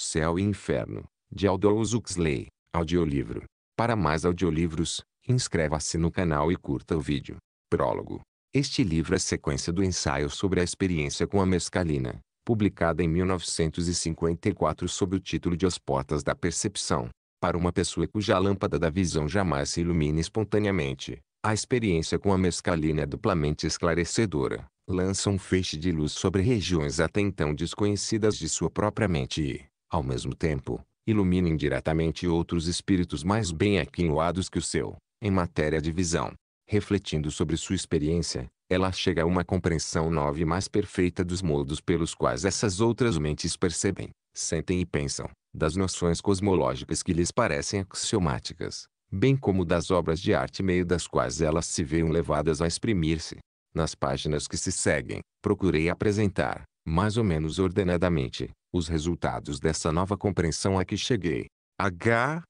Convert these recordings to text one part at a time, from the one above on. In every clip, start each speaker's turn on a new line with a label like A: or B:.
A: Céu e Inferno, de Aldous Huxley, audiolivro. Para mais audiolivros, inscreva-se no canal e curta o vídeo. Prólogo. Este livro é sequência do ensaio sobre a experiência com a mescalina, publicada em 1954 sob o título de As Portas da Percepção. Para uma pessoa cuja lâmpada da visão jamais se ilumina espontaneamente, a experiência com a mescalina é duplamente esclarecedora. Lança um feixe de luz sobre regiões até então desconhecidas de sua própria mente e, ao mesmo tempo, ilumina indiretamente outros espíritos mais bem aquinhoados que o seu, em matéria de visão. Refletindo sobre sua experiência, ela chega a uma compreensão nova e mais perfeita dos modos pelos quais essas outras mentes percebem, sentem e pensam, das noções cosmológicas que lhes parecem axiomáticas, bem como das obras de arte meio das quais elas se veem levadas a exprimir-se. Nas páginas que se seguem, procurei apresentar, mais ou menos ordenadamente, os resultados dessa nova compreensão a que cheguei. H.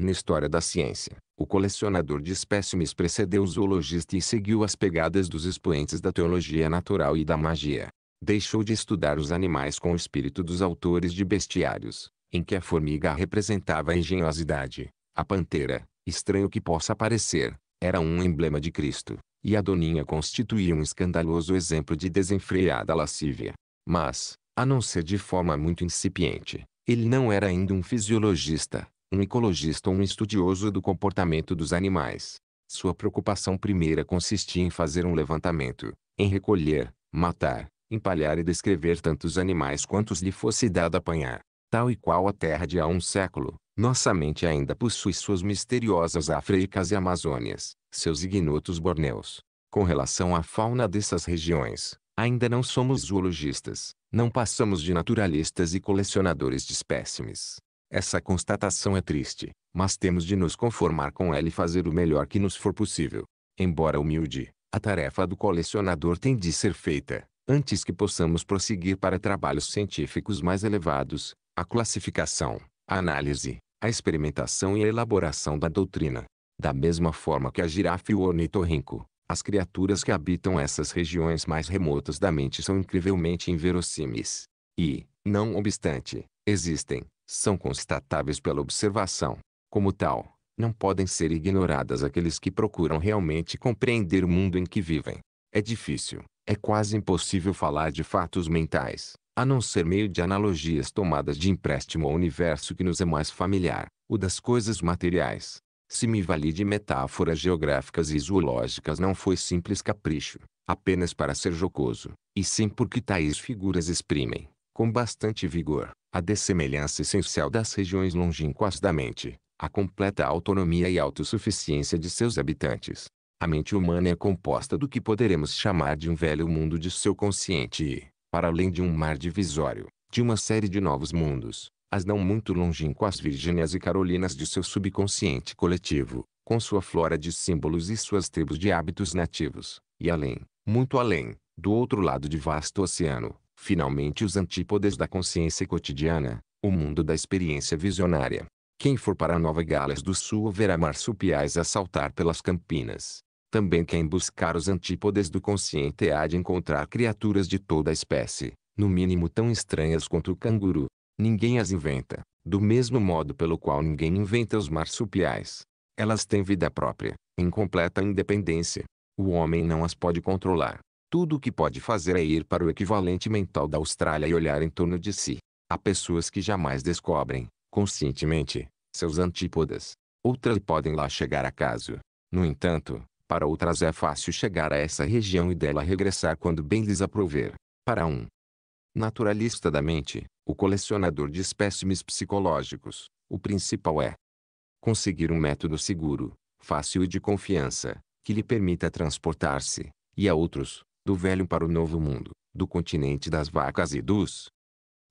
A: Na história da ciência, o colecionador de espécimes precedeu o zoologista e seguiu as pegadas dos expoentes da teologia natural e da magia. Deixou de estudar os animais com o espírito dos autores de bestiários, em que a formiga representava a engenhosidade, a pantera, estranho que possa parecer, era um emblema de Cristo, e a doninha constituía um escandaloso exemplo de desenfreada lascívia. Mas, a não ser de forma muito incipiente, ele não era ainda um fisiologista, um ecologista ou um estudioso do comportamento dos animais. Sua preocupação primeira consistia em fazer um levantamento, em recolher, matar, empalhar e descrever tantos animais quantos lhe fosse dado apanhar. Tal e qual a terra de há um século, nossa mente ainda possui suas misteriosas Áfricas e Amazônias, seus ignotos Bornéus. Com relação à fauna dessas regiões, Ainda não somos zoologistas, não passamos de naturalistas e colecionadores de espécimes. Essa constatação é triste, mas temos de nos conformar com ela e fazer o melhor que nos for possível. Embora humilde, a tarefa do colecionador tem de ser feita, antes que possamos prosseguir para trabalhos científicos mais elevados, a classificação, a análise, a experimentação e a elaboração da doutrina. Da mesma forma que a girafa e o ornitorrinco, as criaturas que habitam essas regiões mais remotas da mente são incrivelmente inverossímeis. E, não obstante, existem, são constatáveis pela observação. Como tal, não podem ser ignoradas aqueles que procuram realmente compreender o mundo em que vivem. É difícil, é quase impossível falar de fatos mentais, a não ser meio de analogias tomadas de empréstimo ao universo que nos é mais familiar, o das coisas materiais. Se me vali de metáforas geográficas e zoológicas não foi simples capricho, apenas para ser jocoso, e sim porque tais figuras exprimem, com bastante vigor, a dessemelhança essencial das regiões longínquas da mente, a completa autonomia e autossuficiência de seus habitantes. A mente humana é composta do que poderemos chamar de um velho mundo de seu consciente e, para além de um mar divisório, de uma série de novos mundos, as não muito longínquas Virgínias e Carolinas de seu subconsciente coletivo, com sua flora de símbolos e suas tribos de hábitos nativos, e além, muito além, do outro lado de vasto oceano, finalmente os antípodes da consciência cotidiana, o mundo da experiência visionária. Quem for para Nova Gales do Sul verá marsupiais a saltar pelas campinas. Também quem buscar os antípodes do consciente há de encontrar criaturas de toda espécie, no mínimo tão estranhas quanto o canguru, Ninguém as inventa, do mesmo modo pelo qual ninguém inventa os marsupiais. Elas têm vida própria, em completa independência. O homem não as pode controlar. Tudo o que pode fazer é ir para o equivalente mental da Austrália e olhar em torno de si. Há pessoas que jamais descobrem, conscientemente, seus antípodas. Outras podem lá chegar acaso. No entanto, para outras é fácil chegar a essa região e dela regressar quando bem lhes aprover. Para um naturalista da mente, o colecionador de espécimes psicológicos, o principal é conseguir um método seguro, fácil e de confiança, que lhe permita transportar-se, e a outros, do velho para o novo mundo, do continente das vacas e dos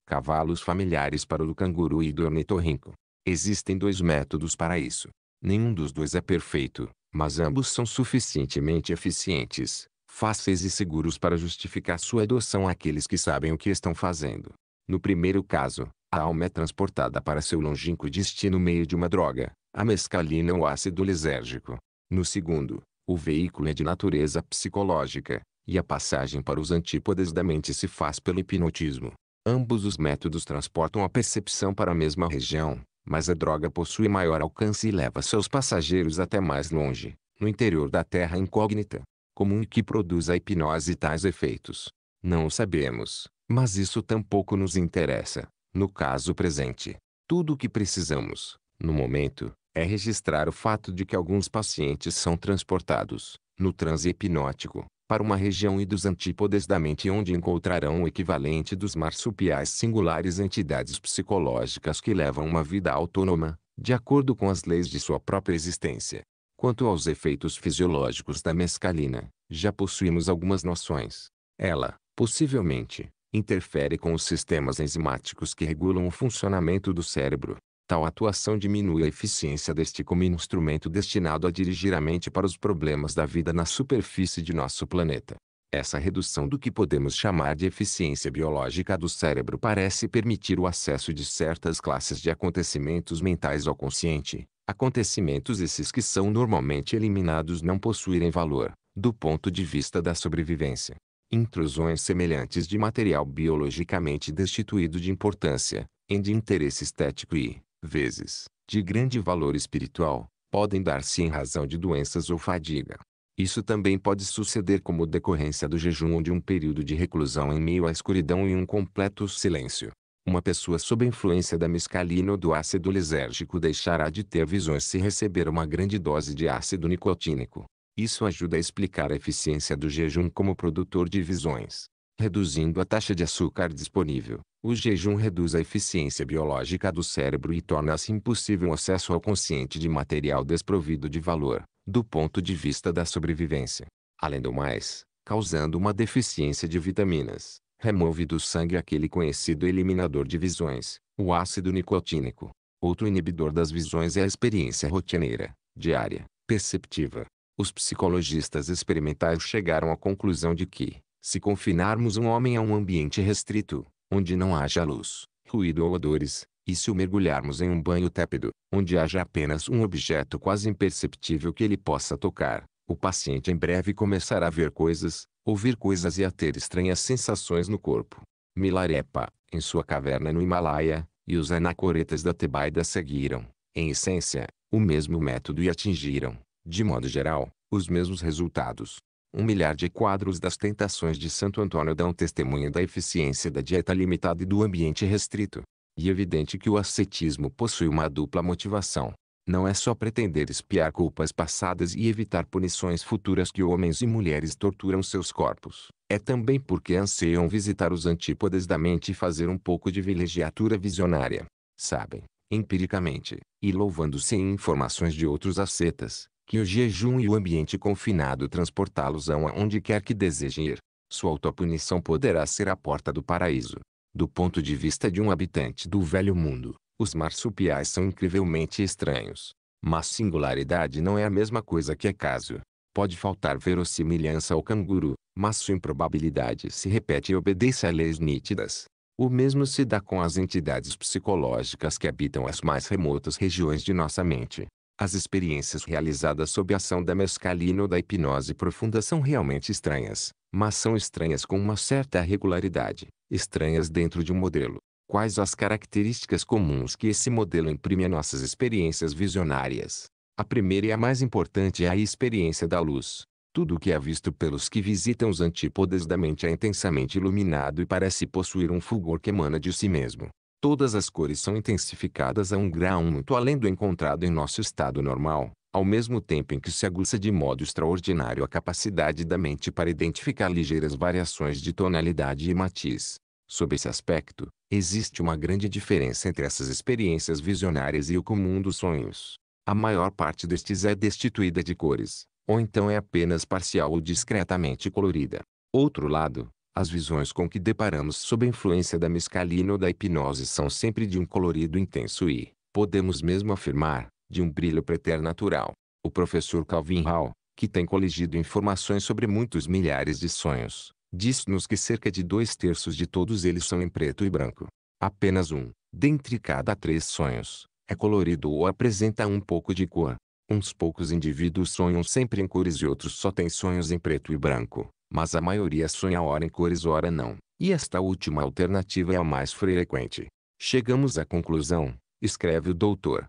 A: cavalos familiares para o do canguru e do ornitorrinco. Existem dois métodos para isso. Nenhum dos dois é perfeito, mas ambos são suficientemente eficientes, fáceis e seguros para justificar sua adoção àqueles que sabem o que estão fazendo. No primeiro caso, a alma é transportada para seu longínquo destino meio de uma droga, a mescalina ou ácido lisérgico. No segundo, o veículo é de natureza psicológica, e a passagem para os antípodas da mente se faz pelo hipnotismo. Ambos os métodos transportam a percepção para a mesma região, mas a droga possui maior alcance e leva seus passageiros até mais longe, no interior da terra incógnita. Comum que produz a hipnose e tais efeitos. Não o sabemos, mas isso tampouco nos interessa, no caso presente. Tudo o que precisamos, no momento, é registrar o fato de que alguns pacientes são transportados, no transe hipnótico, para uma região e dos antípodes da mente onde encontrarão o equivalente dos marsupiais singulares entidades psicológicas que levam uma vida autônoma, de acordo com as leis de sua própria existência. Quanto aos efeitos fisiológicos da mescalina, já possuímos algumas noções. Ela, possivelmente, interfere com os sistemas enzimáticos que regulam o funcionamento do cérebro. Tal atuação diminui a eficiência deste como instrumento destinado a dirigir a mente para os problemas da vida na superfície de nosso planeta. Essa redução do que podemos chamar de eficiência biológica do cérebro parece permitir o acesso de certas classes de acontecimentos mentais ao consciente, acontecimentos esses que são normalmente eliminados não possuírem valor, do ponto de vista da sobrevivência intrusões semelhantes de material biologicamente destituído de importância, em de interesse estético e, vezes, de grande valor espiritual, podem dar-se em razão de doenças ou fadiga. Isso também pode suceder como decorrência do jejum ou de um período de reclusão em meio à escuridão e um completo silêncio. Uma pessoa sob influência da mescalina ou do ácido lisérgico deixará de ter visões se receber uma grande dose de ácido nicotínico, isso ajuda a explicar a eficiência do jejum como produtor de visões. Reduzindo a taxa de açúcar disponível, o jejum reduz a eficiência biológica do cérebro e torna-se impossível o acesso ao consciente de material desprovido de valor, do ponto de vista da sobrevivência. Além do mais, causando uma deficiência de vitaminas, remove do sangue aquele conhecido eliminador de visões, o ácido nicotínico. Outro inibidor das visões é a experiência rotineira, diária, perceptiva, os psicologistas experimentais chegaram à conclusão de que, se confinarmos um homem a um ambiente restrito, onde não haja luz, ruído ou odores, e se o mergulharmos em um banho tépido, onde haja apenas um objeto quase imperceptível que ele possa tocar, o paciente em breve começará a ver coisas, ouvir coisas e a ter estranhas sensações no corpo. Milarepa, em sua caverna no Himalaia, e os anacoretas da Tebaida seguiram, em essência, o mesmo método e atingiram, de modo geral, os mesmos resultados. Um milhar de quadros das tentações de Santo Antônio dão testemunho da eficiência da dieta limitada e do ambiente restrito. E é evidente que o ascetismo possui uma dupla motivação. Não é só pretender espiar culpas passadas e evitar punições futuras que homens e mulheres torturam seus corpos. É também porque anseiam visitar os antípodes da mente e fazer um pouco de vilegiatura visionária. Sabem, empiricamente, e louvando-se em informações de outros ascetas, que o jejum e o ambiente confinado transportá-los aonde quer que desejem ir. Sua autopunição poderá ser a porta do paraíso. Do ponto de vista de um habitante do velho mundo, os marsupiais são incrivelmente estranhos. Mas singularidade não é a mesma coisa que acaso. Pode faltar verossimilhança ao canguru, mas sua improbabilidade se repete e obedece a leis nítidas. O mesmo se dá com as entidades psicológicas que habitam as mais remotas regiões de nossa mente. As experiências realizadas sob a ação da mescalina ou da hipnose profunda são realmente estranhas, mas são estranhas com uma certa regularidade, estranhas dentro de um modelo. Quais as características comuns que esse modelo imprime a nossas experiências visionárias? A primeira e a mais importante é a experiência da luz. Tudo o que é visto pelos que visitam os antípodes da mente é intensamente iluminado e parece possuir um fulgor que emana de si mesmo todas as cores são intensificadas a um grau muito além do encontrado em nosso estado normal, ao mesmo tempo em que se aguça de modo extraordinário a capacidade da mente para identificar ligeiras variações de tonalidade e matiz. Sob esse aspecto, existe uma grande diferença entre essas experiências visionárias e o comum dos sonhos. A maior parte destes é destituída de cores, ou então é apenas parcial ou discretamente colorida. Outro lado, as visões com que deparamos sob a influência da mescalina ou da hipnose são sempre de um colorido intenso e, podemos mesmo afirmar, de um brilho preternatural. O professor Calvin Hall, que tem coligido informações sobre muitos milhares de sonhos, diz-nos que cerca de dois terços de todos eles são em preto e branco. Apenas um, dentre cada três sonhos, é colorido ou apresenta um pouco de cor. Uns poucos indivíduos sonham sempre em cores e outros só têm sonhos em preto e branco mas a maioria sonha ora em cores ora não, e esta última alternativa é a mais frequente. Chegamos à conclusão, escreve o Dr.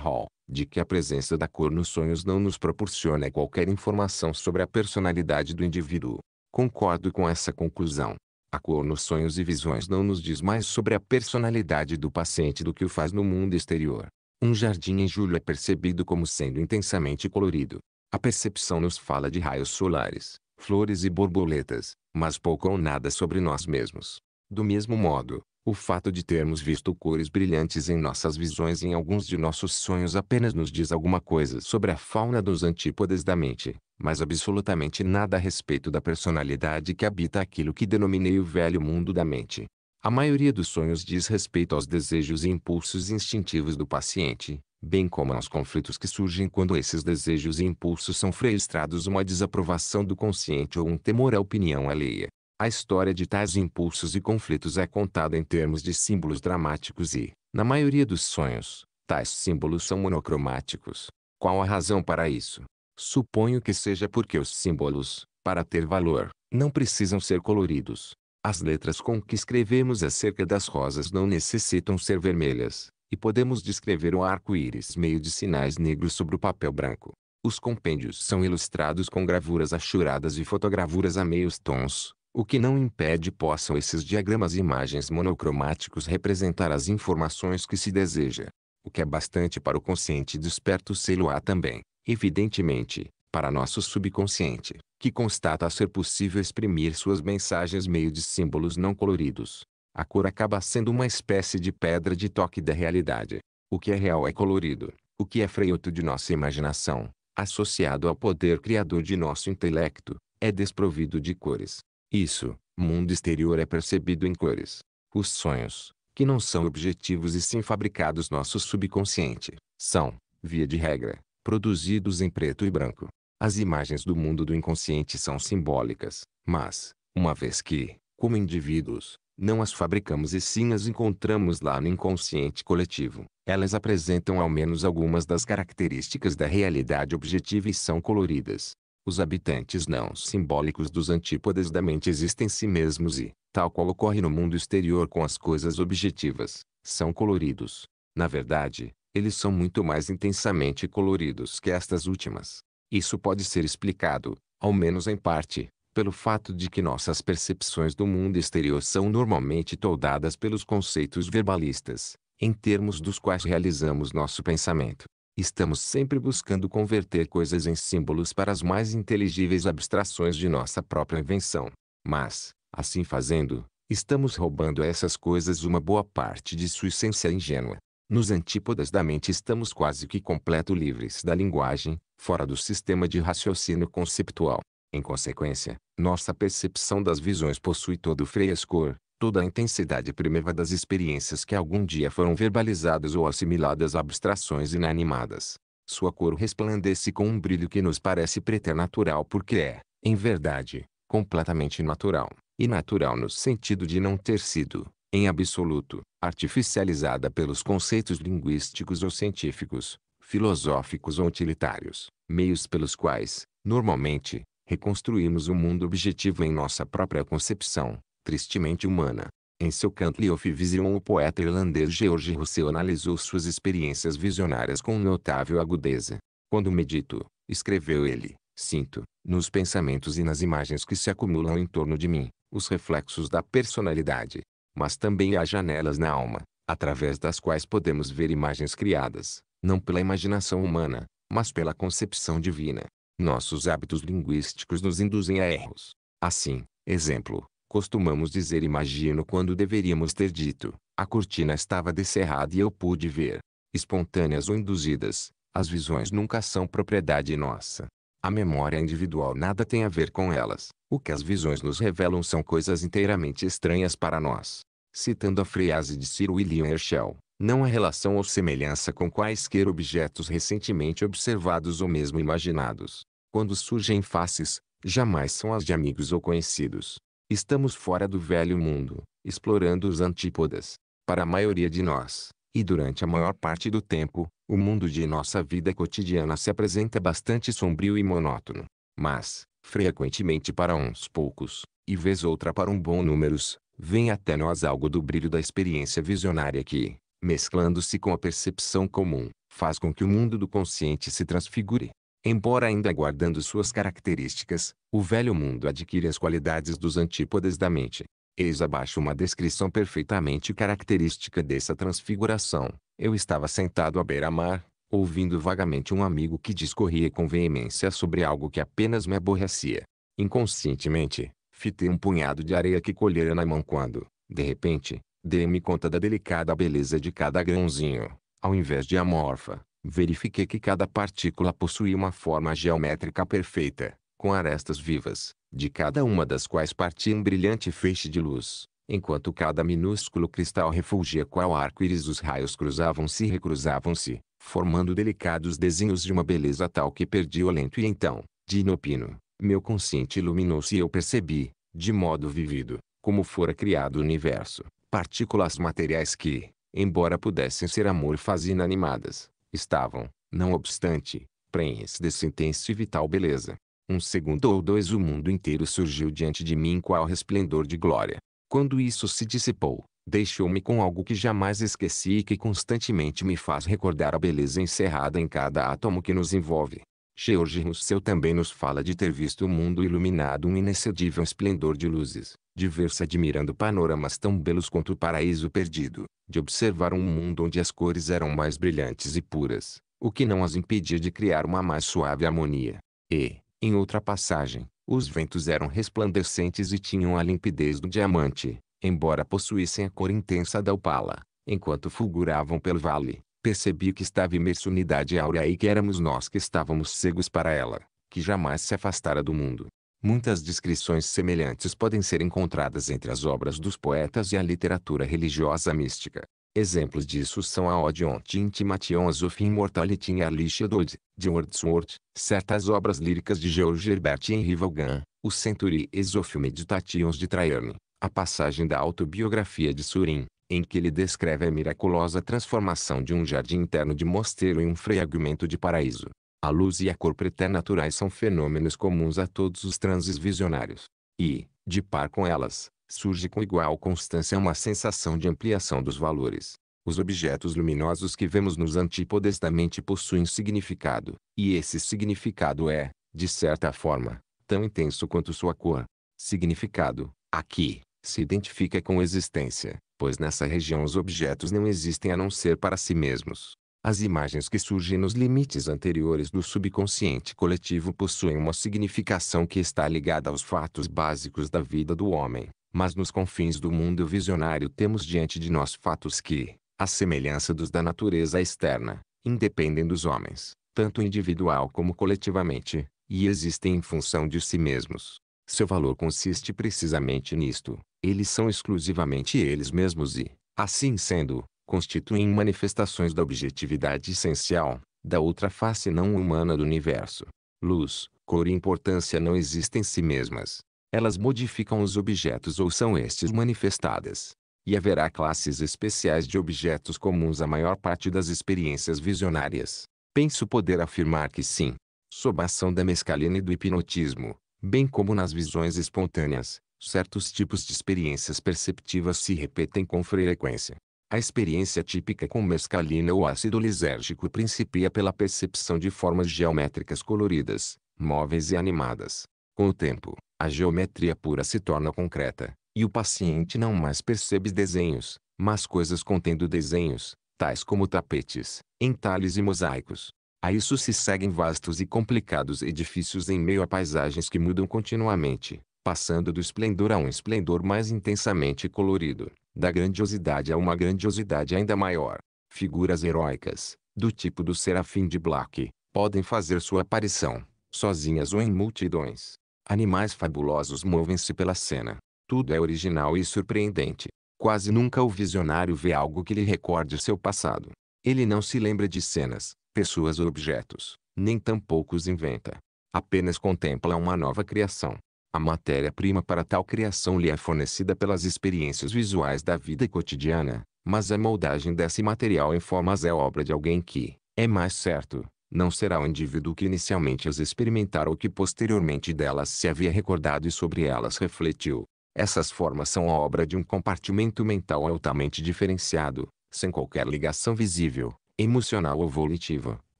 A: Hall, de que a presença da cor nos sonhos não nos proporciona qualquer informação sobre a personalidade do indivíduo. Concordo com essa conclusão. A cor nos sonhos e visões não nos diz mais sobre a personalidade do paciente do que o faz no mundo exterior. Um jardim em julho é percebido como sendo intensamente colorido. A percepção nos fala de raios solares, flores e borboletas, mas pouco ou nada sobre nós mesmos. Do mesmo modo, o fato de termos visto cores brilhantes em nossas visões e em alguns de nossos sonhos apenas nos diz alguma coisa sobre a fauna dos antípodas da mente, mas absolutamente nada a respeito da personalidade que habita aquilo que denominei o velho mundo da mente. A maioria dos sonhos diz respeito aos desejos e impulsos instintivos do paciente, bem como aos conflitos que surgem quando esses desejos e impulsos são frustrados uma desaprovação do consciente ou um temor à opinião alheia. A história de tais impulsos e conflitos é contada em termos de símbolos dramáticos e, na maioria dos sonhos, tais símbolos são monocromáticos. Qual a razão para isso? Suponho que seja porque os símbolos, para ter valor, não precisam ser coloridos. As letras com que escrevemos acerca das rosas não necessitam ser vermelhas, e podemos descrever um arco-íris meio de sinais negros sobre o papel branco. Os compêndios são ilustrados com gravuras achuradas e fotogravuras a meios tons, o que não impede possam esses diagramas e imagens monocromáticos representar as informações que se deseja, o que é bastante para o consciente desperto selo A também, evidentemente, para nosso subconsciente, que constata ser possível exprimir suas mensagens meio de símbolos não coloridos, a cor acaba sendo uma espécie de pedra de toque da realidade. O que é real é colorido, o que é freioto de nossa imaginação, associado ao poder criador de nosso intelecto, é desprovido de cores. Isso, mundo exterior é percebido em cores. Os sonhos, que não são objetivos e sim fabricados nosso subconsciente, são, via de regra, produzidos em preto e branco. As imagens do mundo do inconsciente são simbólicas, mas, uma vez que, como indivíduos, não as fabricamos e sim as encontramos lá no inconsciente coletivo. Elas apresentam ao menos algumas das características da realidade objetiva e são coloridas. Os habitantes não simbólicos dos antípodas da mente existem em si mesmos e, tal qual ocorre no mundo exterior com as coisas objetivas, são coloridos. Na verdade, eles são muito mais intensamente coloridos que estas últimas. Isso pode ser explicado, ao menos em parte, pelo fato de que nossas percepções do mundo exterior são normalmente toldadas pelos conceitos verbalistas, em termos dos quais realizamos nosso pensamento. Estamos sempre buscando converter coisas em símbolos para as mais inteligíveis abstrações de nossa própria invenção. Mas, assim fazendo, estamos roubando a essas coisas uma boa parte de sua essência ingênua. Nos antípodas da mente estamos quase que completo livres da linguagem, fora do sistema de raciocínio conceptual. Em consequência, nossa percepção das visões possui todo o frescor, toda a intensidade primeva das experiências que algum dia foram verbalizadas ou assimiladas a abstrações inanimadas. Sua cor resplandece com um brilho que nos parece preternatural porque é, em verdade, completamente natural, e natural no sentido de não ter sido, em absoluto, artificializada pelos conceitos linguísticos ou científicos, filosóficos ou utilitários, meios pelos quais, normalmente, reconstruímos o mundo objetivo em nossa própria concepção, tristemente humana. Em seu Cantleof Vision o poeta irlandês George Russell analisou suas experiências visionárias com notável agudeza. Quando medito, escreveu ele, sinto, nos pensamentos e nas imagens que se acumulam em torno de mim, os reflexos da personalidade. Mas também há janelas na alma, através das quais podemos ver imagens criadas, não pela imaginação humana, mas pela concepção divina. Nossos hábitos linguísticos nos induzem a erros. Assim, exemplo, costumamos dizer imagino quando deveríamos ter dito, a cortina estava descerrada e eu pude ver. Espontâneas ou induzidas, as visões nunca são propriedade nossa. A memória individual nada tem a ver com elas. O que as visões nos revelam são coisas inteiramente estranhas para nós. Citando a frase de Sir William Herschel, não há relação ou semelhança com quaisquer objetos recentemente observados ou mesmo imaginados. Quando surgem faces, jamais são as de amigos ou conhecidos. Estamos fora do velho mundo, explorando os antípodas. Para a maioria de nós, e durante a maior parte do tempo, o mundo de nossa vida cotidiana se apresenta bastante sombrio e monótono. Mas, frequentemente para uns poucos, e vez outra para um bom números, vem até nós algo do brilho da experiência visionária que, mesclando-se com a percepção comum, faz com que o mundo do consciente se transfigure. Embora ainda guardando suas características, o velho mundo adquire as qualidades dos antípodas da mente. Eis abaixo uma descrição perfeitamente característica dessa transfiguração. Eu estava sentado à beira-mar, ouvindo vagamente um amigo que discorria com veemência sobre algo que apenas me aborrecia. Inconscientemente, fitei um punhado de areia que colhera na mão quando, de repente, dei-me conta da delicada beleza de cada grãozinho, ao invés de amorfa, verifiquei que cada partícula possuía uma forma geométrica perfeita, com arestas vivas, de cada uma das quais partia um brilhante feixe de luz, enquanto cada minúsculo cristal refulgia qual arco-íris os raios cruzavam-se e recruzavam-se, formando delicados desenhos de uma beleza tal que perdi o lento. e então, de inopino, meu consciente iluminou-se e eu percebi, de modo vivido, como fora criado o universo, partículas materiais que, embora pudessem ser amorfas e inanimadas, estavam, não obstante, prenhes de sentença e vital beleza. Um segundo ou dois o mundo inteiro surgiu diante de mim qual resplendor de glória. Quando isso se dissipou, deixou-me com algo que jamais esqueci e que constantemente me faz recordar a beleza encerrada em cada átomo que nos envolve. George Rousseau também nos fala de ter visto o mundo iluminado um inexcedível esplendor de luzes, diversa admirando panoramas tão belos quanto o paraíso perdido, de observar um mundo onde as cores eram mais brilhantes e puras, o que não as impedia de criar uma mais suave harmonia. E, em outra passagem, os ventos eram resplandecentes e tinham a limpidez do diamante, embora possuíssem a cor intensa da opala, enquanto fulguravam pelo vale. Percebi que estava imerso unidade áurea e que éramos nós que estávamos cegos para ela, que jamais se afastara do mundo. Muitas descrições semelhantes podem ser encontradas entre as obras dos poetas e a literatura religiosa mística. Exemplos disso são a Ode on Intimations of Immortality e a Dode, de Wordsworth, certas obras líricas de George Herbert e Henry Vaughan, o Centuries of Meditations de Traherne, a passagem da autobiografia de Surin, em que ele descreve a miraculosa transformação de um jardim interno de mosteiro em um fragmento de paraíso. A luz e a cor preternaturais são fenômenos comuns a todos os transes visionários. E, de par com elas, surge com igual constância uma sensação de ampliação dos valores. Os objetos luminosos que vemos nos antípodas da mente possuem significado, e esse significado é, de certa forma, tão intenso quanto sua cor. Significado, aqui, se identifica com existência, pois nessa região os objetos não existem a não ser para si mesmos. As imagens que surgem nos limites anteriores do subconsciente coletivo possuem uma significação que está ligada aos fatos básicos da vida do homem, mas nos confins do mundo visionário temos diante de nós fatos que, à semelhança dos da natureza externa, independem dos homens, tanto individual como coletivamente, e existem em função de si mesmos. Seu valor consiste precisamente nisto. Eles são exclusivamente eles mesmos e, assim sendo, constituem manifestações da objetividade essencial, da outra face não humana do universo. Luz, cor e importância não existem em si mesmas. Elas modificam os objetos ou são estes manifestadas. E haverá classes especiais de objetos comuns à maior parte das experiências visionárias. Penso poder afirmar que sim. Sob a ação da mescalina e do hipnotismo, bem como nas visões espontâneas, certos tipos de experiências perceptivas se repetem com frequência. A experiência típica com mescalina ou ácido lisérgico principia pela percepção de formas geométricas coloridas, móveis e animadas. Com o tempo, a geometria pura se torna concreta, e o paciente não mais percebe desenhos, mas coisas contendo desenhos, tais como tapetes, entalhes e mosaicos. A isso se seguem vastos e complicados edifícios em meio a paisagens que mudam continuamente, passando do esplendor a um esplendor mais intensamente colorido, da grandiosidade a uma grandiosidade ainda maior. Figuras heróicas, do tipo do serafim de Black, podem fazer sua aparição, sozinhas ou em multidões. Animais fabulosos movem-se pela cena. Tudo é original e surpreendente. Quase nunca o visionário vê algo que lhe recorde seu passado. Ele não se lembra de cenas, pessoas ou objetos, nem tampouco os inventa. Apenas contempla uma nova criação. A matéria-prima para tal criação lhe é fornecida pelas experiências visuais da vida cotidiana, mas a moldagem desse material em formas é obra de alguém que, é mais certo, não será o indivíduo que inicialmente as experimentara ou que posteriormente delas se havia recordado e sobre elas refletiu. Essas formas são a obra de um compartimento mental altamente diferenciado, sem qualquer ligação visível, emocional ou volitiva,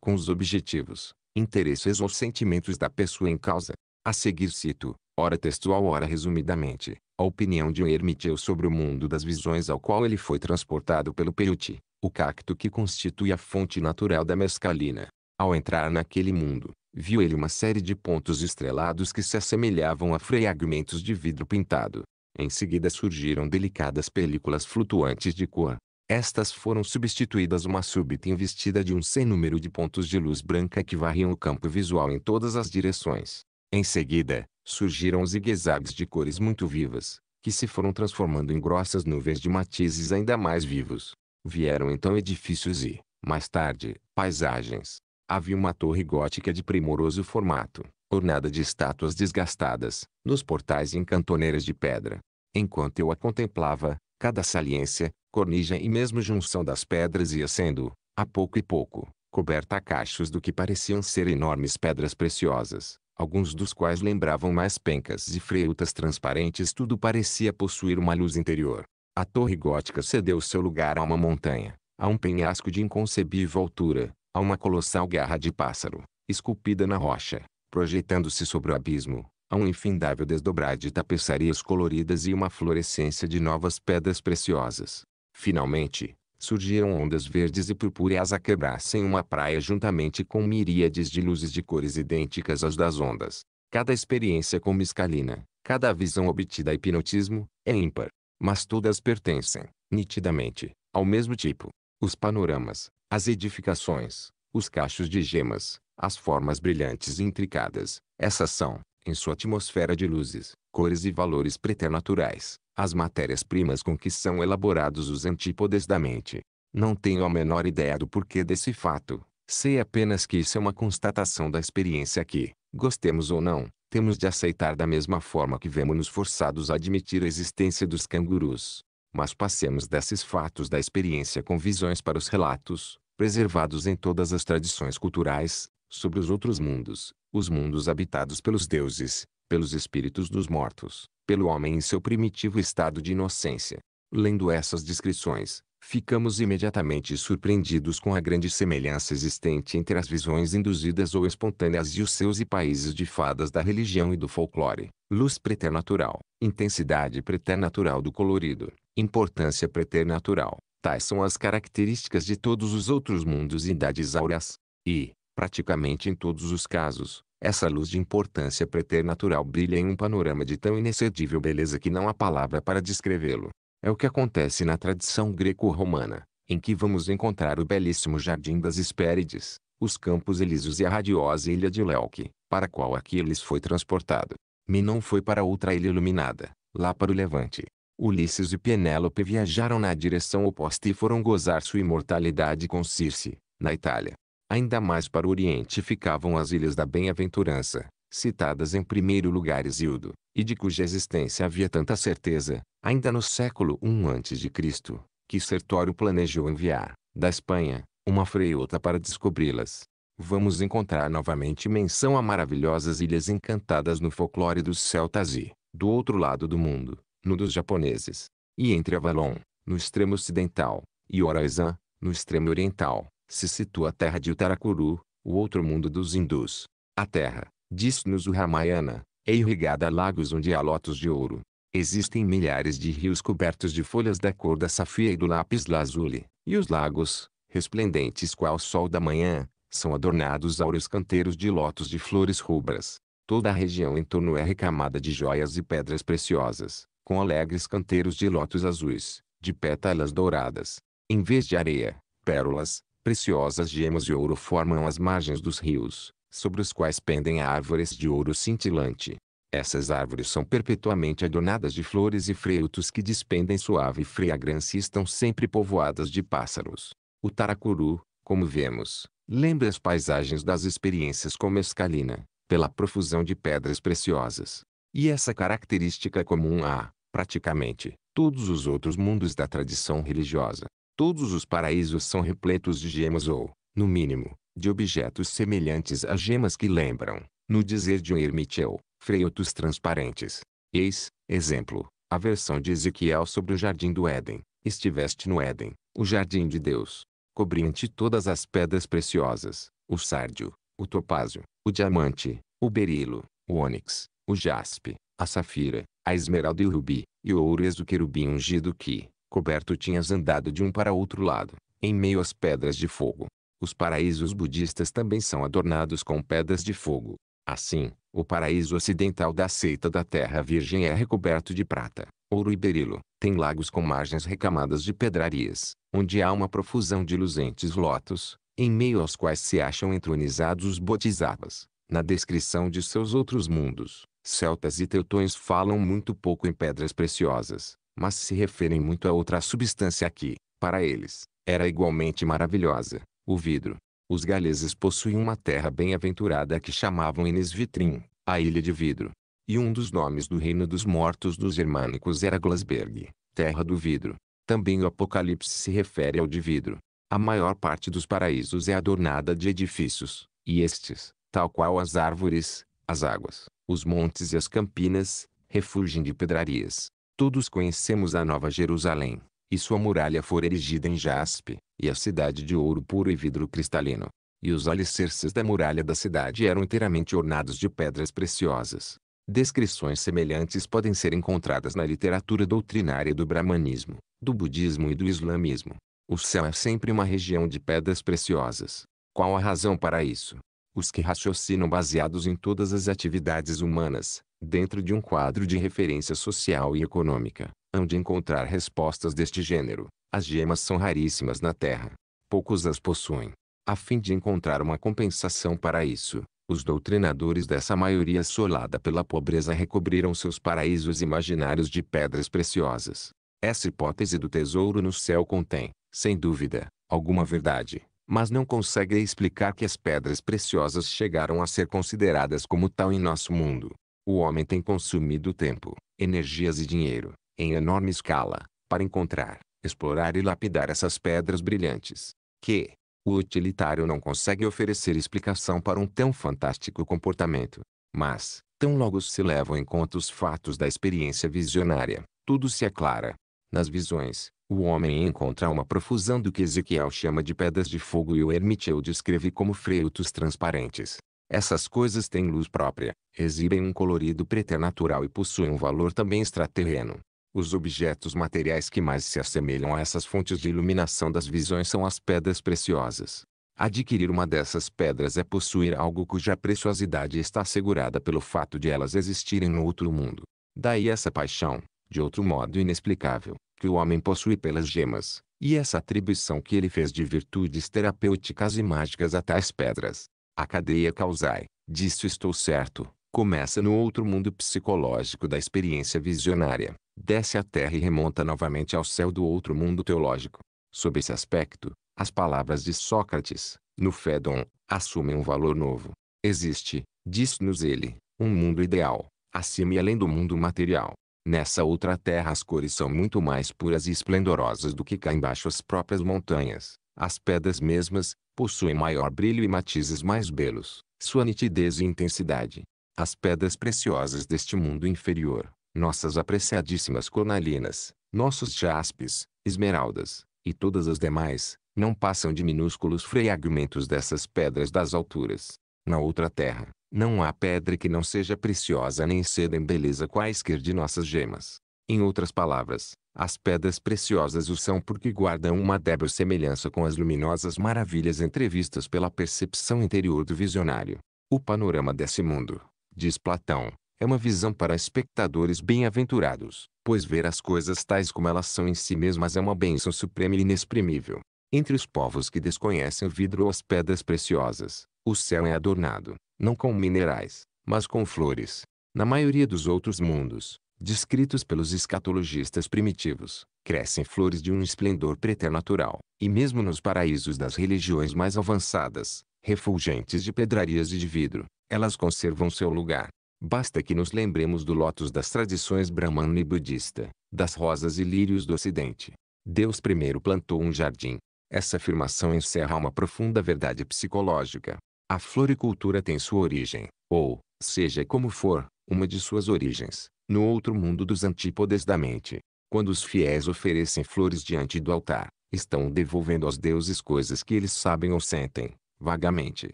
A: com os objetivos, interesses ou sentimentos da pessoa em causa. A seguir cito, ora textual ora resumidamente, a opinião de um ermiteu sobre o mundo das visões ao qual ele foi transportado pelo peyote, o cacto que constitui a fonte natural da mescalina. Ao entrar naquele mundo, viu ele uma série de pontos estrelados que se assemelhavam a fragmentos de vidro pintado. Em seguida surgiram delicadas películas flutuantes de cor, estas foram substituídas uma súbita investida de um sem número de pontos de luz branca que varriam o campo visual em todas as direções. Em seguida, surgiram zigue-zagues de cores muito vivas, que se foram transformando em grossas nuvens de matizes ainda mais vivos. Vieram então edifícios e, mais tarde, paisagens. Havia uma torre gótica de primoroso formato, ornada de estátuas desgastadas, nos portais e em cantoneiras de pedra. Enquanto eu a contemplava, cada saliência, cornija e mesmo junção das pedras ia sendo, a pouco e pouco, coberta a cachos do que pareciam ser enormes pedras preciosas, alguns dos quais lembravam mais pencas e freutas transparentes tudo parecia possuir uma luz interior. A torre gótica cedeu seu lugar a uma montanha, a um penhasco de inconcebível altura, a uma colossal garra de pássaro, esculpida na rocha, projetando-se sobre o abismo, a um infindável desdobrar de tapeçarias coloridas e uma florescência de novas pedras preciosas. Finalmente, surgiram ondas verdes e purpúreas a quebrar-se uma praia juntamente com miríades de luzes de cores idênticas às das ondas. Cada experiência com mescalina, cada visão obtida a hipnotismo, é ímpar. Mas todas pertencem, nitidamente, ao mesmo tipo. Os panoramas, as edificações, os cachos de gemas, as formas brilhantes e intricadas, essas são, em sua atmosfera de luzes, cores e valores preternaturais, as matérias-primas com que são elaborados os antípodes da mente. Não tenho a menor ideia do porquê desse fato. Sei apenas que isso é uma constatação da experiência que, gostemos ou não, temos de aceitar da mesma forma que vemos-nos forçados a admitir a existência dos cangurus. Mas passemos desses fatos da experiência com visões para os relatos, preservados em todas as tradições culturais, sobre os outros mundos, os mundos habitados pelos deuses, pelos espíritos dos mortos, pelo homem em seu primitivo estado de inocência. Lendo essas descrições, ficamos imediatamente surpreendidos com a grande semelhança existente entre as visões induzidas ou espontâneas e os seus e países de fadas da religião e do folclore. Luz preternatural, intensidade preternatural do colorido, importância preternatural. Tais são as características de todos os outros mundos e idades áureas. E, praticamente em todos os casos, essa luz de importância preternatural brilha em um panorama de tão inexcedível beleza que não há palavra para descrevê-lo. É o que acontece na tradição greco-romana, em que vamos encontrar o belíssimo Jardim das Hespérides, os Campos Elíseos e a radiosa Ilha de Leuque, para a qual Aquiles foi transportado. Minon foi para outra ilha iluminada, lá para o Levante. Ulisses e Penélope viajaram na direção oposta e foram gozar sua imortalidade com Circe, na Itália. Ainda mais para o oriente ficavam as Ilhas da Bem-Aventurança, citadas em primeiro lugar Isildo, e de cuja existência havia tanta certeza, ainda no século I a.C., que Sertório planejou enviar, da Espanha, uma freota para descobri-las. Vamos encontrar novamente menção a maravilhosas ilhas encantadas no folclore dos celtas e, do outro lado do mundo, no dos japoneses, e entre Avalon, no extremo ocidental, e Oraizan, no extremo oriental, se situa a terra de Uttarakuru, o outro mundo dos hindus. A terra, diz-nos o Ramayana, é irrigada a lagos onde há lotos de ouro. Existem milhares de rios cobertos de folhas da cor da safia e do lápis lazuli, e os lagos, resplendentes qual o sol da manhã, são adornados áureos canteiros de lotos de flores rubras. Toda a região em torno é recamada de joias e pedras preciosas, com alegres canteiros de lotos azuis, de pétalas douradas. Em vez de areia, pérolas, preciosas gemas de ouro formam as margens dos rios, sobre os quais pendem árvores de ouro cintilante. Essas árvores são perpetuamente adornadas de flores e frutos que despendem suave fragrância e estão sempre povoadas de pássaros. O taracuru, como vemos, lembra as paisagens das experiências com mescalina, pela profusão de pedras preciosas. E essa característica é comum a, praticamente, todos os outros mundos da tradição religiosa. Todos os paraísos são repletos de gemas ou, no mínimo, de objetos semelhantes a gemas que lembram, no dizer de um ermiteu, freitos transparentes. Eis, exemplo, a versão de Ezequiel sobre o jardim do Éden. Estiveste no Éden, o jardim de Deus. Cobriam-te todas as pedras preciosas, o sárdio, o topázio, o diamante, o berilo, o ônix, o jaspe, a safira, a esmeralda e o rubi, e o ouro e o querubim ungido que, coberto tinhas andado de um para outro lado, em meio às pedras de fogo. Os paraísos budistas também são adornados com pedras de fogo. Assim, o paraíso ocidental da seita da Terra Virgem é recoberto de prata, ouro e berilo. Tem lagos com margens recamadas de pedrarias, onde há uma profusão de luzentes lotos, em meio aos quais se acham entronizados os bodhisattvas. Na descrição de seus outros mundos, celtas e teutões falam muito pouco em pedras preciosas, mas se referem muito a outra substância que, para eles, era igualmente maravilhosa, o vidro. Os galeses possuíam uma terra bem-aventurada que chamavam Vitrim, a Ilha de Vidro. E um dos nomes do reino dos mortos dos germânicos era Glasberg, terra do vidro. Também o Apocalipse se refere ao de vidro. A maior parte dos paraísos é adornada de edifícios, e estes, tal qual as árvores, as águas, os montes e as campinas, refugem de pedrarias, Todos conhecemos a Nova Jerusalém, e sua muralha fora erigida em jaspe, e a cidade de ouro puro e vidro cristalino. E os alicerces da muralha da cidade eram inteiramente ornados de pedras preciosas. Descrições semelhantes podem ser encontradas na literatura doutrinária do brahmanismo, do budismo e do islamismo. O céu é sempre uma região de pedras preciosas. Qual a razão para isso? os que raciocinam baseados em todas as atividades humanas, dentro de um quadro de referência social e econômica, hão de encontrar respostas deste gênero. As gemas são raríssimas na Terra. Poucos as possuem. A fim de encontrar uma compensação para isso, os doutrinadores dessa maioria assolada pela pobreza recobriram seus paraísos imaginários de pedras preciosas. Essa hipótese do tesouro no céu contém, sem dúvida, alguma verdade mas não consegue explicar que as pedras preciosas chegaram a ser consideradas como tal em nosso mundo. O homem tem consumido tempo, energias e dinheiro, em enorme escala, para encontrar, explorar e lapidar essas pedras brilhantes, que o utilitário não consegue oferecer explicação para um tão fantástico comportamento. Mas, tão logo se levam em conta os fatos da experiência visionária, tudo se aclara. Nas visões, o homem encontra uma profusão do que Ezequiel chama de pedras de fogo e o ermiteu descreve como freitos transparentes. Essas coisas têm luz própria, exibem um colorido preternatural e possuem um valor também extraterreno. Os objetos materiais que mais se assemelham a essas fontes de iluminação das visões são as pedras preciosas. Adquirir uma dessas pedras é possuir algo cuja preciosidade está assegurada pelo fato de elas existirem no outro mundo. Daí essa paixão, de outro modo inexplicável, que o homem possui pelas gemas, e essa atribuição que ele fez de virtudes terapêuticas e mágicas a tais pedras. A cadeia causai, disso estou certo, começa no outro mundo psicológico da experiência visionária, desce à terra e remonta novamente ao céu do outro mundo teológico. Sob esse aspecto, as palavras de Sócrates, no Fédon, assumem um valor novo. Existe, diz-nos ele, um mundo ideal, acima e além do mundo material. Nessa outra terra as cores são muito mais puras e esplendorosas do que cá embaixo as próprias montanhas. As pedras mesmas, possuem maior brilho e matizes mais belos, sua nitidez e intensidade. As pedras preciosas deste mundo inferior, nossas apreciadíssimas cornalinas, nossos jaspes, esmeraldas, e todas as demais, não passam de minúsculos fragmentos dessas pedras das alturas. Na outra terra, não há pedra que não seja preciosa nem ceda em beleza quaisquer de nossas gemas. Em outras palavras, as pedras preciosas o são porque guardam uma débil semelhança com as luminosas maravilhas entrevistas pela percepção interior do visionário. O panorama desse mundo, diz Platão, é uma visão para espectadores bem-aventurados, pois ver as coisas tais como elas são em si mesmas é uma bênção suprema e inexprimível. Entre os povos que desconhecem o vidro ou as pedras preciosas, o céu é adornado, não com minerais, mas com flores. Na maioria dos outros mundos, descritos pelos escatologistas primitivos, crescem flores de um esplendor preternatural, e mesmo nos paraísos das religiões mais avançadas, refulgentes de pedrarias e de vidro, elas conservam seu lugar. Basta que nos lembremos do lótus das tradições brahmana e budista, das rosas e lírios do ocidente. Deus primeiro plantou um jardim. Essa afirmação encerra uma profunda verdade psicológica, a floricultura tem sua origem, ou, seja como for, uma de suas origens, no outro mundo dos antípodas da mente. Quando os fiéis oferecem flores diante do altar, estão devolvendo aos deuses coisas que eles sabem ou sentem, vagamente,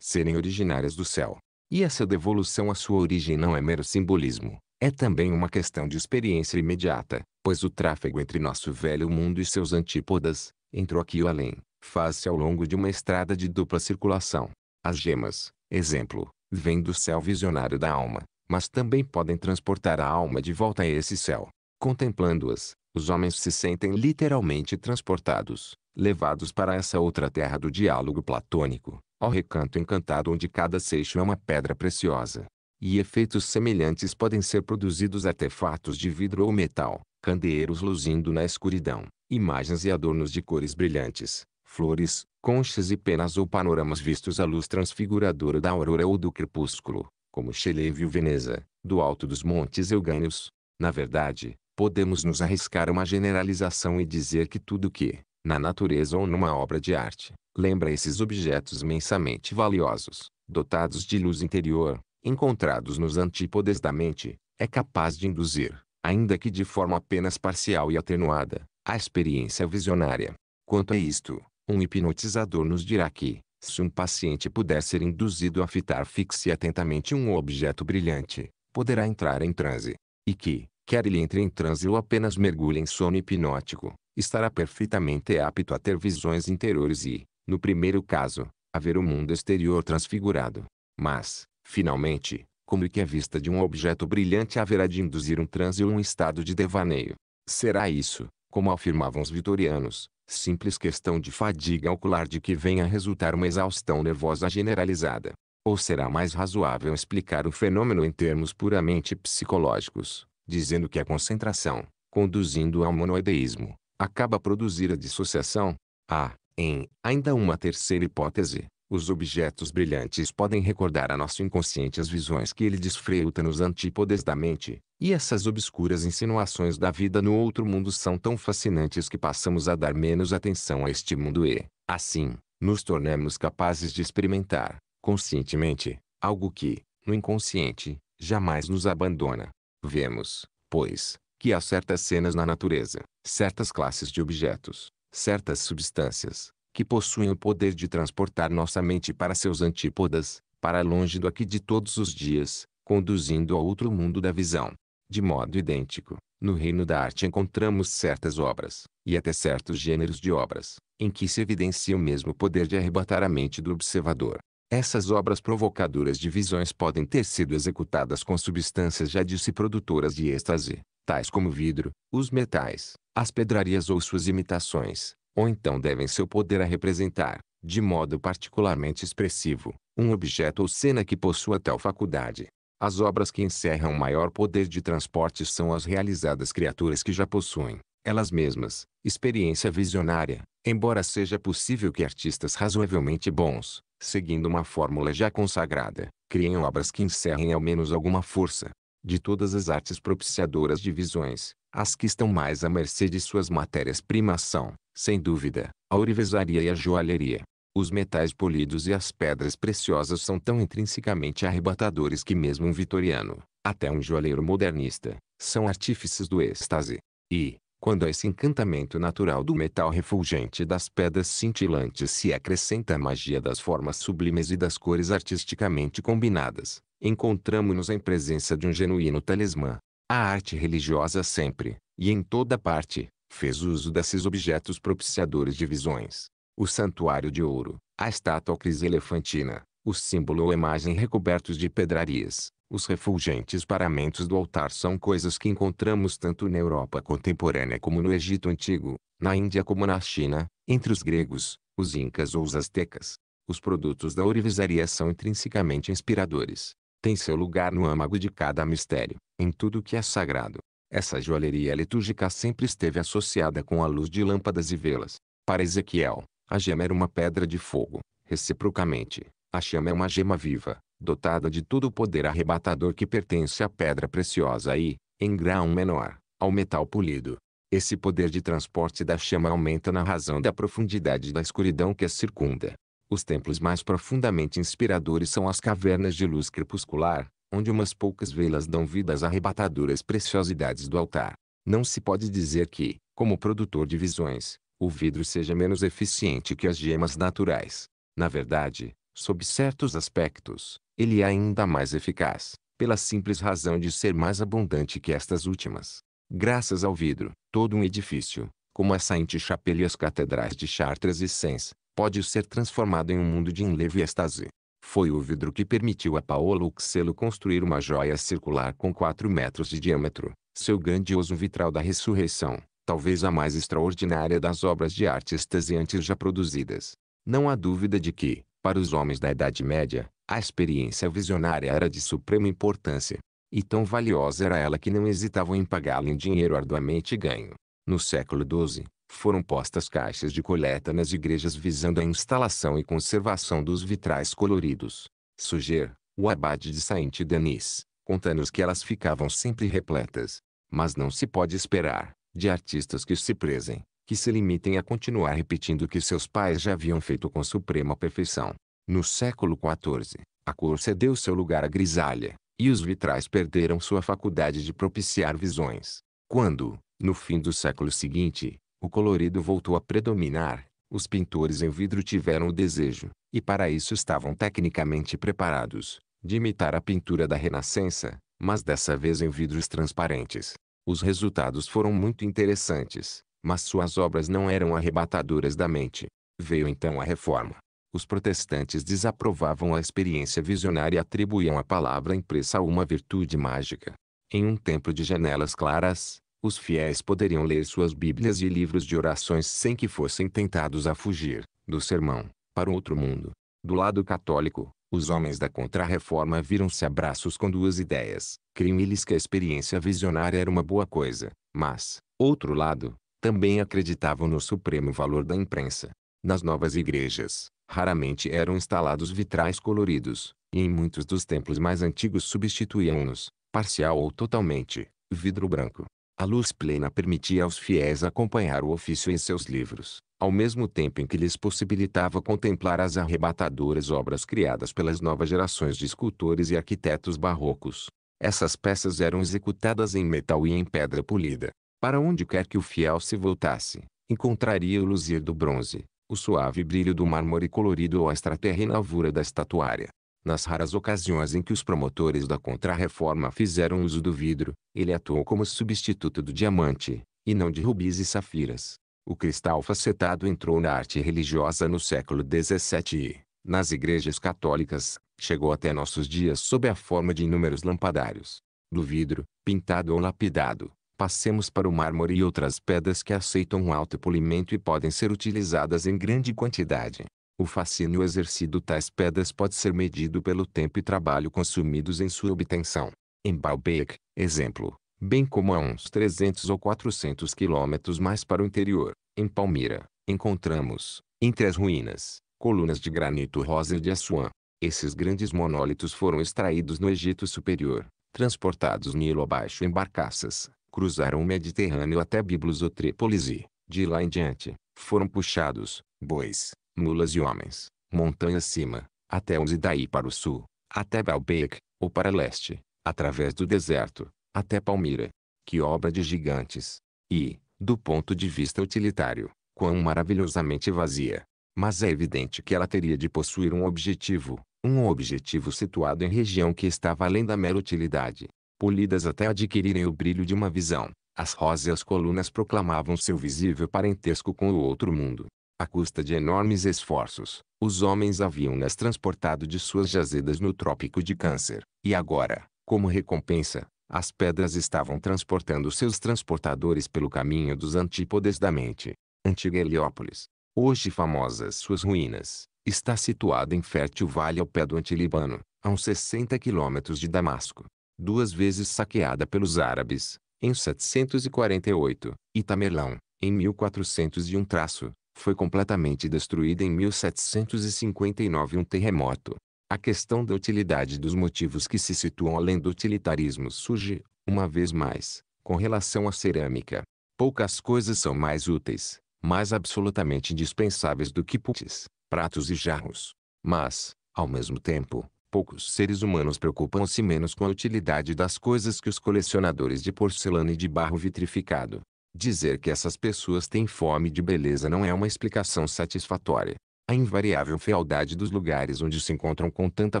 A: serem originárias do céu. E essa devolução à sua origem não é mero simbolismo, é também uma questão de experiência imediata, pois o tráfego entre nosso velho mundo e seus antípodas, entre o aqui e o além, faz-se ao longo de uma estrada de dupla circulação. As gemas, exemplo, vêm do céu visionário da alma, mas também podem transportar a alma de volta a esse céu. Contemplando-as, os homens se sentem literalmente transportados, levados para essa outra terra do diálogo platônico, ao recanto encantado onde cada seixo é uma pedra preciosa. E efeitos semelhantes podem ser produzidos artefatos de vidro ou metal, candeeiros luzindo na escuridão, imagens e adornos de cores brilhantes, flores, conchas e penas ou panoramas vistos à luz transfiguradora da aurora ou do crepúsculo, como Shelley viu Veneza, do alto dos montes Eugânios. Na verdade, podemos nos arriscar uma generalização e dizer que tudo que, na natureza ou numa obra de arte, lembra esses objetos imensamente valiosos, dotados de luz interior, encontrados nos antípodes da mente, é capaz de induzir, ainda que de forma apenas parcial e atenuada, a experiência visionária. Quanto a isto, um hipnotizador nos dirá que, se um paciente puder ser induzido a fitar fixe atentamente um objeto brilhante, poderá entrar em transe. E que, quer ele entre em transe ou apenas mergulhe em sono hipnótico, estará perfeitamente apto a ter visões interiores e, no primeiro caso, a ver o mundo exterior transfigurado. Mas, finalmente, como que a vista de um objeto brilhante haverá de induzir um transe ou um estado de devaneio? Será isso, como afirmavam os vitorianos, Simples questão de fadiga ocular de que venha a resultar uma exaustão nervosa generalizada. Ou será mais razoável explicar o fenômeno em termos puramente psicológicos, dizendo que a concentração, conduzindo ao monoideísmo, acaba a produzir a dissociação? Há, ah, em, ainda uma terceira hipótese, os objetos brilhantes podem recordar a nosso inconsciente as visões que ele desfruta nos antípodes da mente, e essas obscuras insinuações da vida no outro mundo são tão fascinantes que passamos a dar menos atenção a este mundo e, assim, nos tornamos capazes de experimentar, conscientemente, algo que, no inconsciente, jamais nos abandona. Vemos, pois, que há certas cenas na natureza, certas classes de objetos, certas substâncias, que possuem o poder de transportar nossa mente para seus antípodas, para longe do aqui de todos os dias, conduzindo ao outro mundo da visão. De modo idêntico, no reino da arte encontramos certas obras, e até certos gêneros de obras, em que se evidencia o mesmo poder de arrebatar a mente do observador. Essas obras provocadoras de visões podem ter sido executadas com substâncias já disse produtoras de êxtase, tais como vidro, os metais, as pedrarias ou suas imitações, ou então devem seu poder a representar, de modo particularmente expressivo, um objeto ou cena que possua tal faculdade. As obras que encerram maior poder de transporte são as realizadas criaturas que já possuem, elas mesmas, experiência visionária, embora seja possível que artistas razoavelmente bons, seguindo uma fórmula já consagrada, criem obras que encerrem ao menos alguma força. De todas as artes propiciadoras de visões, as que estão mais à mercê de suas matérias-primas são, sem dúvida, a ourivesaria e a joalheria. Os metais polidos e as pedras preciosas são tão intrinsecamente arrebatadores que mesmo um vitoriano, até um joalheiro modernista, são artífices do êxtase. E, quando a esse encantamento natural do metal refulgente e das pedras cintilantes se acrescenta a magia das formas sublimes e das cores artisticamente combinadas, encontramos-nos em presença de um genuíno talismã. A arte religiosa sempre, e em toda parte, fez uso desses objetos propiciadores de visões. O santuário de ouro, a estátua elefantina, o símbolo ou imagem recobertos de pedrarias, os refulgentes paramentos do altar são coisas que encontramos tanto na Europa contemporânea como no Egito Antigo, na Índia como na China, entre os gregos, os incas ou os aztecas. Os produtos da orivisaria são intrinsecamente inspiradores. Tem seu lugar no âmago de cada mistério, em tudo que é sagrado. Essa joalheria litúrgica sempre esteve associada com a luz de lâmpadas e velas. Para Ezequiel, a gema era uma pedra de fogo. Reciprocamente, a chama é uma gema viva, dotada de todo o poder arrebatador que pertence à pedra preciosa e, em grau menor, ao metal polido. Esse poder de transporte da chama aumenta na razão da profundidade da escuridão que a circunda. Os templos mais profundamente inspiradores são as cavernas de luz crepuscular, onde umas poucas velas dão vida às arrebatadoras preciosidades do altar. Não se pode dizer que, como produtor de visões, o vidro seja menos eficiente que as gemas naturais. Na verdade, sob certos aspectos, ele é ainda mais eficaz, pela simples razão de ser mais abundante que estas últimas. Graças ao vidro, todo um edifício, como a Sainte-Chapelle e as catedrais de Chartres e Sens, pode ser transformado em um mundo de enlevo e êxtase. Foi o vidro que permitiu a Paolo Uccello construir uma joia circular com 4 metros de diâmetro, seu grandioso vitral da ressurreição, talvez a mais extraordinária das obras de arte antes já produzidas. Não há dúvida de que, para os homens da Idade Média, a experiência visionária era de suprema importância. E tão valiosa era ela que não hesitavam em pagá-la em dinheiro arduamente ganho. No século XII, foram postas caixas de coleta nas igrejas visando a instalação e conservação dos vitrais coloridos. Suger, o abade de Saint-Denis, conta-nos que elas ficavam sempre repletas. Mas não se pode esperar, de artistas que se prezem, que se limitem a continuar repetindo o que seus pais já haviam feito com suprema perfeição. No século XIV, a cor cedeu seu lugar à grisalha, e os vitrais perderam sua faculdade de propiciar visões. Quando, no fim do século seguinte, o colorido voltou a predominar, os pintores em vidro tiveram o desejo, e para isso estavam tecnicamente preparados, de imitar a pintura da Renascença, mas dessa vez em vidros transparentes. Os resultados foram muito interessantes, mas suas obras não eram arrebatadoras da mente. Veio então a reforma. Os protestantes desaprovavam a experiência visionária e atribuíam a palavra impressa a uma virtude mágica. Em um templo de janelas claras, os fiéis poderiam ler suas Bíblias e livros de orações sem que fossem tentados a fugir do sermão para o outro mundo. Do lado católico, os homens da Contra-Reforma viram-se abraços com duas ideias. Criam-lhes que a experiência visionária era uma boa coisa, mas, outro lado, também acreditavam no supremo valor da imprensa. Nas novas igrejas, raramente eram instalados vitrais coloridos, e em muitos dos templos mais antigos substituíam-nos, parcial ou totalmente, vidro branco. A luz plena permitia aos fiéis acompanhar o ofício em seus livros, ao mesmo tempo em que lhes possibilitava contemplar as arrebatadoras obras criadas pelas novas gerações de escultores e arquitetos barrocos. Essas peças eram executadas em metal e em pedra polida. Para onde quer que o fiel se voltasse, encontraria o luzir do bronze, o suave brilho do mármore colorido ou a extraterrena alvura da estatuária. Nas raras ocasiões em que os promotores da Contra-Reforma fizeram uso do vidro, ele atuou como substituto do diamante, e não de rubis e safiras. O cristal facetado entrou na arte religiosa no século XVII e, nas igrejas católicas, chegou até nossos dias sob a forma de inúmeros lampadários. Do vidro, pintado ou lapidado, passemos para o mármore e outras pedras que aceitam um alto polimento e podem ser utilizadas em grande quantidade. O fascínio exercido tais pedras pode ser medido pelo tempo e trabalho consumidos em sua obtenção. Em Baalbek, exemplo, bem como a uns 300 ou 400 quilômetros mais para o interior, em Palmira, encontramos, entre as ruínas, colunas de granito rosa de Assuã. Esses grandes monólitos foram extraídos no Egito Superior, transportados Nilo abaixo em barcaças, cruzaram o Mediterrâneo até Biblos ou Trípolis e, de lá em diante, foram puxados, bois, mulas e homens, montanha acima, até onde daí para o sul, até Baalbek, ou para leste, através do deserto, até Palmira. Que obra de gigantes! E, do ponto de vista utilitário, quão maravilhosamente vazia. Mas é evidente que ela teria de possuir um objetivo, um objetivo situado em região que estava além da mera utilidade. Polidas até adquirirem o brilho de uma visão, as róseas colunas proclamavam seu visível parentesco com o outro mundo. À custa de enormes esforços, os homens haviam-nas transportado de suas jazidas no Trópico de Câncer, e agora, como recompensa, as pedras estavam transportando seus transportadores pelo caminho dos Antípodes da mente. Antiga Heliópolis, hoje famosas suas ruínas, está situada em fértil vale ao pé do Antilibano, a uns 60 quilômetros de Damasco. Duas vezes saqueada pelos árabes, em 748, e Tamerlão, em 1401 traço, foi completamente destruída em 1759 um terremoto. A questão da utilidade dos motivos que se situam além do utilitarismo surge, uma vez mais, com relação à cerâmica. Poucas coisas são mais úteis, mais absolutamente indispensáveis do que putes, pratos e jarros. Mas, ao mesmo tempo, poucos seres humanos preocupam-se menos com a utilidade das coisas que os colecionadores de porcelana e de barro vitrificado, Dizer que essas pessoas têm fome de beleza não é uma explicação satisfatória. A invariável fealdade dos lugares onde se encontram com tanta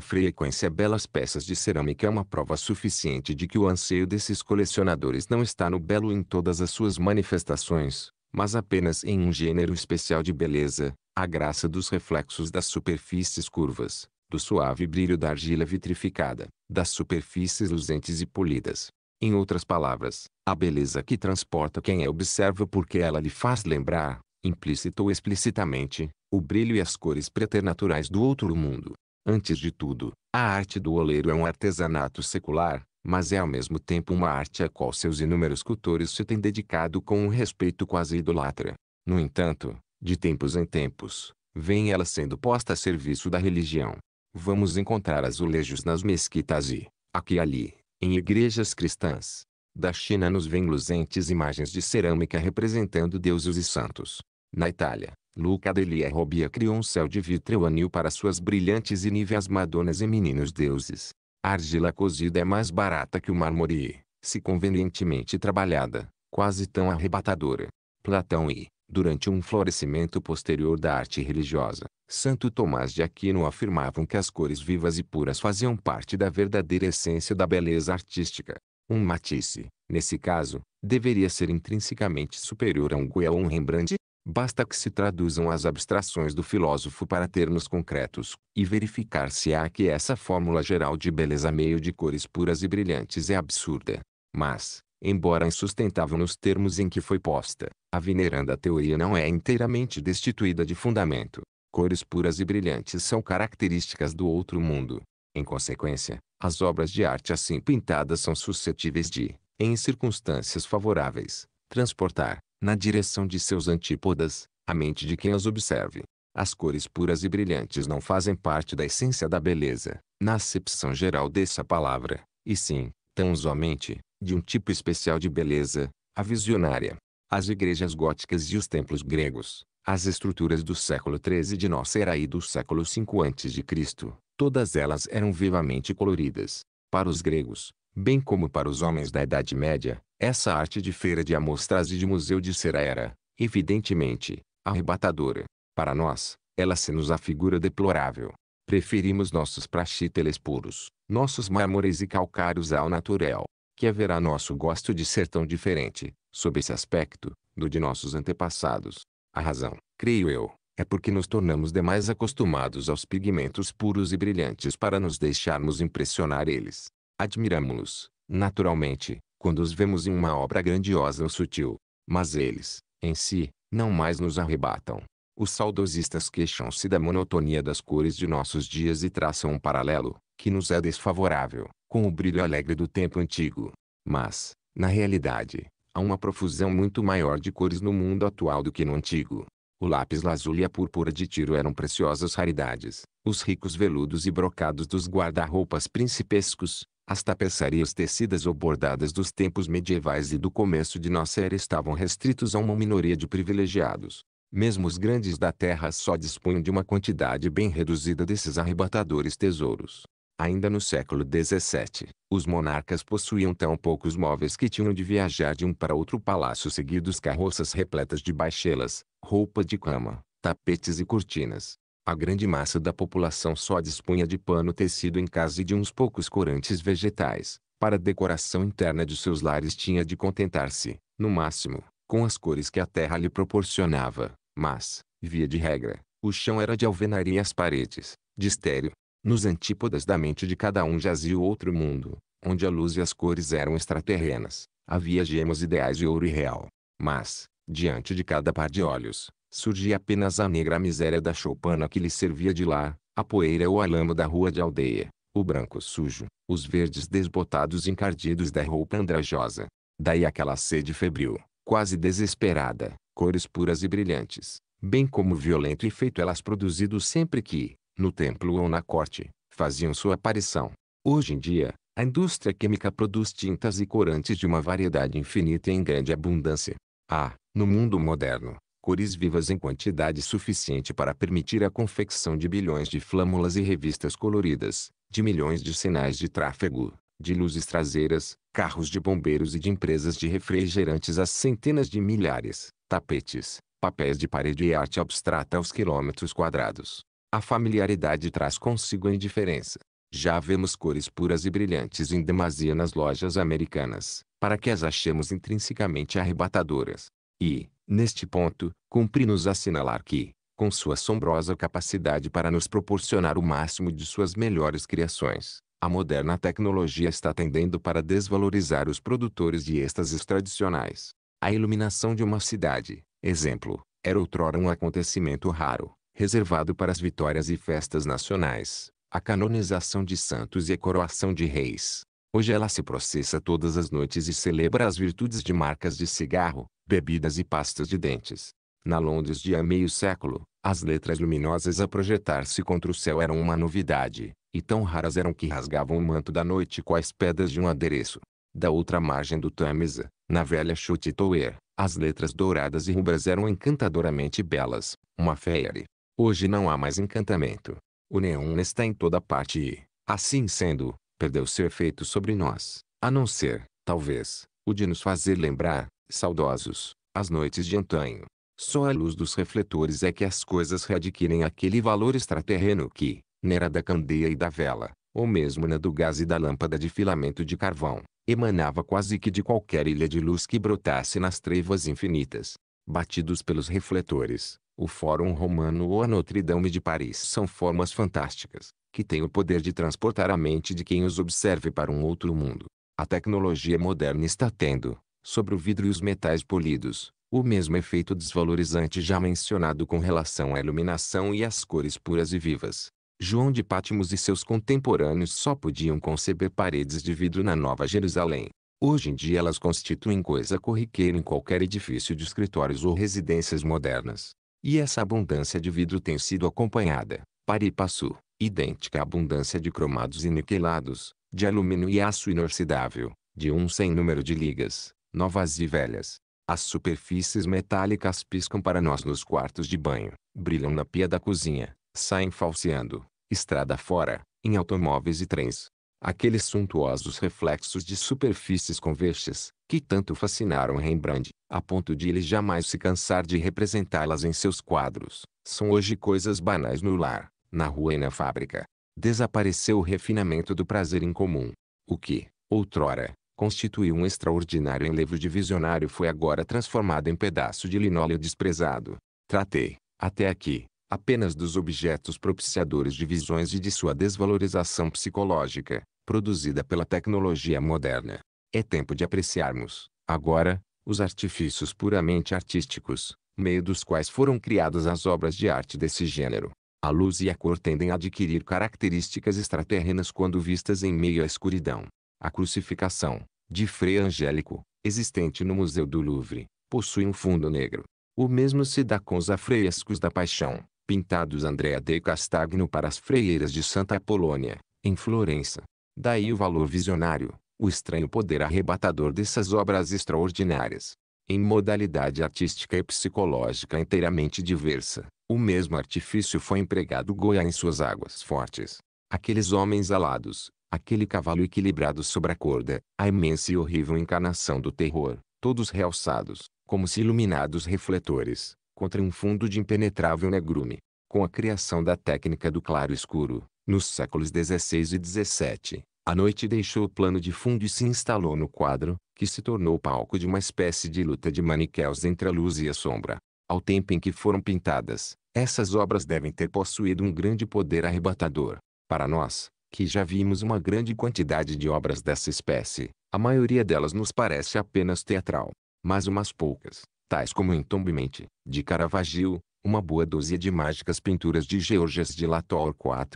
A: frequência belas peças de cerâmica é uma prova suficiente de que o anseio desses colecionadores não está no belo em todas as suas manifestações, mas apenas em um gênero especial de beleza, a graça dos reflexos das superfícies curvas, do suave brilho da argila vitrificada, das superfícies luzentes e polidas, em outras palavras, a beleza que transporta quem a observa porque ela lhe faz lembrar, implícito ou explicitamente, o brilho e as cores preternaturais do outro mundo. Antes de tudo, a arte do oleiro é um artesanato secular, mas é ao mesmo tempo uma arte a qual seus inúmeros cultores se têm dedicado com um respeito quase idolatra. No entanto, de tempos em tempos, vem ela sendo posta a serviço da religião. Vamos encontrar azulejos nas mesquitas e, aqui e ali, em igrejas cristãs, da China nos vêm luzentes imagens de cerâmica representando deuses e santos. Na Itália, Luca Delia Robbia criou um céu de vítreo anil para suas brilhantes e níveas madonas e meninos deuses. A argila cozida é mais barata que o mármore e, se convenientemente trabalhada, quase tão arrebatadora. Platão e, Durante um florescimento posterior da arte religiosa, Santo Tomás de Aquino afirmavam que as cores vivas e puras faziam parte da verdadeira essência da beleza artística. Um Matisse, nesse caso, deveria ser intrinsecamente superior a um Goya ou um Rembrandt, Basta que se traduzam as abstrações do filósofo para termos concretos, e verificar se há que essa fórmula geral de beleza meio de cores puras e brilhantes é absurda. Mas, embora insustentável nos termos em que foi posta, a veneranda teoria não é inteiramente destituída de fundamento. Cores puras e brilhantes são características do outro mundo. Em consequência, as obras de arte assim pintadas são suscetíveis de, em circunstâncias favoráveis, transportar, na direção de seus antípodas, a mente de quem as observe. As cores puras e brilhantes não fazem parte da essência da beleza, na acepção geral dessa palavra, e sim, tão somente, de um tipo especial de beleza, a visionária. As igrejas góticas e os templos gregos, as estruturas do século XIII de nossa era e do século V a.C., todas elas eram vivamente coloridas. Para os gregos, bem como para os homens da Idade Média, essa arte de feira de amostras e de museu de cera era, evidentemente, arrebatadora. Para nós, ela se nos afigura deplorável. Preferimos nossos praxíteles puros, nossos mármores e calcários ao natural que haverá nosso gosto de ser tão diferente, sob esse aspecto, do de nossos antepassados. A razão, creio eu, é porque nos tornamos demais acostumados aos pigmentos puros e brilhantes para nos deixarmos impressionar eles. Admiramos-los, naturalmente, quando os vemos em uma obra grandiosa ou sutil. Mas eles, em si, não mais nos arrebatam. Os saudosistas queixam-se da monotonia das cores de nossos dias e traçam um paralelo, que nos é desfavorável, com o brilho alegre do tempo antigo. Mas, na realidade, há uma profusão muito maior de cores no mundo atual do que no antigo. O lápis lazuli e a púrpura de tiro eram preciosas raridades. Os ricos veludos e brocados dos guarda-roupas principescos, as tapeçarias tecidas ou bordadas dos tempos medievais e do começo de nossa era estavam restritos a uma minoria de privilegiados. Mesmo os grandes da terra só dispunham de uma quantidade bem reduzida desses arrebatadores tesouros. Ainda no século XVII, os monarcas possuíam tão poucos móveis que tinham de viajar de um para outro palácio seguidos carroças repletas de baixelas, roupa de cama, tapetes e cortinas. A grande massa da população só dispunha de pano tecido em casa e de uns poucos corantes vegetais. Para a decoração interna de seus lares tinha de contentar-se, no máximo, com as cores que a terra lhe proporcionava, mas, via de regra, o chão era de alvenaria e as paredes, de estéreo, nos antípodas da mente de cada um jazia outro mundo, onde a luz e as cores eram extraterrenas. Havia gemas ideais de ouro e real. Mas, diante de cada par de olhos, surgia apenas a negra miséria da choupana que lhe servia de lá, a poeira ou a lama da rua de aldeia, o branco sujo, os verdes desbotados encardidos da roupa andrajosa. Daí aquela sede febril, quase desesperada, cores puras e brilhantes, bem como o violento efeito elas produzido sempre que, no templo ou na corte, faziam sua aparição. Hoje em dia, a indústria química produz tintas e corantes de uma variedade infinita e em grande abundância. Há, ah, no mundo moderno, cores vivas em quantidade suficiente para permitir a confecção de bilhões de flâmulas e revistas coloridas, de milhões de sinais de tráfego, de luzes traseiras, carros de bombeiros e de empresas de refrigerantes às centenas de milhares, tapetes, papéis de parede e arte abstrata aos quilômetros quadrados. A familiaridade traz consigo a indiferença. Já vemos cores puras e brilhantes em demasia nas lojas americanas, para que as achemos intrinsecamente arrebatadoras. E, neste ponto, cumpre-nos assinalar que, com sua assombrosa capacidade para nos proporcionar o máximo de suas melhores criações, a moderna tecnologia está tendendo para desvalorizar os produtores de êxtases tradicionais. A iluminação de uma cidade, exemplo, era outrora um acontecimento raro, reservado para as vitórias e festas nacionais, a canonização de santos e a coroação de reis. Hoje ela se processa todas as noites e celebra as virtudes de marcas de cigarro, bebidas e pastas de dentes. Na Londres de há meio século, as letras luminosas a projetar-se contra o céu eram uma novidade, e tão raras eram que rasgavam o manto da noite quais pedras de um adereço. Da outra margem do Tâmisa, na velha Chute Tower, as letras douradas e rubras eram encantadoramente belas, uma féerie, Hoje não há mais encantamento. O neon está em toda parte e, assim sendo, perdeu seu efeito sobre nós, a não ser, talvez, o de nos fazer lembrar, saudosos, as noites de antanho. Só à luz dos refletores é que as coisas readquirem aquele valor extraterreno que, nera da candeia e da vela, ou mesmo na do gás e da lâmpada de filamento de carvão, emanava quase que de qualquer ilha de luz que brotasse nas trevas infinitas. Batidos pelos refletores, o Fórum Romano ou a Notre-Dame de Paris são formas fantásticas, que têm o poder de transportar a mente de quem os observe para um outro mundo. A tecnologia moderna está tendo, sobre o vidro e os metais polidos, o mesmo efeito desvalorizante já mencionado com relação à iluminação e às cores puras e vivas. João de Pátimos e seus contemporâneos só podiam conceber paredes de vidro na Nova Jerusalém. Hoje em dia elas constituem coisa corriqueira em qualquer edifício de escritórios ou residências modernas. E essa abundância de vidro tem sido acompanhada, para passo, idêntica à abundância de cromados e niquelados, de alumínio e aço inoxidável, de um sem número de ligas, novas e velhas. As superfícies metálicas piscam para nós nos quartos de banho, brilham na pia da cozinha, saem falseando, estrada fora, em automóveis e trens, aqueles suntuosos reflexos de superfícies convexas, que tanto fascinaram Rembrandt, a ponto de ele jamais se cansar de representá-las em seus quadros, são hoje coisas banais no lar, na rua e na fábrica. Desapareceu o refinamento do prazer incomum. O que, outrora, constituiu um extraordinário enlevo de visionário foi agora transformado em pedaço de linóleo desprezado. Tratei, até aqui, apenas dos objetos propiciadores de visões e de sua desvalorização psicológica, produzida pela tecnologia moderna. É tempo de apreciarmos, agora, os artifícios puramente artísticos, meio dos quais foram criadas as obras de arte desse gênero. A luz e a cor tendem a adquirir características extraterrenas quando vistas em meio à escuridão. A crucificação, de Frei Angélico, existente no Museu do Louvre, possui um fundo negro. O mesmo se dá com os afrescos da Paixão, pintados Andrea de Castagno para as freieiras de Santa Apolônia, em Florença. Daí o valor visionário, o estranho poder arrebatador dessas obras extraordinárias. Em modalidade artística e psicológica inteiramente diversa, o mesmo artifício foi empregado Goya em suas águas fortes. Aqueles homens alados, aquele cavalo equilibrado sobre a corda, a imensa e horrível encarnação do terror, todos realçados, como se iluminados refletores, contra um fundo de impenetrável negrume. Com a criação da técnica do claro-escuro, nos séculos XVI e XVII, a noite deixou o plano de fundo e se instalou no quadro, que se tornou palco de uma espécie de luta de maniquéus entre a luz e a sombra. Ao tempo em que foram pintadas, essas obras devem ter possuído um grande poder arrebatador. Para nós, que já vimos uma grande quantidade de obras dessa espécie, a maioria delas nos parece apenas teatral. Mas umas poucas, tais como Entombimento, de Caravaggio, uma boa dúzia de mágicas pinturas de Georges de IV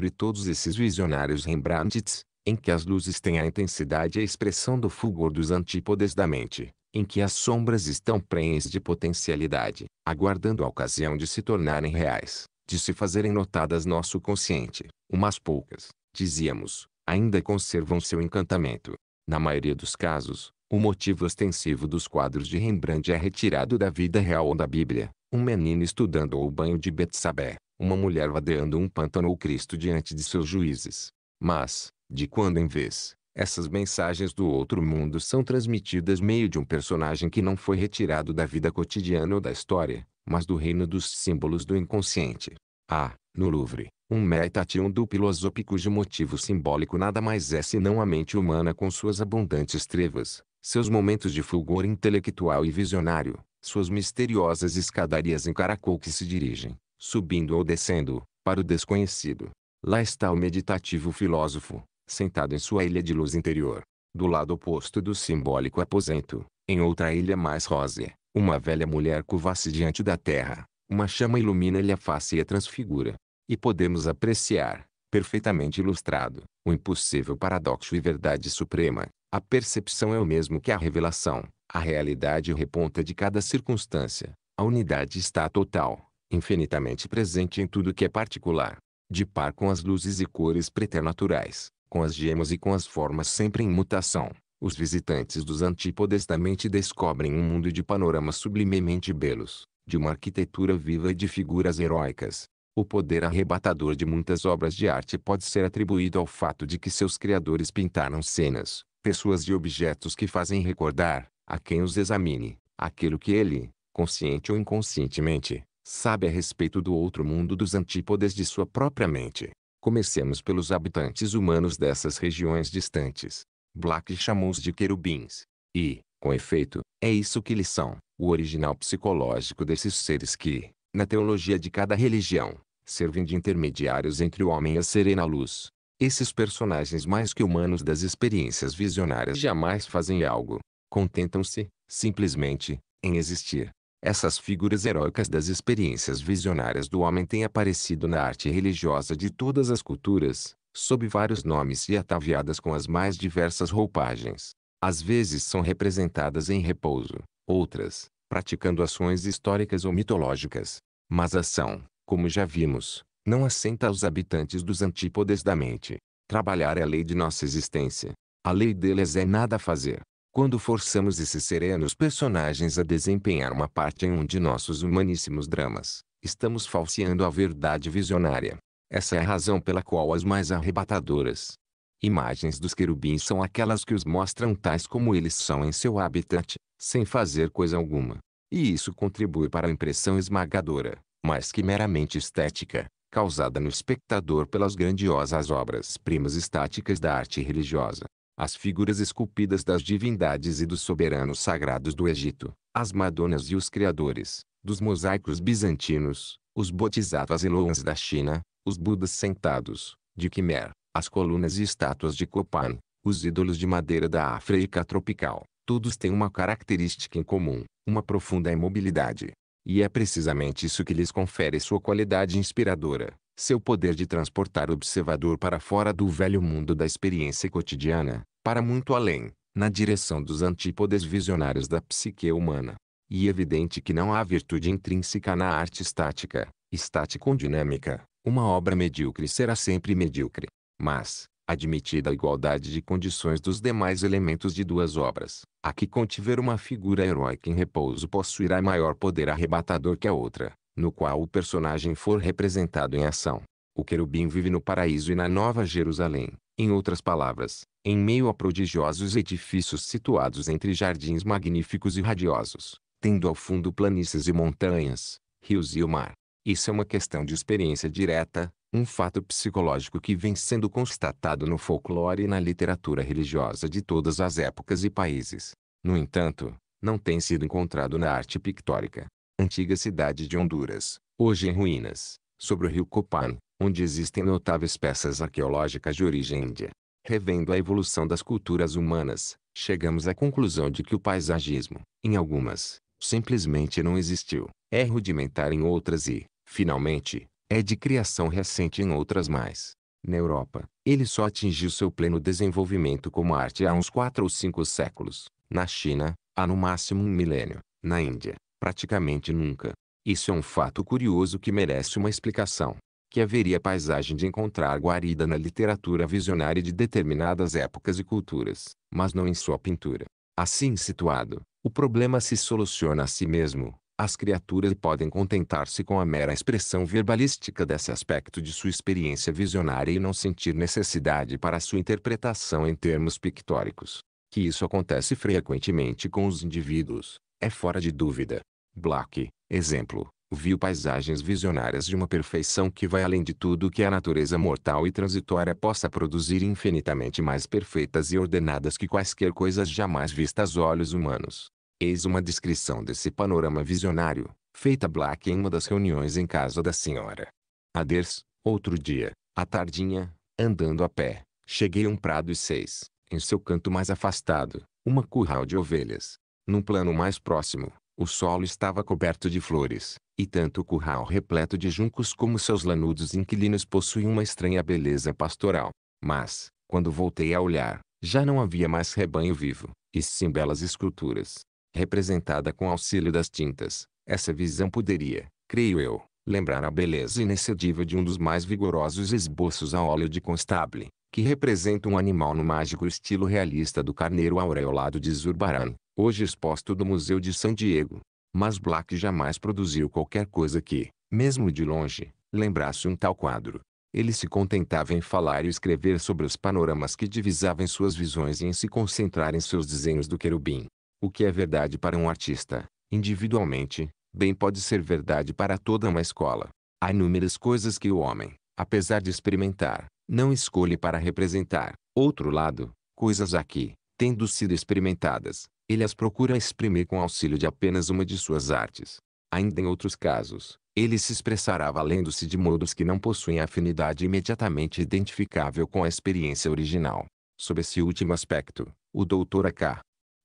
A: e todos esses visionários Rembrandts, em que as luzes têm a intensidade e a expressão do fulgor dos antípodes da mente, em que as sombras estão prenhes de potencialidade, aguardando a ocasião de se tornarem reais, de se fazerem notadas nosso consciente, umas poucas, dizíamos, ainda conservam seu encantamento. Na maioria dos casos, o motivo ostensivo dos quadros de Rembrandt é retirado da vida real ou da Bíblia. Um menino estudando ou o banho de Betsabé, uma mulher vadeando um pântano ou Cristo diante de seus juízes. Mas, de quando em vez, essas mensagens do outro mundo são transmitidas meio de um personagem que não foi retirado da vida cotidiana ou da história, mas do reino dos símbolos do inconsciente. Há, ah, no Louvre, um metathion do filosófico cujo motivo simbólico nada mais é senão a mente humana com suas abundantes trevas, seus momentos de fulgor intelectual e visionário, suas misteriosas escadarias em caracol que se dirigem, subindo ou descendo, para o desconhecido. Lá está o meditativo filósofo, sentado em sua ilha de luz interior. Do lado oposto do simbólico aposento, em outra ilha mais rósea, uma velha mulher curva-se diante da terra. Uma chama ilumina-lhe a face e a transfigura. E podemos apreciar, perfeitamente ilustrado, o impossível paradoxo e verdade suprema, a percepção é o mesmo que a revelação. A realidade é reponta de cada circunstância. A unidade está total, infinitamente presente em tudo que é particular. De par com as luzes e cores preternaturais, com as gemas e com as formas sempre em mutação, os visitantes dos antípodas da mente descobrem um mundo de panoramas sublimemente belos, de uma arquitetura viva e de figuras heróicas. O poder arrebatador de muitas obras de arte pode ser atribuído ao fato de que seus criadores pintaram cenas, pessoas e objetos que fazem recordar, a quem os examine, aquilo que ele, consciente ou inconscientemente, sabe a respeito do outro mundo dos antípodes de sua própria mente. Comecemos pelos habitantes humanos dessas regiões distantes. Black chamou-os de querubins. E, com efeito, é isso que eles são, o original psicológico desses seres que, na teologia de cada religião, servem de intermediários entre o homem e a serena luz. Esses personagens mais que humanos das experiências visionárias jamais fazem algo. Contentam-se, simplesmente, em existir. Essas figuras heróicas das experiências visionárias do homem têm aparecido na arte religiosa de todas as culturas, sob vários nomes e ataviadas com as mais diversas roupagens. Às vezes são representadas em repouso, outras, praticando ações históricas ou mitológicas. Mas a ação, como já vimos, não assenta aos habitantes dos antípodas da mente. Trabalhar é a lei de nossa existência. A lei deles é nada fazer. Quando forçamos esses serenos personagens a desempenhar uma parte em um de nossos humaníssimos dramas, estamos falseando a verdade visionária. Essa é a razão pela qual as mais arrebatadoras imagens dos querubins são aquelas que os mostram tais como eles são em seu habitat, sem fazer coisa alguma. E isso contribui para a impressão esmagadora, mas que meramente estética, causada no espectador pelas grandiosas obras-primas estáticas da arte religiosa. As figuras esculpidas das divindades e dos soberanos sagrados do Egito, as madonas e os criadores, dos mosaicos bizantinos, os bodhisattvas e loans da China, os budas sentados, de Khmer, as colunas e estátuas de Copan, os ídolos de madeira da África tropical, todos têm uma característica em comum, uma profunda imobilidade, e é precisamente isso que lhes confere sua qualidade inspiradora, seu poder de transportar o observador para fora do velho mundo da experiência cotidiana, para muito além, na direção dos antípodes visionários da psique humana. E é evidente que não há virtude intrínseca na arte estática, estático-dinâmica. Uma obra medíocre será sempre medíocre. Mas, admitida a igualdade de condições dos demais elementos de duas obras, a que contiver uma figura heróica em repouso possuirá maior poder arrebatador que a outra, no qual o personagem for representado em ação. O querubim vive no paraíso e na Nova Jerusalém, em outras palavras, em meio a prodigiosos edifícios situados entre jardins magníficos e radiosos, tendo ao fundo planícies e montanhas, rios e o mar. Isso é uma questão de experiência direta, um fato psicológico que vem sendo constatado no folclore e na literatura religiosa de todas as épocas e países. No entanto, não tem sido encontrado na arte pictórica. Antiga cidade de Honduras, hoje em ruínas, sobre o rio Copan, onde existem notáveis peças arqueológicas de origem índia. Revendo a evolução das culturas humanas, chegamos à conclusão de que o paisagismo, em algumas, simplesmente não existiu, é rudimentar em outras e, finalmente, é de criação recente em outras mais. Na Europa, ele só atingiu seu pleno desenvolvimento como arte há uns quatro ou cinco séculos. Na China, há no máximo um milênio. Na Índia, praticamente nunca. Isso é um fato curioso que merece uma explicação. Que haveria paisagem de encontrar guarida na literatura visionária de determinadas épocas e culturas, mas não em sua pintura. Assim situado, o problema se soluciona a si mesmo, as criaturas podem contentar-se com a mera expressão verbalística desse aspecto de sua experiência visionária e não sentir necessidade para sua interpretação em termos pictóricos. Que isso acontece frequentemente com os indivíduos, é fora de dúvida. Black, exemplo, viu paisagens visionárias de uma perfeição que vai além de tudo que a natureza mortal e transitória possa produzir infinitamente mais perfeitas e ordenadas que quaisquer coisas jamais vistas aos olhos humanos. Eis uma descrição desse panorama visionário, feita Black em uma das reuniões em casa da senhora. Aders, outro dia, à tardinha, andando a pé, cheguei a um prado e seis, em seu canto mais afastado, uma curral de ovelhas. Num plano mais próximo, o solo estava coberto de flores, e tanto o curral repleto de juncos como seus lanudos inquilinos possuíam uma estranha beleza pastoral. Mas, quando voltei a olhar, já não havia mais rebanho vivo, e sim belas esculturas, representada com auxílio das tintas, essa visão poderia, creio eu, lembrar a beleza inexcedível de um dos mais vigorosos esboços a óleo de Constable, que representa um animal no mágico estilo realista do carneiro aureolado de Zurbarán, hoje exposto do Museu de San Diego. Mas Black jamais produziu qualquer coisa que, mesmo de longe, lembrasse um tal quadro. Ele se contentava em falar e escrever sobre os panoramas que divisava em suas visões e em se concentrar em seus desenhos do querubim. O que é verdade para um artista, individualmente, bem pode ser verdade para toda uma escola. Há inúmeras coisas que o homem, apesar de experimentar, não escolhe para representar. Outro lado, coisas aqui, tendo sido experimentadas, ele as procura exprimir com auxílio de apenas uma de suas artes. Ainda em outros casos, ele se expressará valendo-se de modos que não possuem afinidade imediatamente identificável com a experiência original. Sob esse último aspecto, o doutor A.K.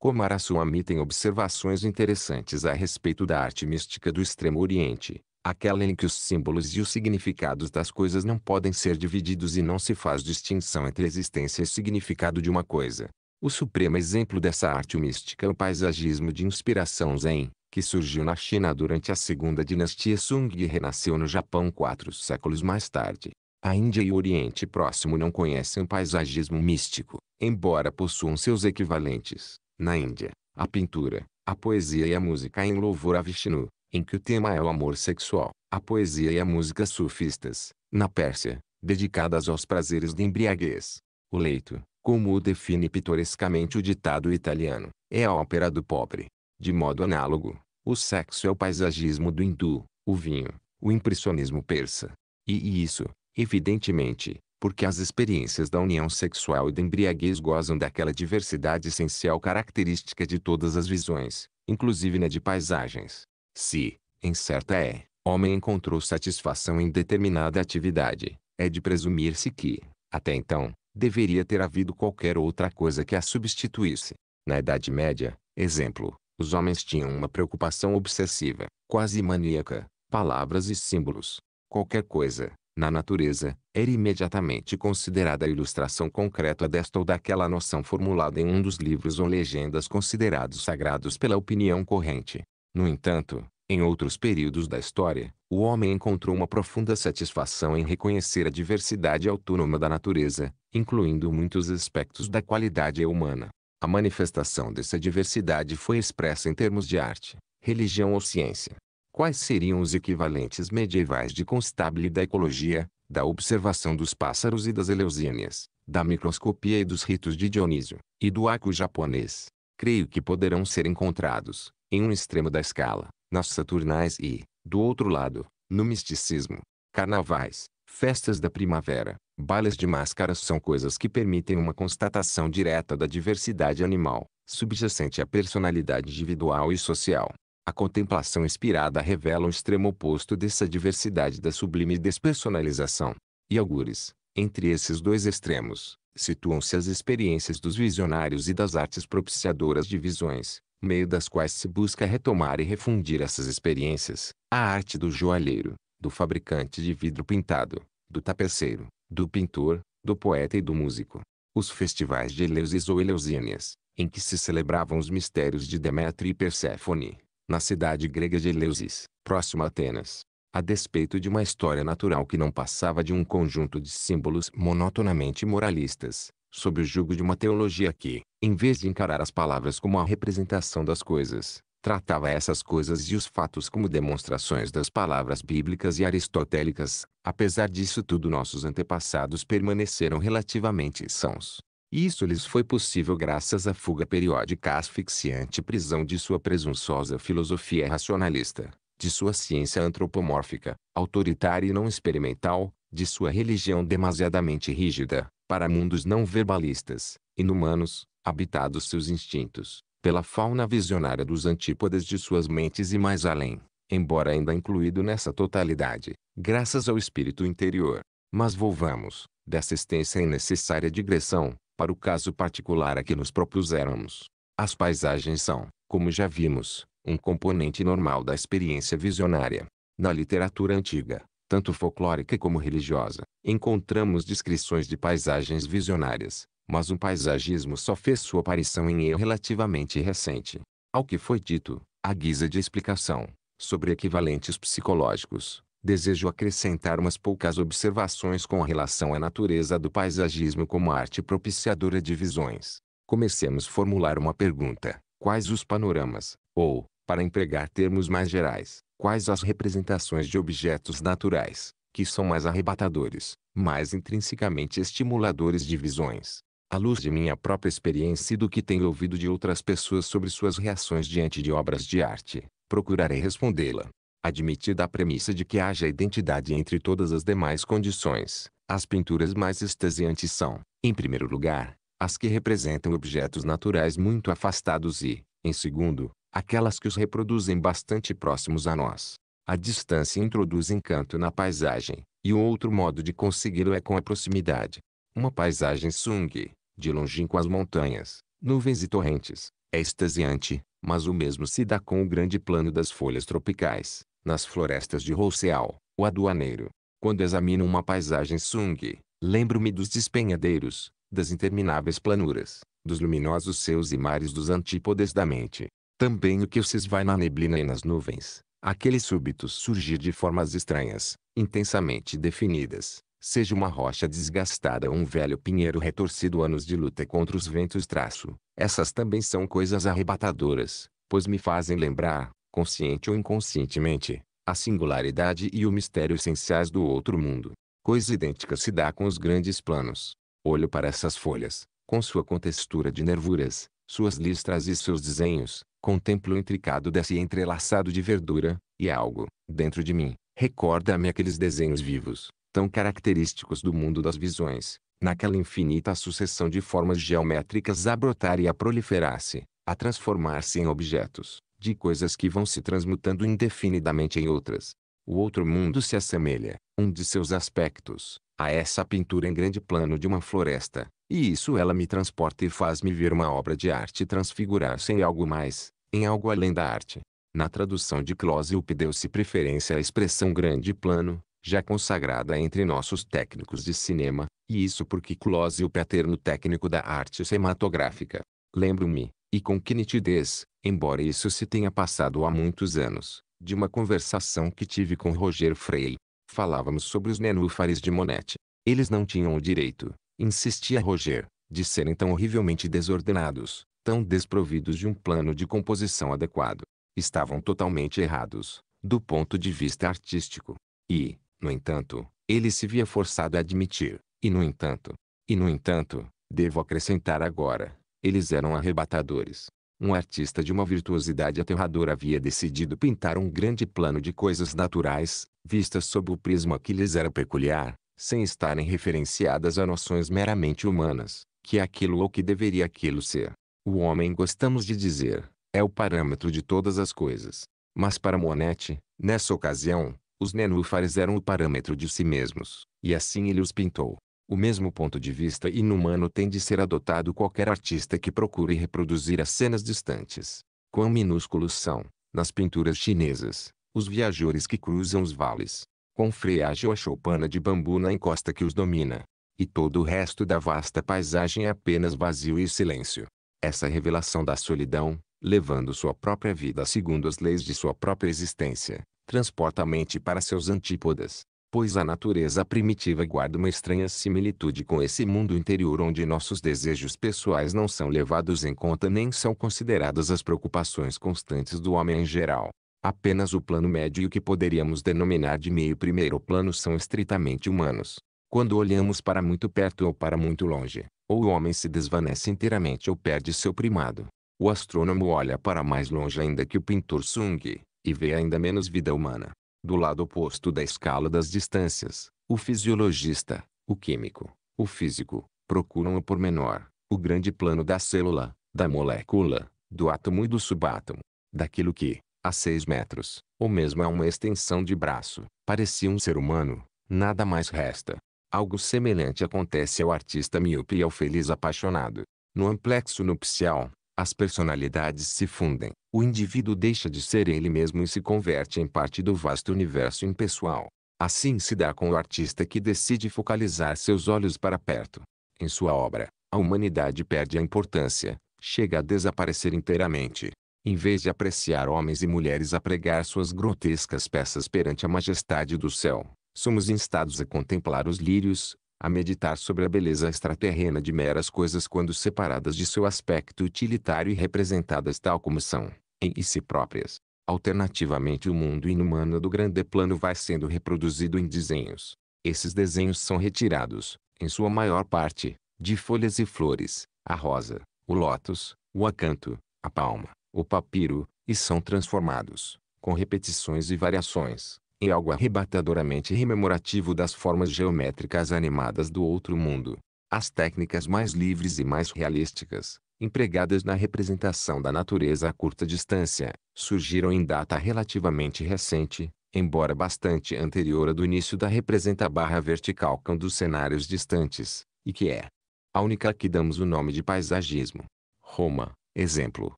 A: Komaraswamy tem observações interessantes a respeito da arte mística do Extremo Oriente, aquela em que os símbolos e os significados das coisas não podem ser divididos e não se faz distinção entre existência e significado de uma coisa. O supremo exemplo dessa arte mística é o paisagismo de inspiração Zen, que surgiu na China durante a segunda dinastia Sung e renasceu no Japão quatro séculos mais tarde. A Índia e o Oriente Próximo não conhecem o paisagismo místico, embora possuam seus equivalentes. Na Índia, a pintura, a poesia e a música em louvor a Vishnu, em que o tema é o amor sexual, a poesia e a música sufistas, na Pérsia, dedicadas aos prazeres de embriaguez. O leito, como o define pitorescamente o ditado italiano, é a ópera do pobre. De modo análogo, o sexo é o paisagismo do hindu, o vinho, o impressionismo persa. E, e isso, evidentemente, porque as experiências da união sexual e da embriaguez gozam daquela diversidade essencial característica de todas as visões, inclusive na de paisagens. Se, em certa é, homem encontrou satisfação em determinada atividade, é de presumir-se que, até então, deveria ter havido qualquer outra coisa que a substituísse. Na Idade Média, exemplo, os homens tinham uma preocupação obsessiva, quase maníaca, palavras e símbolos. Qualquer coisa, na natureza, era imediatamente considerada a ilustração concreta desta ou daquela noção formulada em um dos livros ou legendas considerados sagrados pela opinião corrente. No entanto, em outros períodos da história, o homem encontrou uma profunda satisfação em reconhecer a diversidade autônoma da natureza, incluindo muitos aspectos da qualidade humana. A manifestação dessa diversidade foi expressa em termos de arte, religião ou ciência quais seriam os equivalentes medievais de Constable da ecologia, da observação dos pássaros e das eleusíneas, da microscopia e dos ritos de Dionísio, e do arco japonês. Creio que poderão ser encontrados, em um extremo da escala, nas saturnais e, do outro lado, no misticismo. Carnavais, festas da primavera, bailes de máscaras são coisas que permitem uma constatação direta da diversidade animal, subjacente à personalidade individual e social. A contemplação inspirada revela o extremo oposto dessa diversidade da sublime despersonalização. E algures, entre esses dois extremos, situam-se as experiências dos visionários e das artes propiciadoras de visões, meio das quais se busca retomar e refundir essas experiências, a arte do joalheiro, do fabricante de vidro pintado, do tapeceiro, do pintor, do poeta e do músico. Os festivais de Eleusis ou Eleusínias, em que se celebravam os mistérios de Deméter e Perséfone, na cidade grega de Eleusis, próxima a Atenas. A despeito de uma história natural que não passava de um conjunto de símbolos monotonamente moralistas, sob o jugo de uma teologia que, em vez de encarar as palavras como a representação das coisas, tratava essas coisas e os fatos como demonstrações das palavras bíblicas e aristotélicas. Apesar disso tudo nossos antepassados permaneceram relativamente sãos, isso lhes foi possível graças à fuga periódica asfixiante prisão de sua presunçosa filosofia racionalista, de sua ciência antropomórfica, autoritária e não experimental, de sua religião demasiadamente rígida, para mundos não verbalistas, inumanos, habitados seus instintos, pela fauna visionária dos antípodas de suas mentes e mais além, embora ainda incluído nessa totalidade, graças ao espírito interior. Mas volvamos, dessa extensa e necessária digressão, para o caso particular a que nos propusermos. As paisagens são, como já vimos, um componente normal da experiência visionária. Na literatura antiga, tanto folclórica como religiosa, encontramos descrições de paisagens visionárias, mas o paisagismo só fez sua aparição em eu relativamente recente. Ao que foi dito, à guisa de explicação, sobre equivalentes psicológicos, desejo acrescentar umas poucas observações com relação à natureza do paisagismo como arte propiciadora de visões. Comecemos a formular uma pergunta: quais os panoramas, ou, para empregar termos mais gerais, quais as representações de objetos naturais, que são mais arrebatadores, mais intrinsecamente estimuladores de visões? À luz de minha própria experiência e do que tenho ouvido de outras pessoas sobre suas reações diante de obras de arte, procurarei respondê-la admitida a premissa de que haja identidade entre todas as demais condições, as pinturas mais extasiantes são, em primeiro lugar, as que representam objetos naturais muito afastados e, em segundo, aquelas que os reproduzem bastante próximos a nós. A distância introduz encanto na paisagem, e o outro modo de consegui-lo é com a proximidade. Uma paisagem sung, de longínquas montanhas, nuvens e torrentes, é extasiante, mas o mesmo se dá com o grande plano das folhas tropicais, nas florestas de Rousseau, o aduaneiro, quando examino uma paisagem sung, lembro-me dos despenhadeiros, das intermináveis planuras, dos luminosos céus e mares dos antípodes da mente. Também o que se esvai na neblina e nas nuvens, aquele súbito surgir de formas estranhas, intensamente definidas, seja uma rocha desgastada ou um velho pinheiro retorcido anos de luta contra os ventos traço. Essas também são coisas arrebatadoras, pois me fazem lembrar, consciente ou inconscientemente, a singularidade e o mistério essenciais do outro mundo. Coisa idêntica se dá com os grandes planos. Olho para essas folhas, com sua contextura de nervuras, suas listras e seus desenhos, contemplo o intricado desse entrelaçado de verdura, e algo, dentro de mim, recorda-me aqueles desenhos vivos, tão característicos do mundo das visões, naquela infinita sucessão de formas geométricas a brotar e a proliferar-se, a transformar-se em objetos, de coisas que vão se transmutando indefinidamente em outras. O outro mundo se assemelha, um de seus aspectos, a essa pintura em grande plano de uma floresta, e isso ela me transporta e faz-me ver uma obra de arte transfigurar-se em algo mais, em algo além da arte. Na tradução de Clósiop deu-se preferência à expressão grande plano, já consagrada entre nossos técnicos de cinema, e isso porque Clósiop é termo técnico da arte cinematográfica. Lembro-me, e com que nitidez, embora isso se tenha passado há muitos anos, de uma conversação que tive com Roger Frey. Falávamos sobre os nenúfares de Monet. Eles não tinham o direito, insistia Roger, de serem tão horrivelmente desordenados, tão desprovidos de um plano de composição adequado. Estavam totalmente errados, do ponto de vista artístico. E, no entanto, ele se via forçado a admitir. E no entanto, e no entanto, devo acrescentar agora, eles eram arrebatadores. Um artista de uma virtuosidade aterradora havia decidido pintar um grande plano de coisas naturais, vistas sob o prisma que lhes era peculiar, sem estarem referenciadas a noções meramente humanas, que é aquilo ou que deveria aquilo ser. O homem, gostamos de dizer, é o parâmetro de todas as coisas. Mas para Monet, nessa ocasião, os nenúfares eram o parâmetro de si mesmos, e assim ele os pintou. O mesmo ponto de vista inumano tem de ser adotado qualquer artista que procure reproduzir as cenas distantes. Quão minúsculos são, nas pinturas chinesas, os viajores que cruzam os vales. Quão frágil a choupana de bambu na encosta que os domina. E todo o resto da vasta paisagem é apenas vazio e silêncio. Essa revelação da solidão, levando sua própria vida segundo as leis de sua própria existência, transporta a mente para seus antípodas pois a natureza primitiva guarda uma estranha similitude com esse mundo interior onde nossos desejos pessoais não são levados em conta nem são consideradas as preocupações constantes do homem em geral. Apenas o plano médio e o que poderíamos denominar de meio primeiro plano são estritamente humanos. Quando olhamos para muito perto ou para muito longe, ou o homem se desvanece inteiramente ou perde seu primado. O astrônomo olha para mais longe ainda que o pintor Sung, e vê ainda menos vida humana do lado oposto da escala das distâncias, o fisiologista, o químico, o físico, procuram o pormenor, o grande plano da célula, da molécula, do átomo e do subátomo, daquilo que, a seis metros, ou mesmo a uma extensão de braço, parecia um ser humano, nada mais resta. Algo semelhante acontece ao artista míope e ao feliz apaixonado. No amplexo nupcial, as personalidades se fundem. O indivíduo deixa de ser ele mesmo e se converte em parte do vasto universo impessoal. Assim se dá com o artista que decide focalizar seus olhos para perto. Em sua obra, a humanidade perde a importância, chega a desaparecer inteiramente. Em vez de apreciar homens e mulheres a pregar suas grotescas peças perante a majestade do céu, somos instados a contemplar os lírios, a meditar sobre a beleza extraterrena de meras coisas quando separadas de seu aspecto utilitário e representadas tal como são, em si próprias. Alternativamente o mundo inumano do grande plano vai sendo reproduzido em desenhos. Esses desenhos são retirados, em sua maior parte, de folhas e flores, a rosa, o lótus, o acanto, a palma, o papiro, e são transformados, com repetições e variações, em é algo arrebatadoramente rememorativo das formas geométricas animadas do outro mundo. As técnicas mais livres e mais realísticas, empregadas na representação da natureza a curta distância, surgiram em data relativamente recente, embora bastante anterior à do início da representa barra vertical cão dos cenários distantes, e que é a única a que damos o nome de paisagismo. Roma, exemplo,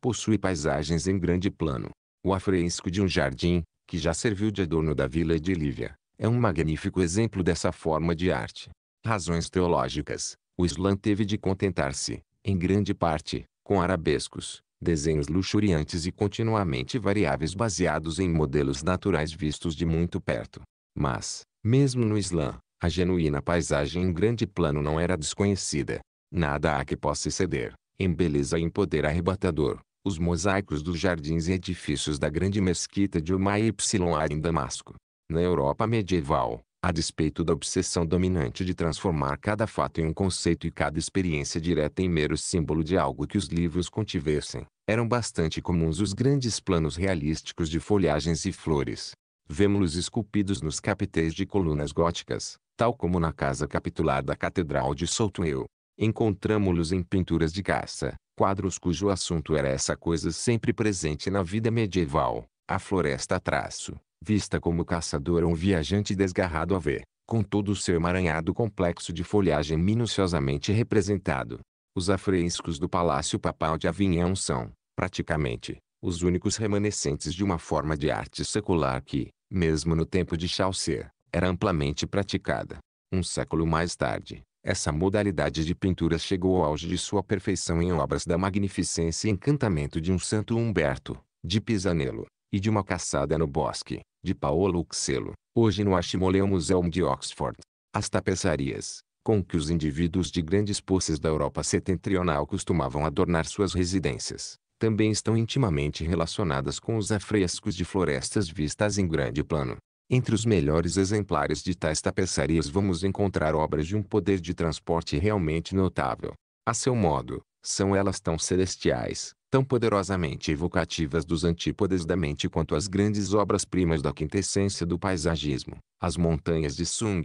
A: possui paisagens em grande plano. O afresco de um jardim, que já serviu de adorno da vila de Lívia, é um magnífico exemplo dessa forma de arte. Razões teológicas. O Islã teve de contentar-se, em grande parte, com arabescos, desenhos luxuriantes e continuamente variáveis baseados em modelos naturais vistos de muito perto. Mas, mesmo no Islã, a genuína paisagem em grande plano não era desconhecida. Nada há que possa exceder, em beleza e em poder arrebatador, os mosaicos dos jardins e edifícios da grande mesquita de Umayr em Damasco. Na Europa medieval, a despeito da obsessão dominante de transformar cada fato em um conceito e cada experiência direta em mero símbolo de algo que os livros contivessem, eram bastante comuns os grandes planos realísticos de folhagens e flores. Vemos-los esculpidos nos capitéis de colunas góticas, tal como na casa capitular da Catedral de Soutueu. Encontramos-los em pinturas de caça, quadros cujo assunto era essa coisa sempre presente na vida medieval, a floresta traço, vista como caçador ou um viajante desgarrado a ver, com todo o seu emaranhado complexo de folhagem minuciosamente representado. Os afrescos do Palácio Papal de Avignon são, praticamente, os únicos remanescentes de uma forma de arte secular que, mesmo no tempo de Chaucer, era amplamente praticada. Um século mais tarde, essa modalidade de pinturas chegou ao auge de sua perfeição em obras da magnificência e encantamento de um Santo Humberto, de Pisanello, e de Uma Caçada no Bosque, de Paolo Uccello, hoje no Ashmolean Museum de Oxford. As tapeçarias, com que os indivíduos de grandes posses da Europa setentrional costumavam adornar suas residências, também estão intimamente relacionadas com os afrescos de florestas vistas em grande plano, entre os melhores exemplares de tais tapeçarias vamos encontrar obras de um poder de transporte realmente notável. A seu modo, são elas tão celestiais, tão poderosamente evocativas dos antípodas da mente quanto as grandes obras-primas da quintessência do paisagismo, as montanhas de Sung,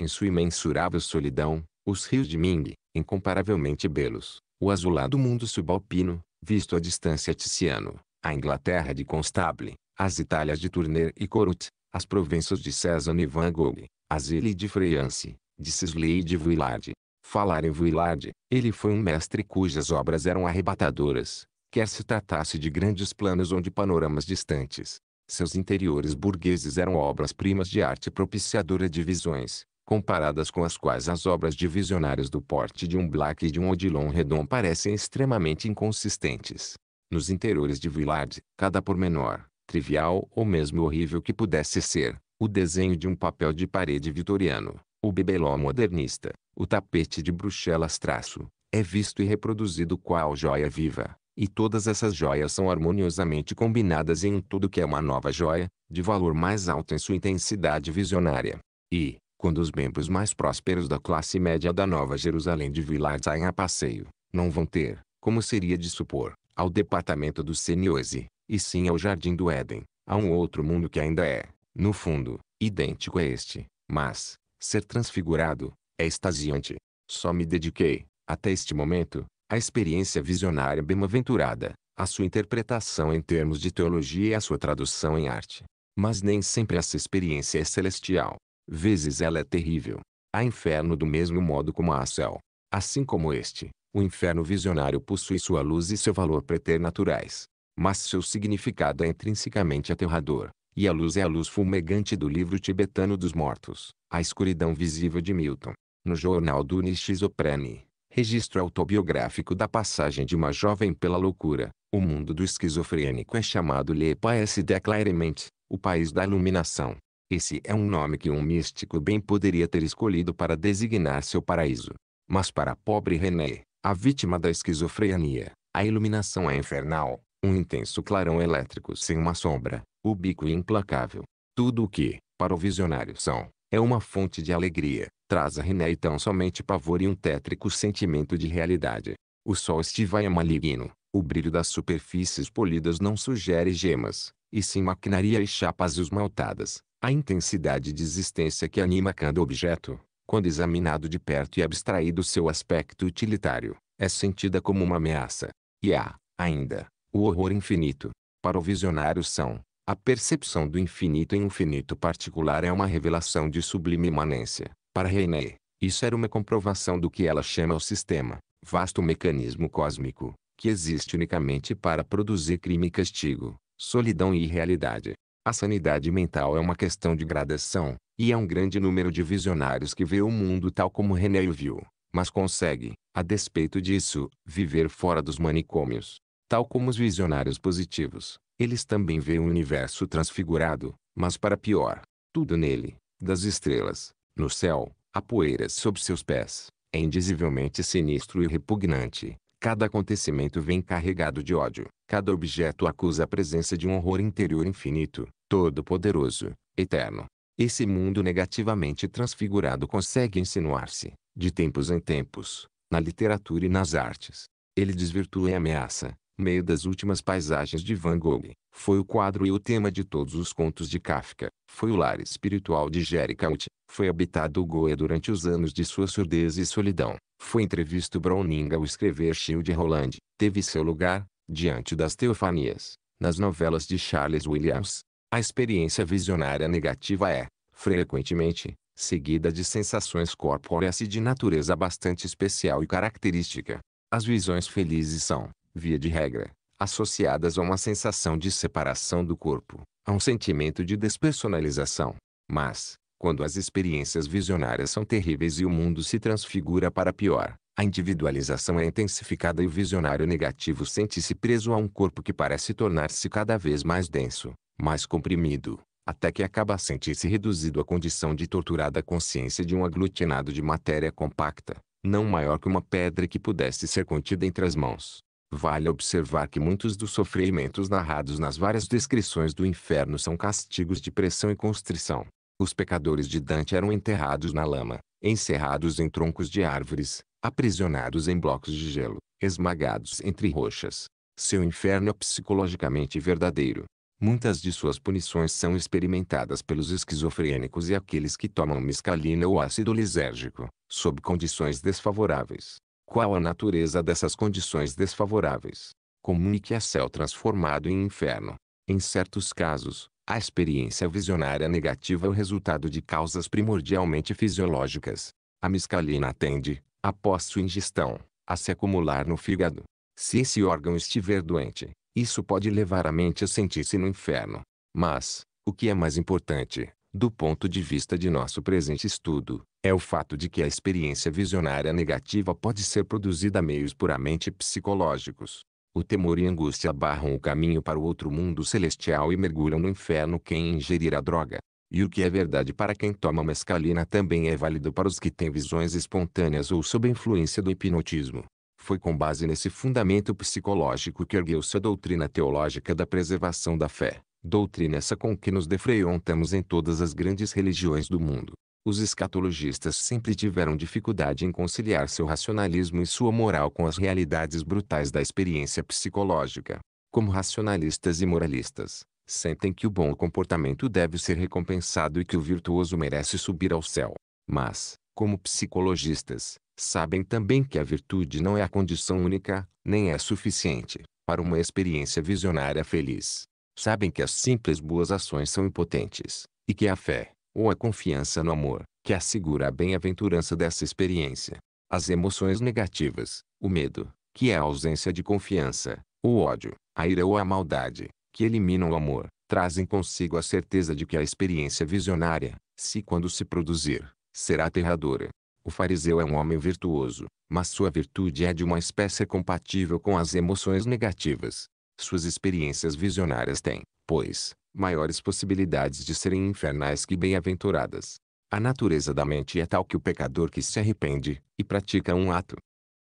A: em sua imensurável solidão, os rios de Ming, incomparavelmente belos, o azulado mundo subalpino, visto à distância Ticiano; a Inglaterra de Constable, as Itálias de Turner e Corut, as províncias de César e Van Gogh, as ilhas de Freyance, de Sisley e de Vuillard. Falar em Vuillard, ele foi um mestre cujas obras eram arrebatadoras, quer se tratasse de grandes planos ou de panoramas distantes. Seus interiores burgueses eram obras-primas de arte propiciadora de visões, comparadas com as quais as obras de visionários do porte de um Black e de um Odilon Redon parecem extremamente inconsistentes. Nos interiores de Vuillard, cada pormenor, trivial ou mesmo horrível que pudesse ser, o desenho de um papel de parede vitoriano, o bibelô modernista, o tapete de Bruxelas traço, é visto e reproduzido qual joia viva, e todas essas joias são harmoniosamente combinadas em um todo que é uma nova joia, de valor mais alto em sua intensidade visionária. E, quando os membros mais prósperos da classe média da Nova Jerusalém de Vilar saem a passeio, não vão ter, como seria de supor, ao departamento do Seniose, e sim ao é jardim do Éden, a um outro mundo que ainda é, no fundo, idêntico a este, mas, ser transfigurado, é extasiante. Só me dediquei, até este momento, à experiência visionária bem-aventurada, à sua interpretação em termos de teologia e à sua tradução em arte. Mas nem sempre essa experiência é celestial. Vezes ela é terrível. Há inferno do mesmo modo como há céu. Assim como este, o inferno visionário possui sua luz e seu valor preternaturais mas seu significado é intrinsecamente aterrador, e a luz é a luz fumegante do livro tibetano dos mortos, A Escuridão Visível de Milton. No jornal do Nishizoprene, registro autobiográfico da passagem de uma jovem pela loucura, o mundo do esquizofrênico é chamado Le Pais de Clairement, o país da iluminação. Esse é um nome que um místico bem poderia ter escolhido para designar seu paraíso. Mas para a pobre René, a vítima da esquizofrenia, a iluminação é infernal, um intenso clarão elétrico sem uma sombra, o bico implacável. Tudo o que, para o visionário são, é uma fonte de alegria, traz a René tão somente pavor e um tétrico sentimento de realidade. O sol é maligno, o brilho das superfícies polidas não sugere gemas, e sim maquinaria e chapas esmaltadas. A intensidade de existência que anima cada objeto, quando examinado de perto e abstraído seu aspecto utilitário, é sentida como uma ameaça. E há, ainda, o horror infinito. Para o visionário são, a percepção do infinito em um finito particular é uma revelação de sublime imanência. Para René, isso era uma comprovação do que ela chama o sistema, vasto mecanismo cósmico, que existe unicamente para produzir crime e castigo, solidão e irrealidade. A sanidade mental é uma questão de gradação, e há é um grande número de visionários que vê o mundo tal como René o viu, mas consegue, a despeito disso, viver fora dos manicômios. Tal como os visionários positivos, eles também veem o universo transfigurado, mas para pior. Tudo nele, das estrelas, no céu, a poeira sob seus pés, é indizivelmente sinistro e repugnante. Cada acontecimento vem carregado de ódio. Cada objeto acusa a presença de um horror interior infinito, todo-poderoso, eterno. Esse mundo negativamente transfigurado consegue insinuar-se, de tempos em tempos, na literatura e nas artes. Ele desvirtua e ameaça, meio das últimas paisagens de Van Gogh. Foi o quadro e o tema de todos os contos de Kafka. Foi o lar espiritual de Jericault. Foi habitado Goethe durante os anos de sua surdez e solidão. Foi entrevisto Browning ao escrever Shield Roland. Teve seu lugar, diante das teofanias, nas novelas de Charles Williams. A experiência visionária negativa é, frequentemente, seguida de sensações corpóreas e de natureza bastante especial e característica. As visões felizes são, via de regra, associadas a uma sensação de separação do corpo, a um sentimento de despersonalização. Mas, quando as experiências visionárias são terríveis e o mundo se transfigura para pior, a individualização é intensificada e o visionário negativo sente-se preso a um corpo que parece tornar-se cada vez mais denso, mais comprimido, até que acaba a sentir-se reduzido à condição de torturada consciência de um aglutinado de matéria compacta, não maior que uma pedra que pudesse ser contida entre as mãos. Vale observar que muitos dos sofrimentos narrados nas várias descrições do inferno são castigos de pressão e constrição. Os pecadores de Dante eram enterrados na lama, encerrados em troncos de árvores, aprisionados em blocos de gelo, esmagados entre rochas. Seu inferno é psicologicamente verdadeiro. Muitas de suas punições são experimentadas pelos esquizofrênicos e aqueles que tomam mescalina ou ácido lisérgico, sob condições desfavoráveis. Qual a natureza dessas condições desfavoráveis? Comunique a céu transformado em inferno. Em certos casos, a experiência visionária negativa é o resultado de causas primordialmente fisiológicas. A miscalina tende, após sua ingestão, a se acumular no fígado. Se esse órgão estiver doente, isso pode levar a mente a sentir-se no inferno. Mas, o que é mais importante, do ponto de vista de nosso presente estudo, é o fato de que a experiência visionária negativa pode ser produzida a meios puramente psicológicos. O temor e a angústia barram o caminho para o outro mundo celestial e mergulham no inferno quem ingerir a droga. E o que é verdade para quem toma mescalina também é válido para os que têm visões espontâneas ou sob influência do hipnotismo. Foi com base nesse fundamento psicológico que ergueu-se a doutrina teológica da preservação da fé, doutrina essa com que nos defreontamos em todas as grandes religiões do mundo os escatologistas sempre tiveram dificuldade em conciliar seu racionalismo e sua moral com as realidades brutais da experiência psicológica. Como racionalistas e moralistas, sentem que o bom comportamento deve ser recompensado e que o virtuoso merece subir ao céu. Mas, como psicologistas, sabem também que a virtude não é a condição única, nem é suficiente, para uma experiência visionária feliz. Sabem que as simples boas ações são impotentes, e que a fé, ou a confiança no amor, que assegura a bem-aventurança dessa experiência. As emoções negativas, o medo, que é a ausência de confiança, o ódio, a ira ou a maldade, que eliminam o amor, trazem consigo a certeza de que a experiência visionária, se quando se produzir, será aterradora. O fariseu é um homem virtuoso, mas sua virtude é de uma espécie compatível com as emoções negativas. Suas experiências visionárias têm, pois, maiores possibilidades de serem infernais que bem-aventuradas. A natureza da mente é tal que o pecador que se arrepende e pratica um ato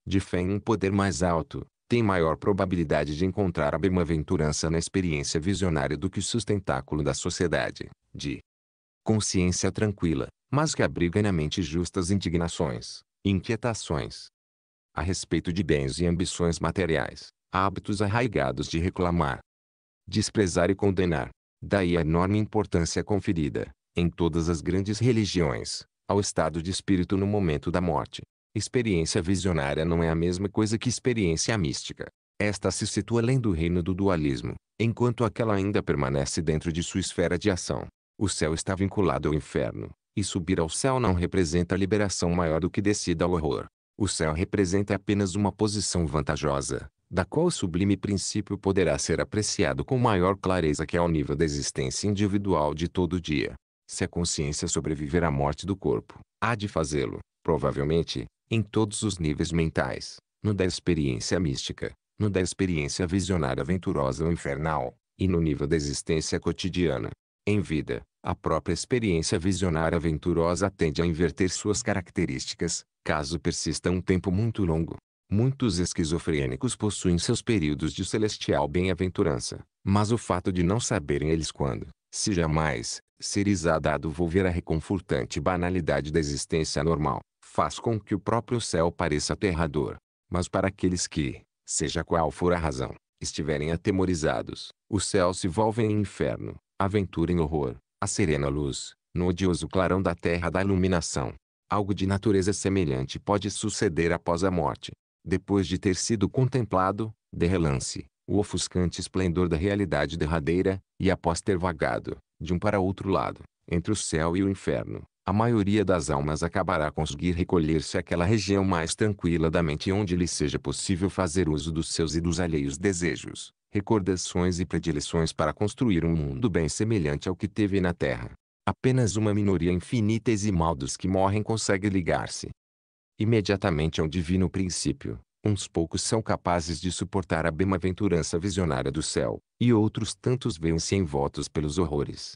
A: de fé em um poder mais alto, tem maior probabilidade de encontrar a bem-aventurança na experiência visionária do que o sustentáculo da sociedade, de consciência tranquila, mas que abriga na mente justas indignações, inquietações a respeito de bens e ambições materiais, hábitos arraigados de reclamar, desprezar e condenar, Daí a enorme importância conferida, em todas as grandes religiões, ao estado de espírito no momento da morte. Experiência visionária não é a mesma coisa que experiência mística. Esta se situa além do reino do dualismo, enquanto aquela ainda permanece dentro de sua esfera de ação. O céu está vinculado ao inferno, e subir ao céu não representa liberação maior do que descida ao horror. O céu representa apenas uma posição vantajosa, da qual o sublime princípio poderá ser apreciado com maior clareza que ao é nível da existência individual de todo dia. Se a consciência sobreviver à morte do corpo, há de fazê-lo, provavelmente, em todos os níveis mentais, no da experiência mística, no da experiência visionária aventurosa ou infernal, e no nível da existência cotidiana. Em vida, a própria experiência visionária aventurosa tende a inverter suas características, caso persista um tempo muito longo. Muitos esquizofrênicos possuem seus períodos de celestial bem-aventurança, mas o fato de não saberem eles quando, se jamais, ser dado volver à reconfortante banalidade da existência normal, faz com que o próprio céu pareça aterrador. Mas para aqueles que, seja qual for a razão, estiverem atemorizados, o céu se volve em inferno, aventura em horror, a serena luz, no odioso clarão da terra da iluminação. Algo de natureza semelhante pode suceder após a morte, depois de ter sido contemplado, de relance, o ofuscante esplendor da realidade derradeira, e após ter vagado, de um para outro lado, entre o céu e o inferno, a maioria das almas acabará conseguir recolher-se àquela região mais tranquila da mente onde lhe seja possível fazer uso dos seus e dos alheios desejos, recordações e predileções para construir um mundo bem semelhante ao que teve na Terra. Apenas uma minoria infinita e mal dos que morrem consegue ligar-se, imediatamente ao divino princípio. Uns poucos são capazes de suportar a bem-aventurança visionária do céu, e outros tantos veem-se envoltos pelos horrores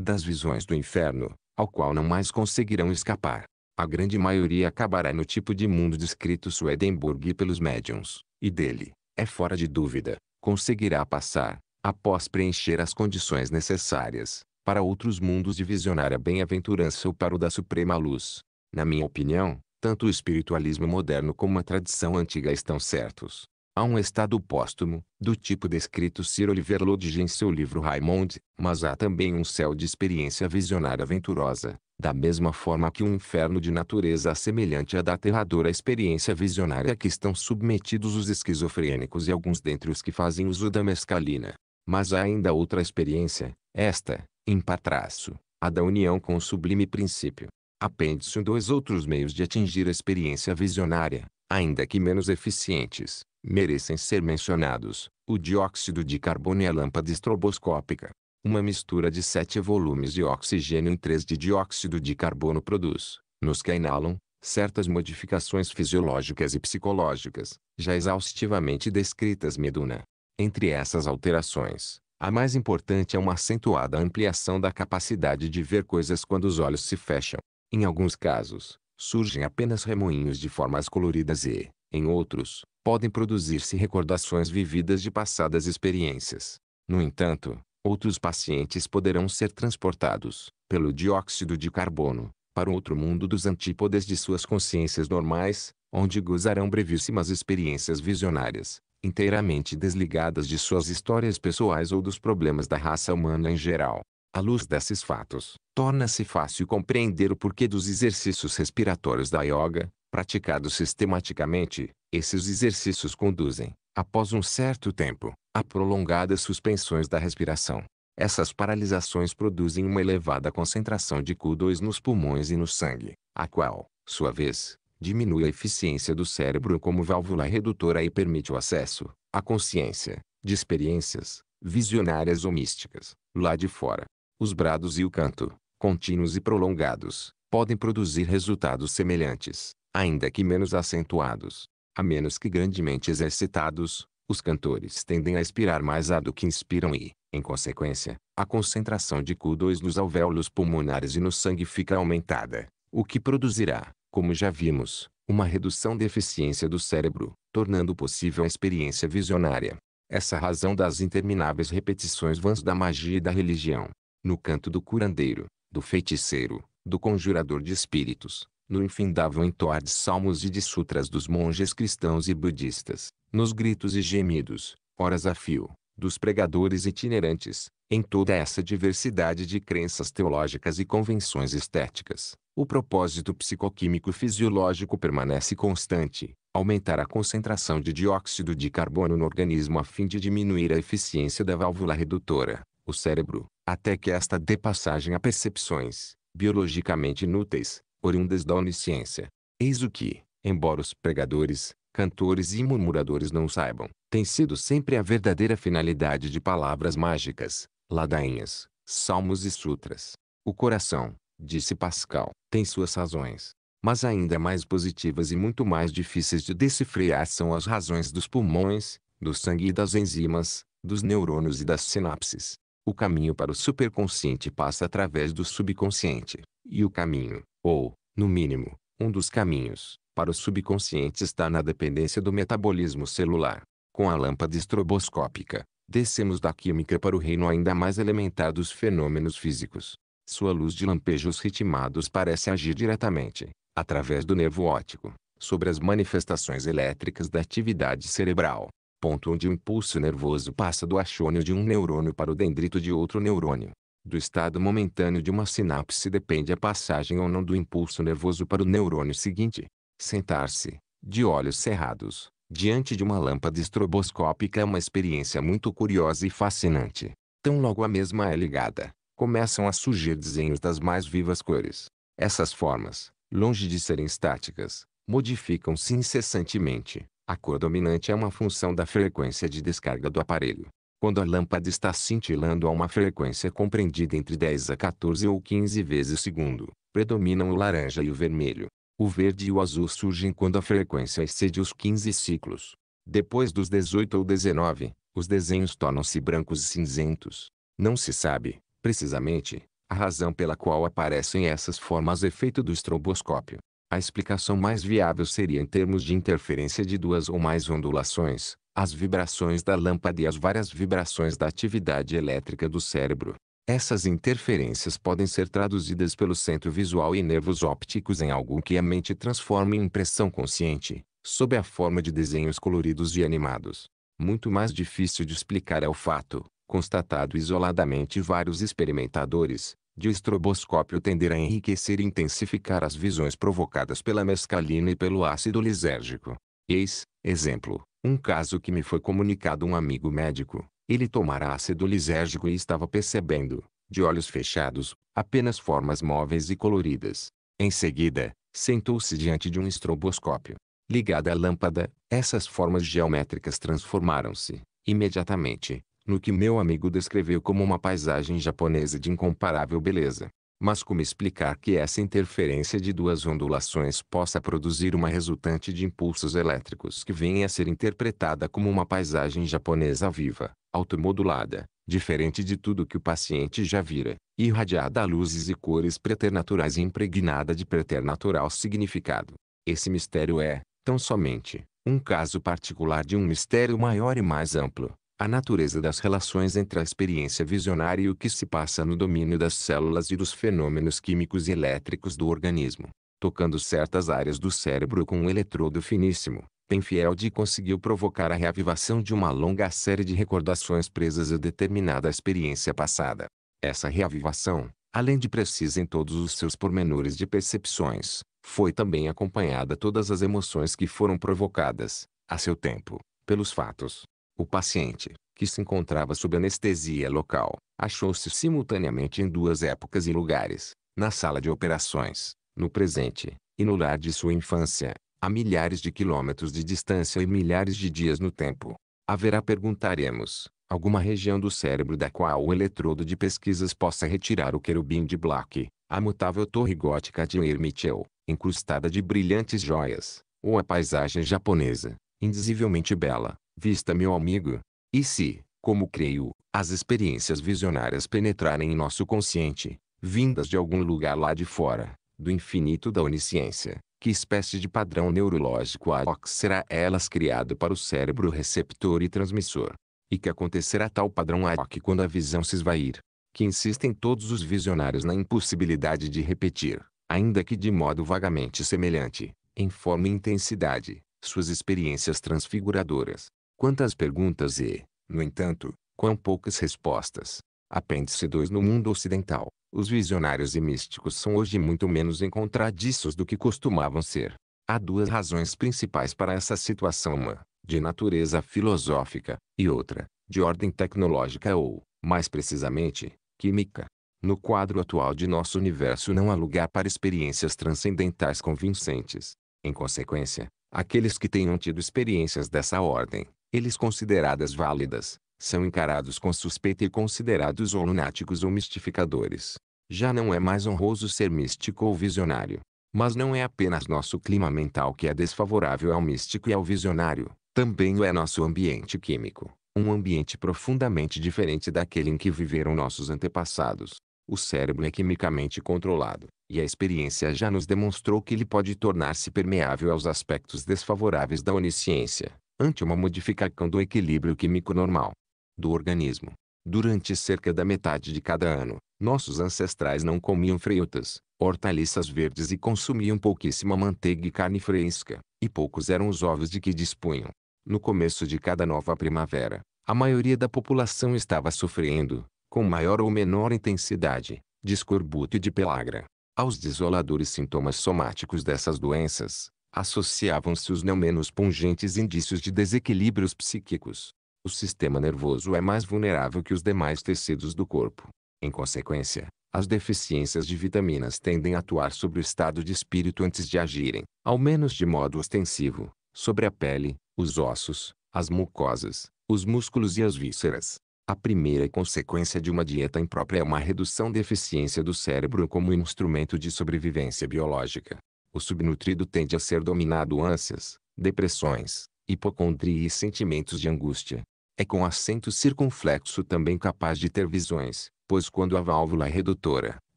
A: das visões do inferno, ao qual não mais conseguirão escapar. A grande maioria acabará no tipo de mundo descrito Swedenborg pelos médiums, e dele, é fora de dúvida, conseguirá passar, após preencher as condições necessárias, para outros mundos de visionária bem-aventurança ou para o da suprema luz. Na minha opinião, tanto o espiritualismo moderno como a tradição antiga estão certos. Há um estado póstumo, do tipo descrito Sir Oliver Lodge em seu livro Raymond, mas há também um céu de experiência visionária aventurosa, da mesma forma que um inferno de natureza semelhante à da aterradora experiência visionária que estão submetidos os esquizofrênicos e alguns dentre os que fazem uso da mescalina. Mas há ainda outra experiência, esta, em patraço, a da união com o sublime princípio. Apêndice 2 Outros meios de atingir a experiência visionária, ainda que menos eficientes, merecem ser mencionados. O dióxido de carbono e a lâmpada estroboscópica. Uma mistura de sete volumes de oxigênio e três de dióxido de carbono produz, nos que inalam, certas modificações fisiológicas e psicológicas, já exaustivamente descritas meduna. Entre essas alterações, a mais importante é uma acentuada ampliação da capacidade de ver coisas quando os olhos se fecham. Em alguns casos, surgem apenas remoinhos de formas coloridas e, em outros, podem produzir-se recordações vividas de passadas experiências. No entanto, outros pacientes poderão ser transportados, pelo dióxido de carbono, para outro mundo dos antípodas de suas consciências normais, onde gozarão brevíssimas experiências visionárias, inteiramente desligadas de suas histórias pessoais ou dos problemas da raça humana em geral. À luz desses fatos, torna-se fácil compreender o porquê dos exercícios respiratórios da yoga, praticados sistematicamente. Esses exercícios conduzem, após um certo tempo, a prolongadas suspensões da respiração. Essas paralisações produzem uma elevada concentração de Q2 nos pulmões e no sangue, a qual, sua vez, diminui a eficiência do cérebro como válvula redutora e permite o acesso, à consciência, de experiências, visionárias ou místicas, lá de fora. Os brados e o canto, contínuos e prolongados, podem produzir resultados semelhantes, ainda que menos acentuados. A menos que grandemente exercitados, os cantores tendem a expirar mais ar do que inspiram e, em consequência, a concentração de Q2 nos alvéolos pulmonares e no sangue fica aumentada, o que produzirá, como já vimos, uma redução da eficiência do cérebro, tornando possível a experiência visionária. Essa razão das intermináveis repetições vãs da magia e da religião, no canto do curandeiro, do feiticeiro, do conjurador de espíritos, no infindável entoar de salmos e de sutras dos monges cristãos e budistas, nos gritos e gemidos, horas a fio, dos pregadores itinerantes, em toda essa diversidade de crenças teológicas e convenções estéticas, o propósito psicoquímico fisiológico permanece constante, aumentar a concentração de dióxido de carbono no organismo a fim de diminuir a eficiência da válvula redutora, o cérebro, até que esta dê passagem a percepções, biologicamente inúteis, oriundas da onisciência. Eis o que, embora os pregadores, cantores e murmuradores não saibam, tem sido sempre a verdadeira finalidade de palavras mágicas, ladainhas, salmos e sutras. O coração, disse Pascal, tem suas razões, mas ainda mais positivas e muito mais difíceis de decifrar são as razões dos pulmões, do sangue e das enzimas, dos neurônios e das sinapses. O caminho para o superconsciente passa através do subconsciente. E o caminho, ou, no mínimo, um dos caminhos, para o subconsciente está na dependência do metabolismo celular. Com a lâmpada estroboscópica, descemos da química para o reino ainda mais elementar dos fenômenos físicos. Sua luz de lampejos ritmados parece agir diretamente, através do nervo óptico, sobre as manifestações elétricas da atividade cerebral ponto onde o impulso nervoso passa do axônio de um neurônio para o dendrito de outro neurônio. Do estado momentâneo de uma sinapse depende a passagem ou não do impulso nervoso para o neurônio seguinte. Sentar-se, de olhos cerrados, diante de uma lâmpada estroboscópica é uma experiência muito curiosa e fascinante. Tão logo a mesma é ligada, começam a surgir desenhos das mais vivas cores. Essas formas, longe de serem estáticas, modificam-se incessantemente, a cor dominante é uma função da frequência de descarga do aparelho. Quando a lâmpada está cintilando a uma frequência compreendida entre 10 a 14 ou 15 vezes segundo, predominam o laranja e o vermelho. O verde e o azul surgem quando a frequência excede os 15 ciclos. Depois dos 18 ou 19, os desenhos tornam-se brancos e cinzentos. Não se sabe, precisamente, a razão pela qual aparecem essas formas efeito do estroboscópio. A explicação mais viável seria em termos de interferência de duas ou mais ondulações, as vibrações da lâmpada e as várias vibrações da atividade elétrica do cérebro. Essas interferências podem ser traduzidas pelo centro visual e nervos ópticos em algo que a mente transforma em impressão consciente, sob a forma de desenhos coloridos e animados. Muito mais difícil de explicar é o fato, constatado isoladamente vários experimentadores, de estroboscópio tender a enriquecer e intensificar as visões provocadas pela mescalina e pelo ácido lisérgico. Eis, exemplo, um caso que me foi comunicado um amigo médico. Ele tomara ácido lisérgico e estava percebendo, de olhos fechados, apenas formas móveis e coloridas. Em seguida, sentou-se diante de um estroboscópio. Ligada à lâmpada, essas formas geométricas transformaram-se, imediatamente, no que meu amigo descreveu como uma paisagem japonesa de incomparável beleza. Mas como explicar que essa interferência de duas ondulações possa produzir uma resultante de impulsos elétricos que venha a ser interpretada como uma paisagem japonesa viva, automodulada, diferente de tudo que o paciente já vira, irradiada a luzes e cores preternaturais e impregnada de preternatural significado. Esse mistério é, tão somente, um caso particular de um mistério maior e mais amplo, a natureza das relações entre a experiência visionária e o que se passa no domínio das células e dos fenômenos químicos e elétricos do organismo, tocando certas áreas do cérebro com um eletrodo finíssimo, Penfield conseguiu provocar a reavivação de uma longa série de recordações presas a determinada experiência passada. Essa reavivação, além de precisa em todos os seus pormenores de percepções, foi também acompanhada todas as emoções que foram provocadas, a seu tempo, pelos fatos o paciente, que se encontrava sob anestesia local, achou-se simultaneamente em duas épocas e lugares, na sala de operações, no presente, e no lar de sua infância, a milhares de quilômetros de distância e milhares de dias no tempo. Haverá, perguntaremos, alguma região do cérebro da qual o eletrodo de pesquisas possa retirar o querubim de Black, a mutável torre gótica de Hermitel, incrustada de brilhantes joias, ou a paisagem japonesa, indizivelmente bela, vista meu amigo. E se, como creio, as experiências visionárias penetrarem em nosso consciente, vindas de algum lugar lá de fora, do infinito da onisciência, que espécie de padrão neurológico há será elas criado para o cérebro receptor e transmissor? E que acontecerá tal padrão há quando a visão se esvair? Que insistem todos os visionários na impossibilidade de repetir, ainda que de modo vagamente semelhante, em forma e intensidade, suas experiências transfiguradoras. Quantas perguntas e, no entanto, quão poucas respostas. Apêndice 2 No mundo ocidental, os visionários e místicos são hoje muito menos encontradiços do que costumavam ser. Há duas razões principais para essa situação, uma, de natureza filosófica, e outra, de ordem tecnológica ou, mais precisamente, química. No quadro atual de nosso universo não há lugar para experiências transcendentais convincentes. Em consequência, aqueles que tenham tido experiências dessa ordem, eles consideradas válidas, são encarados com suspeita e considerados ou lunáticos ou mistificadores. Já não é mais honroso ser místico ou visionário. Mas não é apenas nosso clima mental que é desfavorável ao místico e ao visionário, também o é nosso ambiente químico, um ambiente profundamente diferente daquele em que viveram nossos antepassados. O cérebro é quimicamente controlado, e a experiência já nos demonstrou que ele pode tornar-se permeável aos aspectos desfavoráveis da onisciência, ante uma modificação do equilíbrio químico normal do organismo. Durante cerca da metade de cada ano, nossos ancestrais não comiam frutas, hortaliças verdes e consumiam pouquíssima manteiga e carne fresca, e poucos eram os ovos de que dispunham. No começo de cada nova primavera, a maioria da população estava sofrendo, com maior ou menor intensidade, de escorbuto e de pelagra. Aos desoladores sintomas somáticos dessas doenças, associavam-se os não menos pungentes indícios de desequilíbrios psíquicos. O sistema nervoso é mais vulnerável que os demais tecidos do corpo. Em consequência, as deficiências de vitaminas tendem a atuar sobre o estado de espírito antes de agirem, ao menos de modo ostensivo, sobre a pele, os ossos, as mucosas, os músculos e as vísceras. A primeira consequência de uma dieta imprópria é uma redução da eficiência do cérebro como instrumento de sobrevivência biológica. O subnutrido tende a ser dominado ânsias, depressões, hipocondria e sentimentos de angústia. É com acento circunflexo também capaz de ter visões, pois quando a válvula é redutora,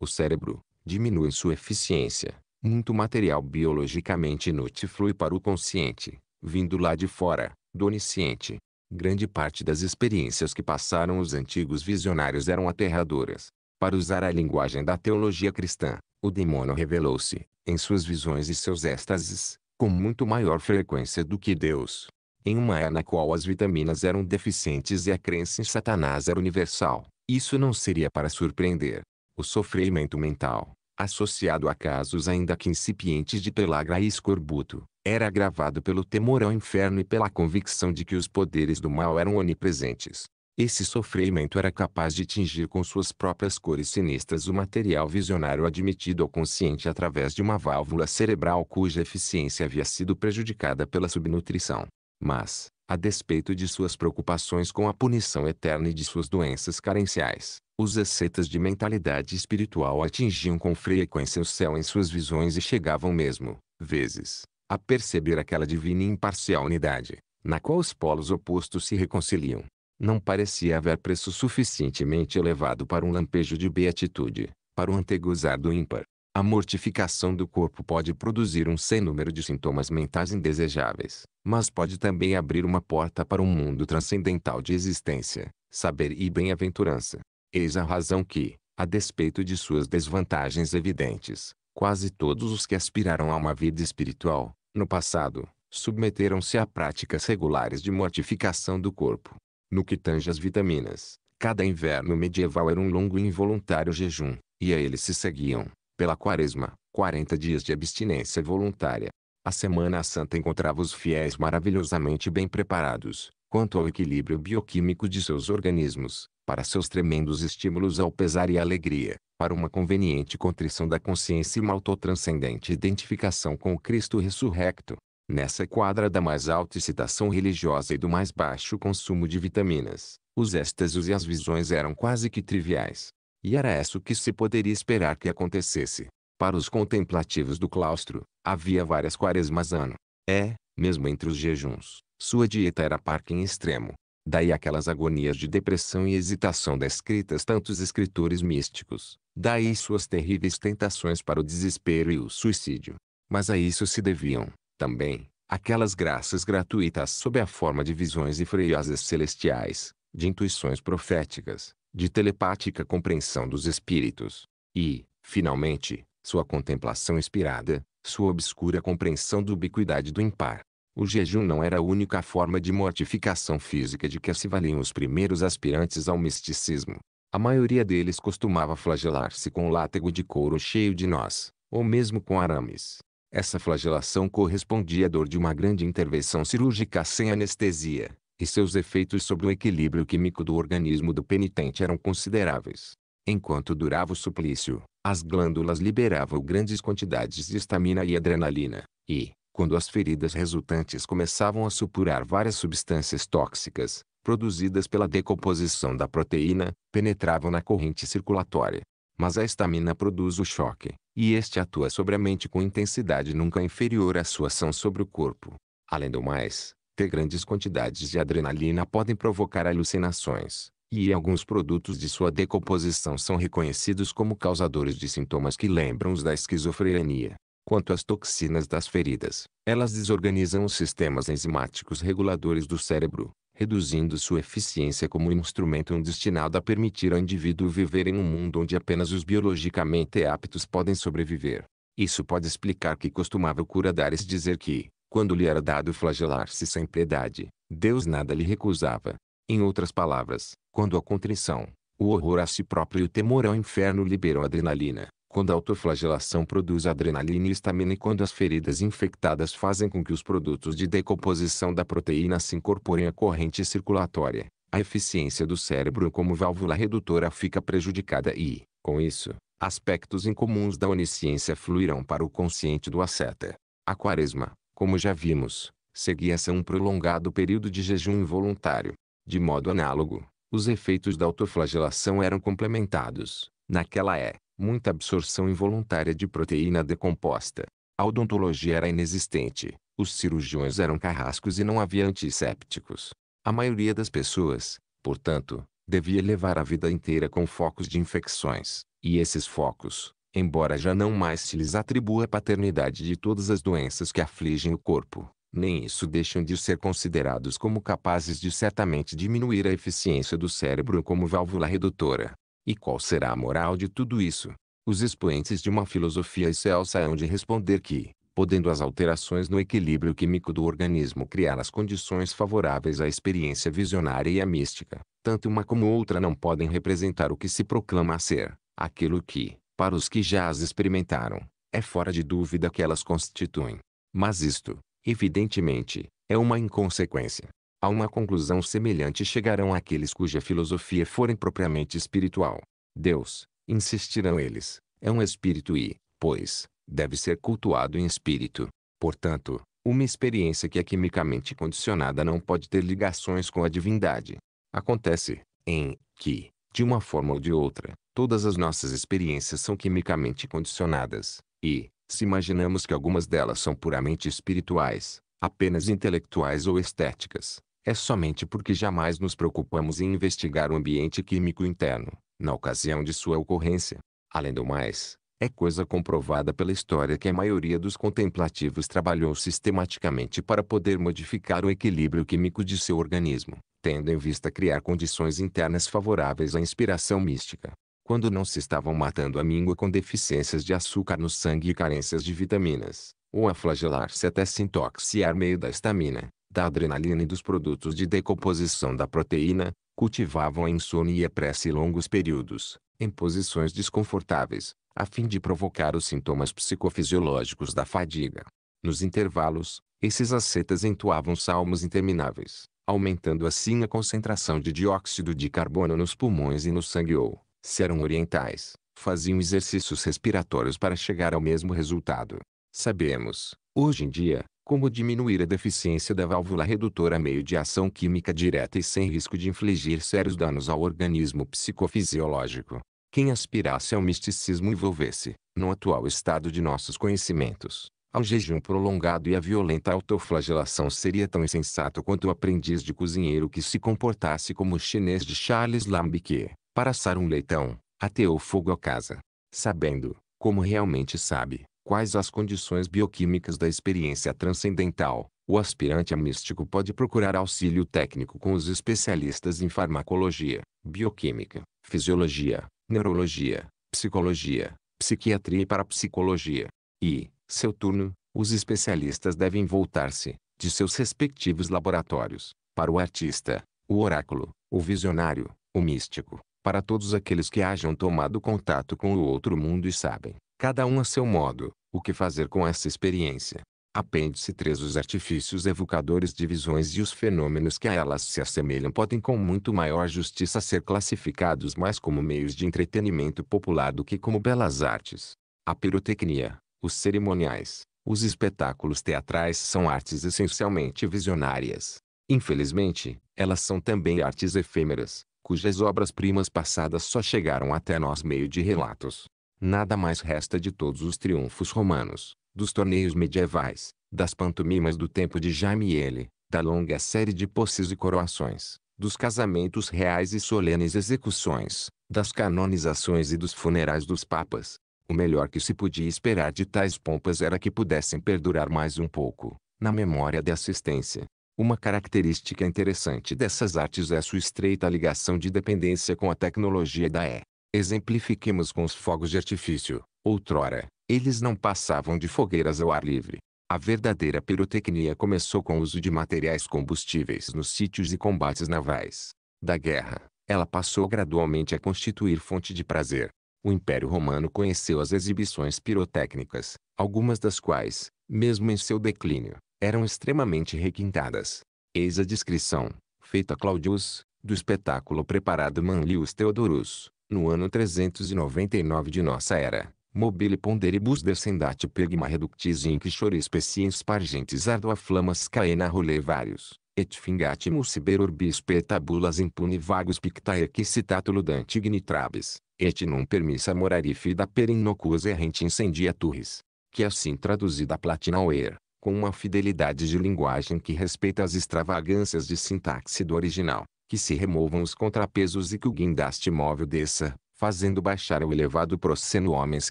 A: o cérebro, diminui sua eficiência. Muito material biologicamente inútil flui para o consciente, vindo lá de fora, do onisciente. Grande parte das experiências que passaram os antigos visionários eram aterradoras. Para usar a linguagem da teologia cristã, o demônio revelou-se, em suas visões e seus êxtases, com muito maior frequência do que Deus. Em uma era na qual as vitaminas eram deficientes e a crença em Satanás era universal, isso não seria para surpreender. O sofrimento mental, associado a casos ainda que incipientes de pelagra e escorbuto, era agravado pelo temor ao inferno e pela convicção de que os poderes do mal eram onipresentes. Esse sofrimento era capaz de tingir com suas próprias cores sinistras o material visionário admitido ao consciente através de uma válvula cerebral cuja eficiência havia sido prejudicada pela subnutrição. Mas, a despeito de suas preocupações com a punição eterna e de suas doenças carenciais, os ascetas de mentalidade espiritual atingiam com frequência o céu em suas visões e chegavam mesmo, vezes, a perceber aquela divina e imparcial unidade, na qual os polos opostos se reconciliam. Não parecia haver preço suficientemente elevado para um lampejo de beatitude, para o antegozar do ímpar. A mortificação do corpo pode produzir um sem número de sintomas mentais indesejáveis, mas pode também abrir uma porta para um mundo transcendental de existência, saber e bem-aventurança. Eis a razão que, a despeito de suas desvantagens evidentes, quase todos os que aspiraram a uma vida espiritual, no passado, submeteram-se a práticas regulares de mortificação do corpo. No que tange as vitaminas, cada inverno medieval era um longo e involuntário jejum, e a ele se seguiam, pela quaresma, 40 dias de abstinência voluntária. A Semana Santa encontrava os fiéis maravilhosamente bem preparados, quanto ao equilíbrio bioquímico de seus organismos, para seus tremendos estímulos ao pesar e alegria, para uma conveniente contrição da consciência e uma autotranscendente identificação com o Cristo ressurrecto. Nessa quadra da mais alta excitação religiosa e do mais baixo consumo de vitaminas, os êxtases e as visões eram quase que triviais. E era isso que se poderia esperar que acontecesse. Para os contemplativos do claustro, havia várias quaresmas ano. É, mesmo entre os jejuns, sua dieta era parca em extremo. Daí aquelas agonias de depressão e hesitação descritas tantos escritores místicos. Daí suas terríveis tentações para o desespero e o suicídio. Mas a isso se deviam, também, aquelas graças gratuitas sob a forma de visões e freiosas celestiais, de intuições proféticas, de telepática compreensão dos espíritos. E, finalmente, sua contemplação inspirada, sua obscura compreensão da ubiquidade do impar. O jejum não era a única forma de mortificação física de que se valiam os primeiros aspirantes ao misticismo. A maioria deles costumava flagelar-se com um látego de couro cheio de nós, ou mesmo com arames, essa flagelação correspondia à dor de uma grande intervenção cirúrgica sem anestesia, e seus efeitos sobre o equilíbrio químico do organismo do penitente eram consideráveis. Enquanto durava o suplício, as glândulas liberavam grandes quantidades de estamina e adrenalina, e, quando as feridas resultantes começavam a supurar várias substâncias tóxicas, produzidas pela decomposição da proteína, penetravam na corrente circulatória. Mas a estamina produz o choque, e este atua sobre a mente com intensidade nunca inferior à sua ação sobre o corpo. Além do mais, ter grandes quantidades de adrenalina podem provocar alucinações, e alguns produtos de sua decomposição são reconhecidos como causadores de sintomas que lembram os da esquizofrenia. Quanto às toxinas das feridas, elas desorganizam os sistemas enzimáticos reguladores do cérebro, reduzindo sua eficiência como instrumento destinado a permitir ao indivíduo viver em um mundo onde apenas os biologicamente aptos podem sobreviver. Isso pode explicar que costumava o cura Dares dizer que, quando lhe era dado flagelar-se sem piedade, Deus nada lhe recusava. Em outras palavras, quando a contrição, o horror a si próprio e o temor ao inferno liberam adrenalina, quando a autoflagelação produz adrenalina e estamina e quando as feridas infectadas fazem com que os produtos de decomposição da proteína se incorporem à corrente circulatória, a eficiência do cérebro como válvula redutora fica prejudicada e, com isso, aspectos incomuns da onisciência fluirão para o consciente do asceta. A quaresma, como já vimos, seguia-se a um prolongado período de jejum involuntário. De modo análogo, os efeitos da autoflagelação eram complementados, naquela é, muita absorção involuntária de proteína decomposta. A odontologia era inexistente, os cirurgiões eram carrascos e não havia antissépticos. A maioria das pessoas, portanto, devia levar a vida inteira com focos de infecções, e esses focos, embora já não mais se lhes atribua a paternidade de todas as doenças que afligem o corpo, nem isso deixam de ser considerados como capazes de certamente diminuir a eficiência do cérebro como válvula redutora. E qual será a moral de tudo isso? Os expoentes de uma filosofia excelsa hão de responder que, podendo as alterações no equilíbrio químico do organismo criar as condições favoráveis à experiência visionária e à mística, tanto uma como outra não podem representar o que se proclama ser, aquilo que, para os que já as experimentaram, é fora de dúvida que elas constituem. Mas isto, evidentemente, é uma inconsequência. A uma conclusão semelhante chegarão aqueles cuja filosofia forem propriamente espiritual. Deus, insistirão eles, é um espírito e, pois, deve ser cultuado em espírito. Portanto, uma experiência que é quimicamente condicionada não pode ter ligações com a divindade. Acontece, em, que, de uma forma ou de outra, todas as nossas experiências são quimicamente condicionadas, e, se imaginamos que algumas delas são puramente espirituais, apenas intelectuais ou estéticas, é somente porque jamais nos preocupamos em investigar o ambiente químico interno, na ocasião de sua ocorrência. Além do mais, é coisa comprovada pela história que a maioria dos contemplativos trabalhou sistematicamente para poder modificar o equilíbrio químico de seu organismo, tendo em vista criar condições internas favoráveis à inspiração mística. Quando não se estavam matando a míngua com deficiências de açúcar no sangue e carências de vitaminas, ou a flagelar-se até se intoxicar meio da estamina, da adrenalina e dos produtos de decomposição da proteína, cultivavam a insônia e a prece longos períodos, em posições desconfortáveis, a fim de provocar os sintomas psicofisiológicos da fadiga. Nos intervalos, esses ascetas entoavam salmos intermináveis, aumentando assim a concentração de dióxido de carbono nos pulmões e no sangue ou, se eram orientais, faziam exercícios respiratórios para chegar ao mesmo resultado. Sabemos, hoje em dia, como diminuir a deficiência da válvula redutora meio de ação química direta e sem risco de infligir sérios danos ao organismo psicofisiológico. Quem aspirasse ao misticismo envolvesse, no atual estado de nossos conhecimentos, ao jejum prolongado e à violenta autoflagelação seria tão insensato quanto o aprendiz de cozinheiro que se comportasse como o chinês de Charles Lambique, para assar um leitão, ateou fogo à casa. Sabendo, como realmente sabe, quais as condições bioquímicas da experiência transcendental, o aspirante a místico pode procurar auxílio técnico com os especialistas em farmacologia, bioquímica, fisiologia, neurologia, psicologia, psiquiatria e parapsicologia. E, seu turno, os especialistas devem voltar-se, de seus respectivos laboratórios, para o artista, o oráculo, o visionário, o místico, para todos aqueles que hajam tomado contato com o outro mundo e sabem, Cada um a seu modo, o que fazer com essa experiência. Apêndice 3 Os artifícios evocadores de visões e os fenômenos que a elas se assemelham podem com muito maior justiça ser classificados mais como meios de entretenimento popular do que como belas artes. A pirotecnia, os cerimoniais, os espetáculos teatrais são artes essencialmente visionárias. Infelizmente, elas são também artes efêmeras, cujas obras-primas passadas só chegaram até nós meio de relatos Nada mais resta de todos os triunfos romanos, dos torneios medievais, das pantomimas do tempo de Jaime ele, da longa série de posses e coroações, dos casamentos reais e solenes execuções, das canonizações e dos funerais dos papas. O melhor que se podia esperar de tais pompas era que pudessem perdurar mais um pouco, na memória da assistência. Uma característica interessante dessas artes é sua estreita ligação de dependência com a tecnologia da E. Exemplifiquemos com os fogos de artifício. Outrora, eles não passavam de fogueiras ao ar livre. A verdadeira pirotecnia começou com o uso de materiais combustíveis nos sítios e combates navais. Da guerra, ela passou gradualmente a constituir fonte de prazer. O Império Romano conheceu as exibições pirotécnicas, algumas das quais, mesmo em seu declínio, eram extremamente requintadas. Eis a descrição, feita a Claudius, do espetáculo preparado Manlius Theodorus, no ano 399 de nossa era, mobile ponderibus descendate pegma reductis inc choris speciens pargentes ardua flamas caena varios, et fingat mulciber orbis petabulas impune vagus pictae excitatulo dante ignitrabes, et non permissa morarifi da perinocuos errente incendia turris. Que assim traduzida Platinauer, com uma fidelidade de linguagem que respeita as extravagâncias de sintaxe do original, que se removam os contrapesos e que o guindaste móvel desça, fazendo baixar o elevado proceno homens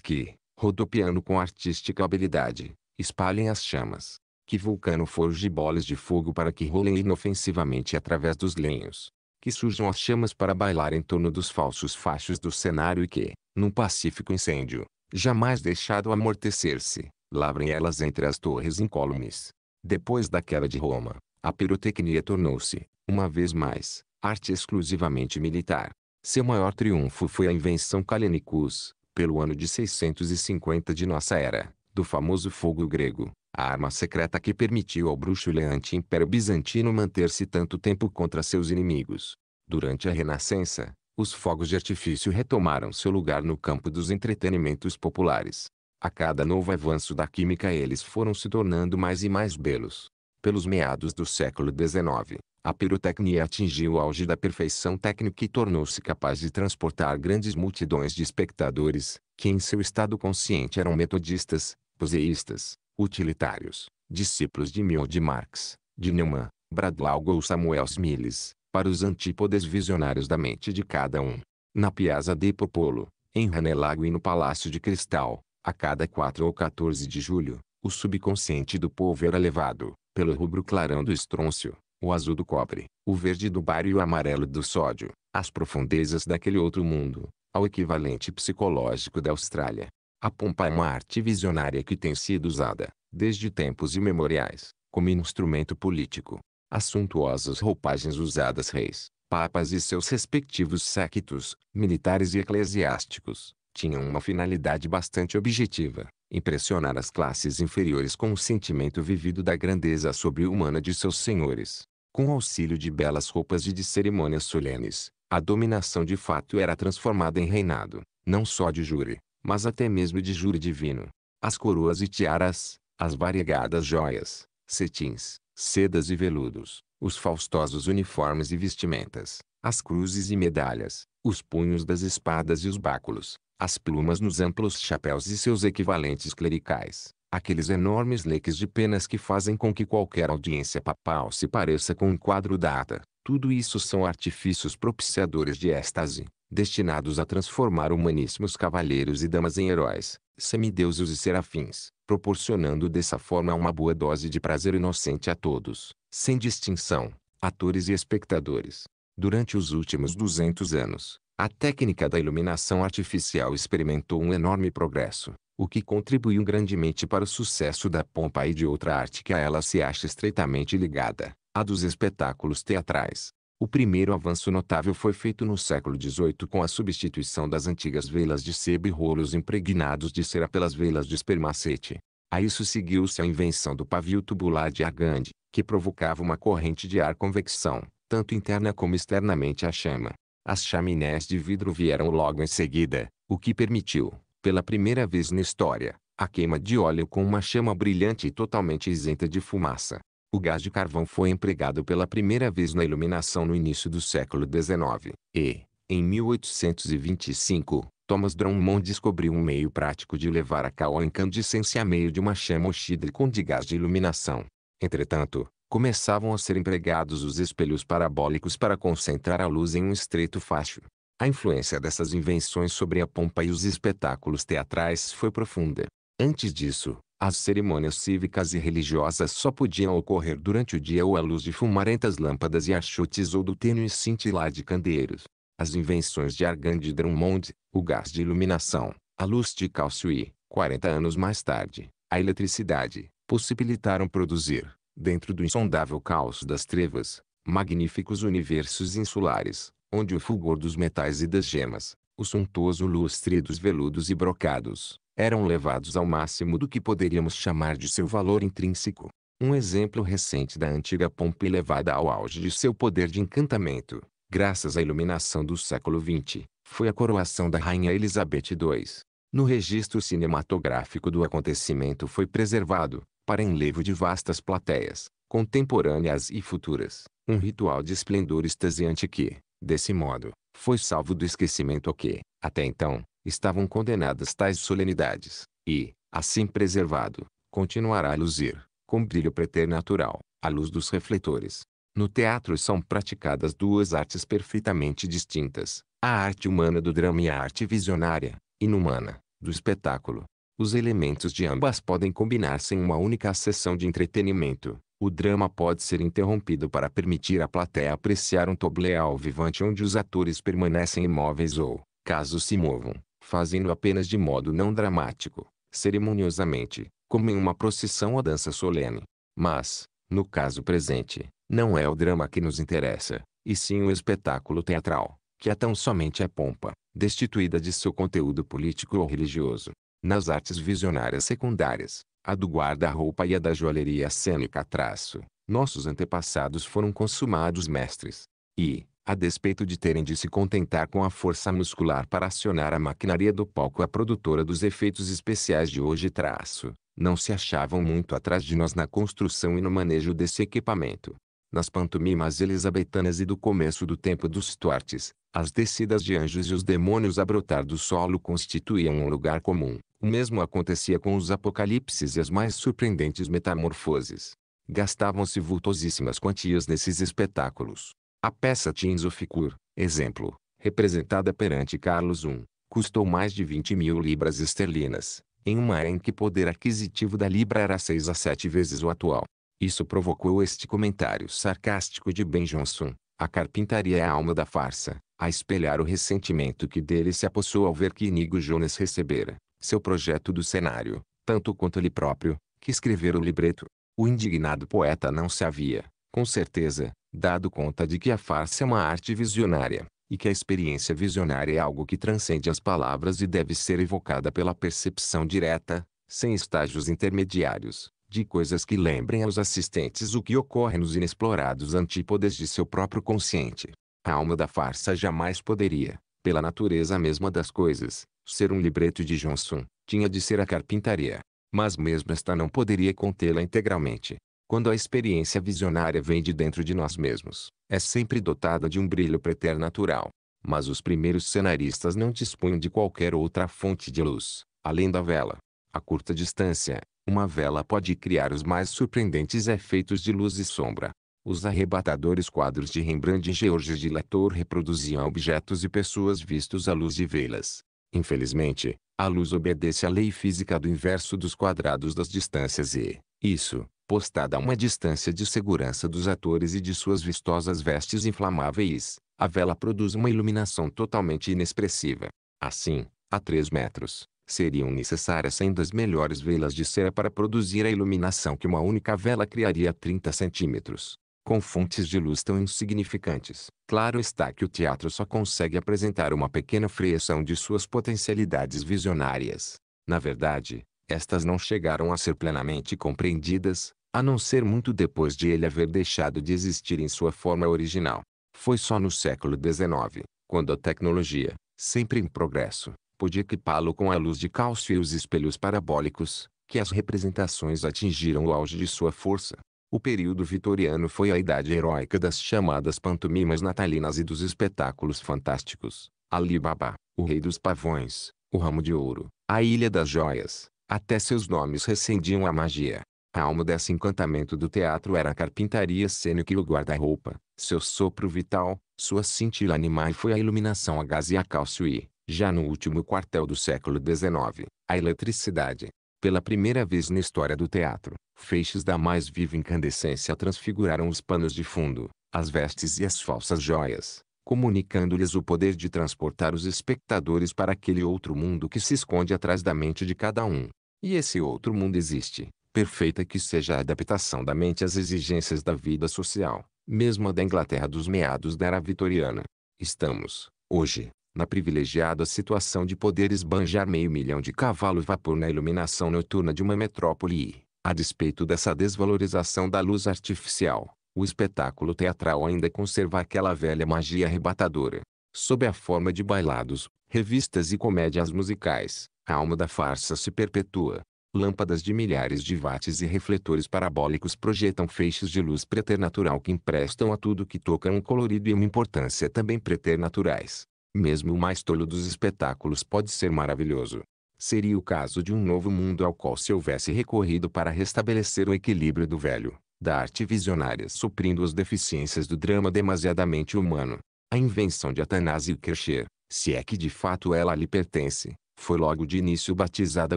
A: que, rodopiando com artística habilidade, espalhem as chamas. Que vulcano forje bolas de fogo para que rolem inofensivamente através dos lenhos. Que surjam as chamas para bailar em torno dos falsos fachos do cenário e que, num pacífico incêndio, jamais deixado amortecer-se, lavrem elas entre as torres incólumes. Depois da queda de Roma, a pirotecnia tornou-se, uma vez mais, arte exclusivamente militar. Seu maior triunfo foi a invenção Kalenikus, pelo ano de 650 de nossa era, do famoso fogo grego, a arma secreta que permitiu ao bruxuleante Império Bizantino manter-se tanto tempo contra seus inimigos. Durante a Renascença, os fogos de artifício retomaram seu lugar no campo dos entretenimentos populares. A cada novo avanço da química eles foram se tornando mais e mais belos. Pelos meados do século XIX, a pirotecnia atingiu o auge da perfeição técnica e tornou-se capaz de transportar grandes multidões de espectadores, que em seu estado consciente eram metodistas, poseístas, utilitários, discípulos de Mill de Marx, de Neumann, Bradlaugh ou Samuel Smiles, para os antípodes visionários da mente de cada um. Na Piazza dei Popolo, em Ranelago e no Palácio de Cristal, a cada 4 ou 14 de julho, o subconsciente do povo era levado, pelo rubro clarão do estrôncio, o azul do cobre, o verde do bário e o amarelo do sódio, as profundezas daquele outro mundo, ao equivalente psicológico da Austrália. A pompa é uma arte visionária que tem sido usada, desde tempos imemoriais, como instrumento político. As suntuosas roupagens usadas reis, papas e seus respectivos séquitos, militares e eclesiásticos, tinham uma finalidade bastante objetiva, impressionar as classes inferiores com o sentimento vivido da grandeza sobre-humana de seus senhores. Com auxílio de belas roupas e de cerimônias solenes, a dominação de fato era transformada em reinado, não só de júri, mas até mesmo de júri divino. As coroas e tiaras, as variegadas joias, cetins, sedas e veludos, os faustosos uniformes e vestimentas, as cruzes e medalhas, os punhos das espadas e os báculos, as plumas nos amplos chapéus e seus equivalentes clericais, aqueles enormes leques de penas que fazem com que qualquer audiência papal se pareça com um quadro data, tudo isso são artifícios propiciadores de êxtase, destinados a transformar humaníssimos cavalheiros e damas em heróis, semideuses e serafins, proporcionando dessa forma uma boa dose de prazer inocente a todos, sem distinção, atores e espectadores. Durante os últimos 200 anos, a técnica da iluminação artificial experimentou um enorme progresso, o que contribuiu grandemente para o sucesso da pompa e de outra arte que a ela se acha estreitamente ligada, a dos espetáculos teatrais. O primeiro avanço notável foi feito no século XVIII com a substituição das antigas velas de sebo e rolos impregnados de cera pelas velas de espermacete. A isso seguiu-se a invenção do pavio tubular de Argand, que provocava uma corrente de ar convecção, tanto interna como externamente à chama. As chaminés de vidro vieram logo em seguida, o que permitiu, pela primeira vez na história, a queima de óleo com uma chama brilhante e totalmente isenta de fumaça. O gás de carvão foi empregado pela primeira vez na iluminação no início do século XIX, e, em 1825, Thomas Drummond descobriu um meio prático de levar a cal incandescência a meio de uma chama oxídrica de gás de iluminação. Entretanto, começavam a ser empregados os espelhos parabólicos para concentrar a luz em um estreito facho. A influência dessas invenções sobre a pompa e os espetáculos teatrais foi profunda. Antes disso, as cerimônias cívicas e religiosas só podiam ocorrer durante o dia ou à luz de fumarentas lâmpadas e archutes ou do tênue cintilar de candeeiros. As invenções de Argand de Drummond, o gás de iluminação, a luz de cálcio e, 40 anos mais tarde, a eletricidade, possibilitaram produzir, dentro do insondável caos das trevas, magníficos universos insulares, onde o fulgor dos metais e das gemas, o suntuoso lustre dos veludos e brocados, eram levados ao máximo do que poderíamos chamar de seu valor intrínseco. Um exemplo recente da antiga pompa elevada ao auge de seu poder de encantamento, graças à iluminação do século XX, foi a coroação da Rainha Elizabeth II. No registro cinematográfico do acontecimento foi preservado, para enlevo de vastas plateias, contemporâneas e futuras, um ritual de esplendor extasiante que, desse modo, foi salvo do esquecimento a que, até então, estavam condenadas tais solenidades, e, assim preservado, continuará a luzir, com brilho preternatural, à luz dos refletores. No teatro são praticadas duas artes perfeitamente distintas, a arte humana do drama e a arte visionária, inumana, do espetáculo. Os elementos de ambas podem combinar-se em uma única sessão de entretenimento. O drama pode ser interrompido para permitir à plateia apreciar um toblé ao vivante onde os atores permanecem imóveis ou, caso se movam, fazendo apenas de modo não dramático, cerimoniosamente, como em uma procissão ou dança solene. Mas, no caso presente, não é o drama que nos interessa, e sim o espetáculo teatral, que é tão somente a pompa, destituída de seu conteúdo político ou religioso. Nas artes visionárias secundárias, a do guarda-roupa e a da joalheria cênica traço, nossos antepassados foram consumados mestres. E, a despeito de terem de se contentar com a força muscular para acionar a maquinaria do palco a produtora dos efeitos especiais de hoje traço, não se achavam muito atrás de nós na construção e no manejo desse equipamento nas pantomimas elizabetanas e do começo do tempo dos Stuarts, as descidas de anjos e os demônios a brotar do solo constituíam um lugar comum. O mesmo acontecia com os apocalipses e as mais surpreendentes metamorfoses. Gastavam-se vultosíssimas quantias nesses espetáculos. A peça Tinzoficur, exemplo, representada perante Carlos I, custou mais de 20 mil libras esterlinas, em uma era em que o poder aquisitivo da libra era seis a sete vezes o atual. Isso provocou este comentário sarcástico de Ben Jonson. A carpintaria é a alma da farsa, a espelhar o ressentimento que dele se apossou ao ver que Inigo Jones recebera, seu projeto do cenário, tanto quanto ele próprio, que escrever o libreto. O indignado poeta não se havia, com certeza, dado conta de que a farsa é uma arte visionária, e que a experiência visionária é algo que transcende as palavras e deve ser evocada pela percepção direta, sem estágios intermediários de coisas que lembrem aos assistentes o que ocorre nos inexplorados antípodas de seu próprio consciente. A alma da farsa jamais poderia, pela natureza mesma das coisas, ser um libreto de Johnson, tinha de ser a carpintaria. Mas mesmo esta não poderia contê-la integralmente. Quando a experiência visionária vem de dentro de nós mesmos, é sempre dotada de um brilho preternatural. Mas os primeiros cenaristas não dispunham de qualquer outra fonte de luz, além da vela. A curta distância, uma vela pode criar os mais surpreendentes efeitos de luz e sombra. Os arrebatadores quadros de Rembrandt e George de Latour reproduziam objetos e pessoas vistos à luz de velas. Infelizmente, a luz obedece à lei física do inverso dos quadrados das distâncias e, isso, postada a uma distância de segurança dos atores e de suas vistosas vestes inflamáveis, a vela produz uma iluminação totalmente inexpressiva. Assim, a 3 metros, seriam necessárias 100 das melhores velas de cera para produzir a iluminação que uma única vela criaria a 30 centímetros. Com fontes de luz tão insignificantes, claro está que o teatro só consegue apresentar uma pequena freação de suas potencialidades visionárias. Na verdade, estas não chegaram a ser plenamente compreendidas, a não ser muito depois de ele haver deixado de existir em sua forma original. Foi só no século XIX, quando a tecnologia, sempre em progresso, Pude equipá-lo com a luz de cálcio e os espelhos parabólicos, que as representações atingiram o auge de sua força. O período vitoriano foi a idade heróica das chamadas pantomimas natalinas e dos espetáculos fantásticos. Ali Baba, o rei dos pavões, o ramo de ouro, a ilha das joias, até seus nomes recendiam a magia. A alma desse encantamento do teatro era a carpintaria cênica e o guarda-roupa, seu sopro vital, sua cintila animal foi a iluminação a gás e a cálcio e, já no último quartel do século XIX, a eletricidade, pela primeira vez na história do teatro, feixes da mais viva incandescência transfiguraram os panos de fundo, as vestes e as falsas joias, comunicando-lhes o poder de transportar os espectadores para aquele outro mundo que se esconde atrás da mente de cada um. E esse outro mundo existe, perfeita que seja a adaptação da mente às exigências da vida social, mesmo a da Inglaterra dos meados da era vitoriana. Estamos, hoje, na privilegiada situação de poder esbanjar meio milhão de cavalos vapor na iluminação noturna de uma metrópole e, a despeito dessa desvalorização da luz artificial, o espetáculo teatral ainda conserva aquela velha magia arrebatadora. Sob a forma de bailados, revistas e comédias musicais, a alma da farsa se perpetua. Lâmpadas de milhares de watts e refletores parabólicos projetam feixes de luz preternatural que emprestam a tudo que toca um colorido e uma importância também preternaturais. Mesmo o mais tolo dos espetáculos pode ser maravilhoso. Seria o caso de um novo mundo ao qual se houvesse recorrido para restabelecer o equilíbrio do velho, da arte visionária suprindo as deficiências do drama demasiadamente humano. A invenção de Atanásio Kircher, se é que de fato ela lhe pertence, foi logo de início batizada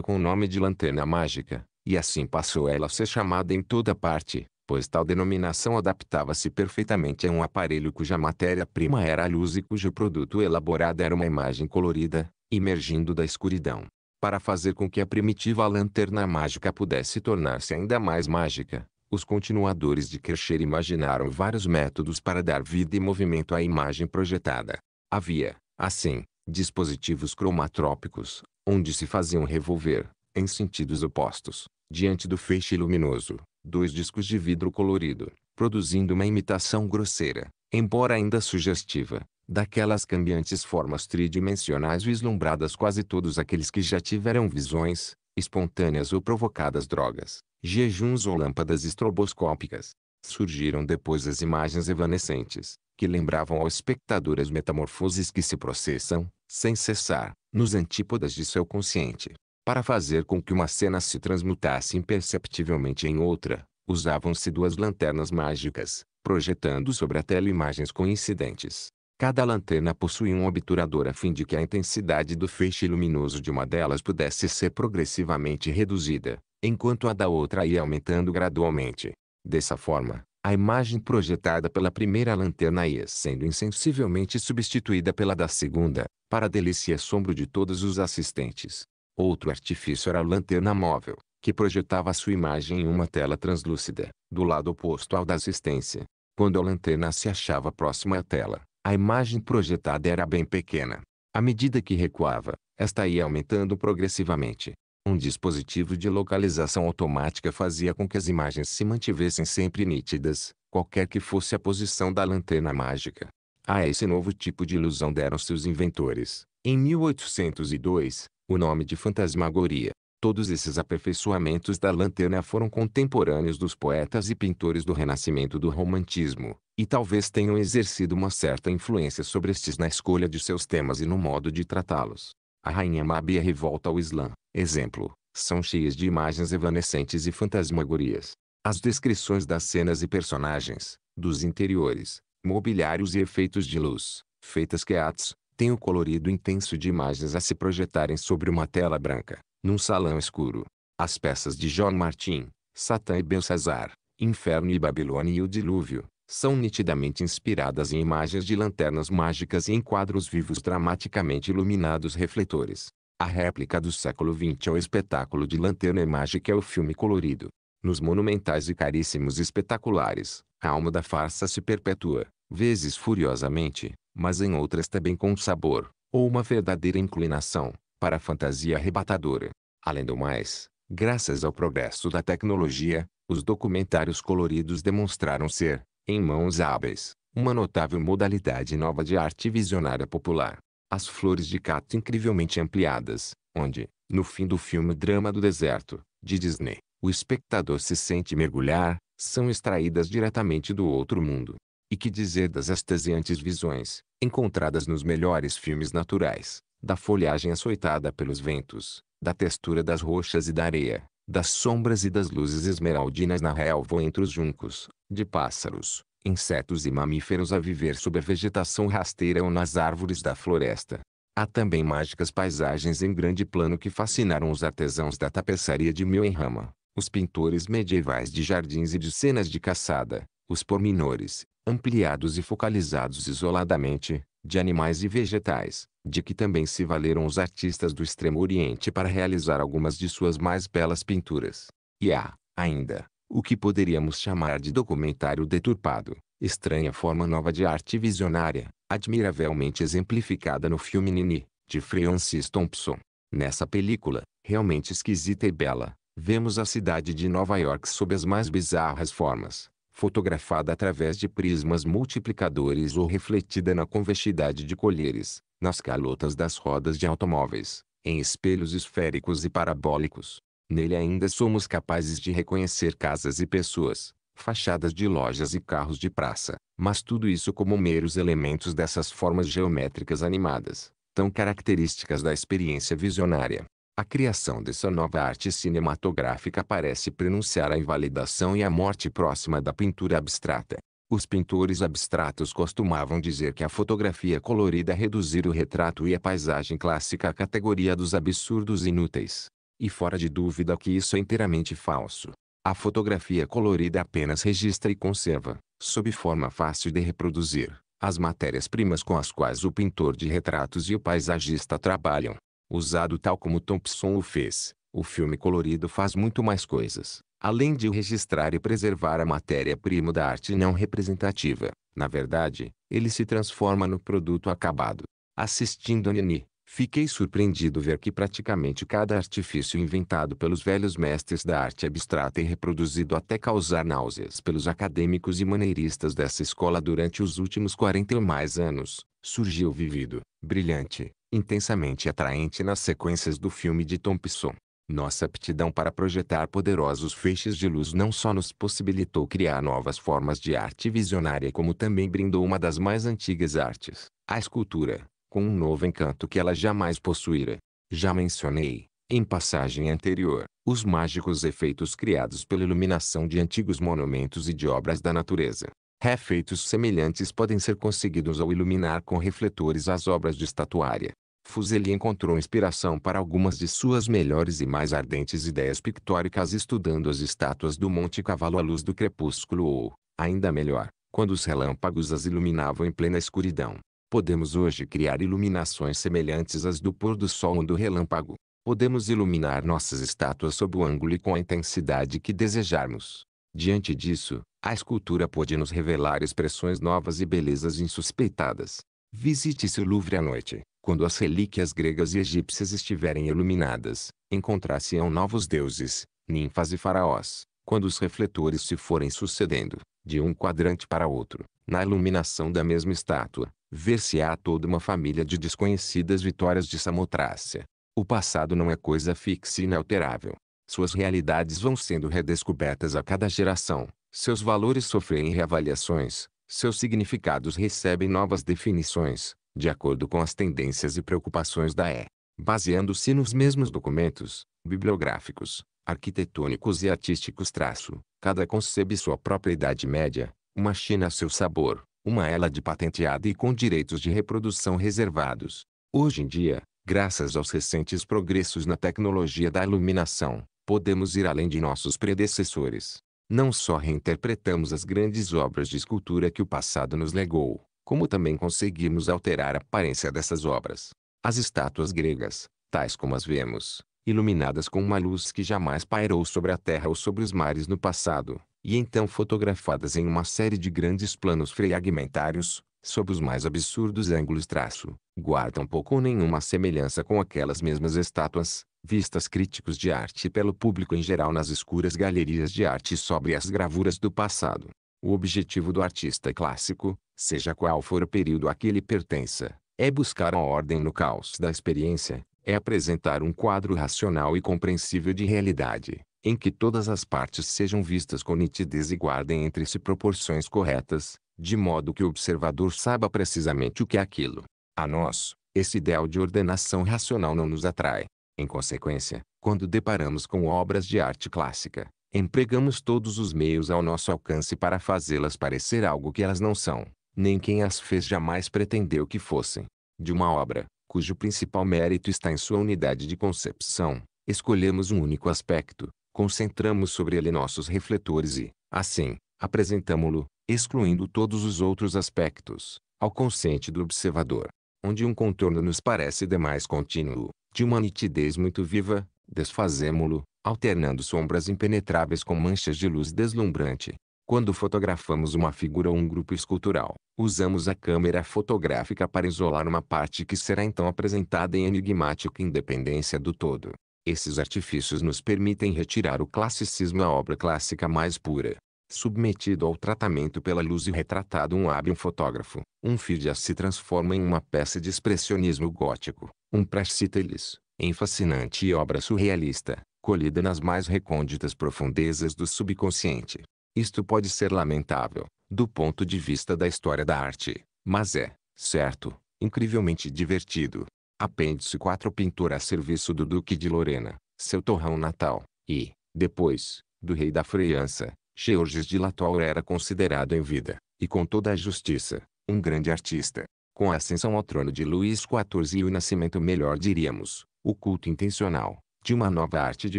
A: com o nome de Lanterna Mágica, e assim passou ela a ser chamada em toda parte, pois tal denominação adaptava-se perfeitamente a um aparelho cuja matéria-prima era a luz e cujo produto elaborado era uma imagem colorida, emergindo da escuridão. Para fazer com que a primitiva lanterna mágica pudesse tornar-se ainda mais mágica, os continuadores de Kircher imaginaram vários métodos para dar vida e movimento à imagem projetada. Havia, assim, dispositivos cromatrópicos, onde se faziam revolver, em sentidos opostos, diante do feixe luminoso, dois discos de vidro colorido, produzindo uma imitação grosseira, embora ainda sugestiva, daquelas cambiantes formas tridimensionais vislumbradas quase todos aqueles que já tiveram visões, espontâneas ou provocadas drogas, jejuns ou lâmpadas estroboscópicas. Surgiram depois as imagens evanescentes, que lembravam ao espectador as metamorfoses que se processam, sem cessar, nos antípodas de seu consciente. Para fazer com que uma cena se transmutasse imperceptivelmente em outra, usavam-se duas lanternas mágicas, projetando sobre a tela imagens coincidentes. Cada lanterna possuía um obturador a fim de que a intensidade do feixe luminoso de uma delas pudesse ser progressivamente reduzida, enquanto a da outra ia aumentando gradualmente. Dessa forma, a imagem projetada pela primeira lanterna ia sendo insensivelmente substituída pela da segunda, para delícia e assombro de todos os assistentes. Outro artifício era a lanterna móvel, que projetava sua imagem em uma tela translúcida, do lado oposto ao da assistência. Quando a lanterna se achava próxima à tela, a imagem projetada era bem pequena. À medida que recuava, esta ia aumentando progressivamente. Um dispositivo de localização automática fazia com que as imagens se mantivessem sempre nítidas, qualquer que fosse a posição da lanterna mágica. A esse novo tipo de ilusão deram-se os inventores, em 1802, o nome de fantasmagoria. Todos esses aperfeiçoamentos da lanterna foram contemporâneos dos poetas e pintores do renascimento do romantismo, e talvez tenham exercido uma certa influência sobre estes na escolha de seus temas e no modo de tratá-los. A rainha Mabia revolta ao Islã, exemplo, são cheias de imagens evanescentes e fantasmagorias. As descrições das cenas e personagens, dos interiores, mobiliários e efeitos de luz, feitas que atos, tem o colorido intenso de imagens a se projetarem sobre uma tela branca, num salão escuro. As peças de John Martin, Satã e Belsazar, Inferno e Babilônia e o Dilúvio, são nitidamente inspiradas em imagens de lanternas mágicas e em quadros vivos dramaticamente iluminados refletores. A réplica do século XX ao é espetáculo de lanterna mágica é o filme colorido. Nos monumentais e caríssimos espetaculares, a alma da farsa se perpetua, vezes furiosamente, mas em outras também com um sabor, ou uma verdadeira inclinação, para a fantasia arrebatadora. Além do mais, graças ao progresso da tecnologia, os documentários coloridos demonstraram ser, em mãos hábeis, uma notável modalidade nova de arte visionária popular. As flores de cato incrivelmente ampliadas, onde, no fim do filme Drama do Deserto, de Disney, o espectador se sente mergulhar, são extraídas diretamente do outro mundo. E que dizer das extasiantes visões, encontradas nos melhores filmes naturais, da folhagem açoitada pelos ventos, da textura das rochas e da areia, das sombras e das luzes esmeraldinas na relva entre os juncos, de pássaros, insetos e mamíferos a viver sob a vegetação rasteira ou nas árvores da floresta. Há também mágicas paisagens em grande plano que fascinaram os artesãos da tapeçaria de Milenrama, os pintores medievais de jardins e de cenas de caçada, os pormenores, ampliados e focalizados isoladamente, de animais e vegetais, de que também se valeram os artistas do Extremo Oriente para realizar algumas de suas mais belas pinturas. E há, ainda, o que poderíamos chamar de documentário deturpado, estranha forma nova de arte visionária, admiravelmente exemplificada no filme Nini, de Francis Thompson. Nessa película, realmente esquisita e bela, vemos a cidade de Nova York sob as mais bizarras formas, fotografada através de prismas multiplicadores ou refletida na convexidade de colheres, nas calotas das rodas de automóveis, em espelhos esféricos e parabólicos. Nele ainda somos capazes de reconhecer casas e pessoas, fachadas de lojas e carros de praça, mas tudo isso como meros elementos dessas formas geométricas animadas, tão características da experiência visionária. A criação dessa nova arte cinematográfica parece prenunciar a invalidação e a morte próxima da pintura abstrata. Os pintores abstratos costumavam dizer que a fotografia colorida reduzir o retrato e a paisagem clássica à categoria dos absurdos inúteis. E fora de dúvida que isso é inteiramente falso. A fotografia colorida apenas registra e conserva, sob forma fácil de reproduzir, as matérias-primas com as quais o pintor de retratos e o paisagista trabalham. Usado tal como Thompson o fez, o filme colorido faz muito mais coisas, além de registrar e preservar a matéria-prima da arte não representativa. Na verdade, ele se transforma no produto acabado. Assistindo a Nini, fiquei surpreendido ver que praticamente cada artifício inventado pelos velhos mestres da arte abstrata e reproduzido até causar náuseas pelos acadêmicos e maneiristas dessa escola durante os últimos 40 e mais anos, surgiu vivido, brilhante, intensamente atraente nas sequências do filme de Thompson. Nossa aptidão para projetar poderosos feixes de luz não só nos possibilitou criar novas formas de arte visionária, como também brindou uma das mais antigas artes, a escultura, com um novo encanto que ela jamais possuíra. Já mencionei, em passagem anterior, os mágicos efeitos criados pela iluminação de antigos monumentos e de obras da natureza. Refeitos semelhantes podem ser conseguidos ao iluminar com refletores as obras de estatuária. Fuseli encontrou inspiração para algumas de suas melhores e mais ardentes ideias pictóricas estudando as estátuas do Monte Cavalo à luz do crepúsculo ou, ainda melhor, quando os relâmpagos as iluminavam em plena escuridão. Podemos hoje criar iluminações semelhantes às do pôr do sol ou do relâmpago. Podemos iluminar nossas estátuas sob o ângulo e com a intensidade que desejarmos. Diante disso, a escultura pode nos revelar expressões novas e belezas insuspeitadas. Visite se o Louvre à noite, quando as relíquias gregas e egípcias estiverem iluminadas, encontrar-se-ão novos deuses, ninfas e faraós, quando os refletores se forem sucedendo, de um quadrante para outro, na iluminação da mesma estátua, ver-se-á toda uma família de desconhecidas vitórias de Samotrácia. O passado não é coisa fixa e inalterável. Suas realidades vão sendo redescobertas a cada geração, seus valores sofrem reavaliações, seus significados recebem novas definições, de acordo com as tendências e preocupações da E. Baseando-se nos mesmos documentos, bibliográficos, arquitetônicos e artísticos traço, cada concebe sua própria idade média, uma China a seu sabor, uma ela de patenteada e com direitos de reprodução reservados. Hoje em dia, graças aos recentes progressos na tecnologia da iluminação, podemos ir além de nossos predecessores, não só reinterpretamos as grandes obras de escultura que o passado nos legou, como também conseguimos alterar a aparência dessas obras. As estátuas gregas, tais como as vemos, iluminadas com uma luz que jamais pairou sobre a terra ou sobre os mares no passado, e então fotografadas em uma série de grandes planos fragmentários, sob os mais absurdos ângulos traço, guardam pouco ou nenhuma semelhança com aquelas mesmas estátuas, vistas críticos de arte pelo público em geral nas escuras galerias de arte sobre as gravuras do passado. O objetivo do artista clássico, seja qual for o período a que ele pertença, é buscar a ordem no caos da experiência, é apresentar um quadro racional e compreensível de realidade, em que todas as partes sejam vistas com nitidez e guardem entre si proporções corretas, de modo que o observador saiba precisamente o que é aquilo. A nós, esse ideal de ordenação racional não nos atrai. Em consequência, quando deparamos com obras de arte clássica, empregamos todos os meios ao nosso alcance para fazê-las parecer algo que elas não são, nem quem as fez jamais pretendeu que fossem. De uma obra, cujo principal mérito está em sua unidade de concepção, escolhemos um único aspecto, concentramos sobre ele nossos refletores e, assim, apresentamo-lo, excluindo todos os outros aspectos, ao consciente do observador. Onde um contorno nos parece demais contínuo, de uma nitidez muito viva, desfazemo-lo, alternando sombras impenetráveis com manchas de luz deslumbrante. Quando fotografamos uma figura ou um grupo escultural, usamos a câmera fotográfica para isolar uma parte que será então apresentada em enigmática independência do todo. Esses artifícios nos permitem retirar o classicismo à obra clássica mais pura, submetido ao tratamento pela luz e retratado um hábil fotógrafo. Um Fídias se transforma em uma peça de expressionismo gótico, um Prasciteles, em fascinante obra surrealista, colhida nas mais recônditas profundezas do subconsciente. Isto pode ser lamentável, do ponto de vista da história da arte, mas é, certo, incrivelmente divertido. Apêndice 4 Pintura a serviço do Duque de Lorena, seu torrão natal, e, depois, do rei da França, Georges de Latour era considerado em vida, e com toda a justiça, um grande artista. Com a ascensão ao trono de Luís XIV e o nascimento melhor diríamos, o culto intencional, de uma nova arte de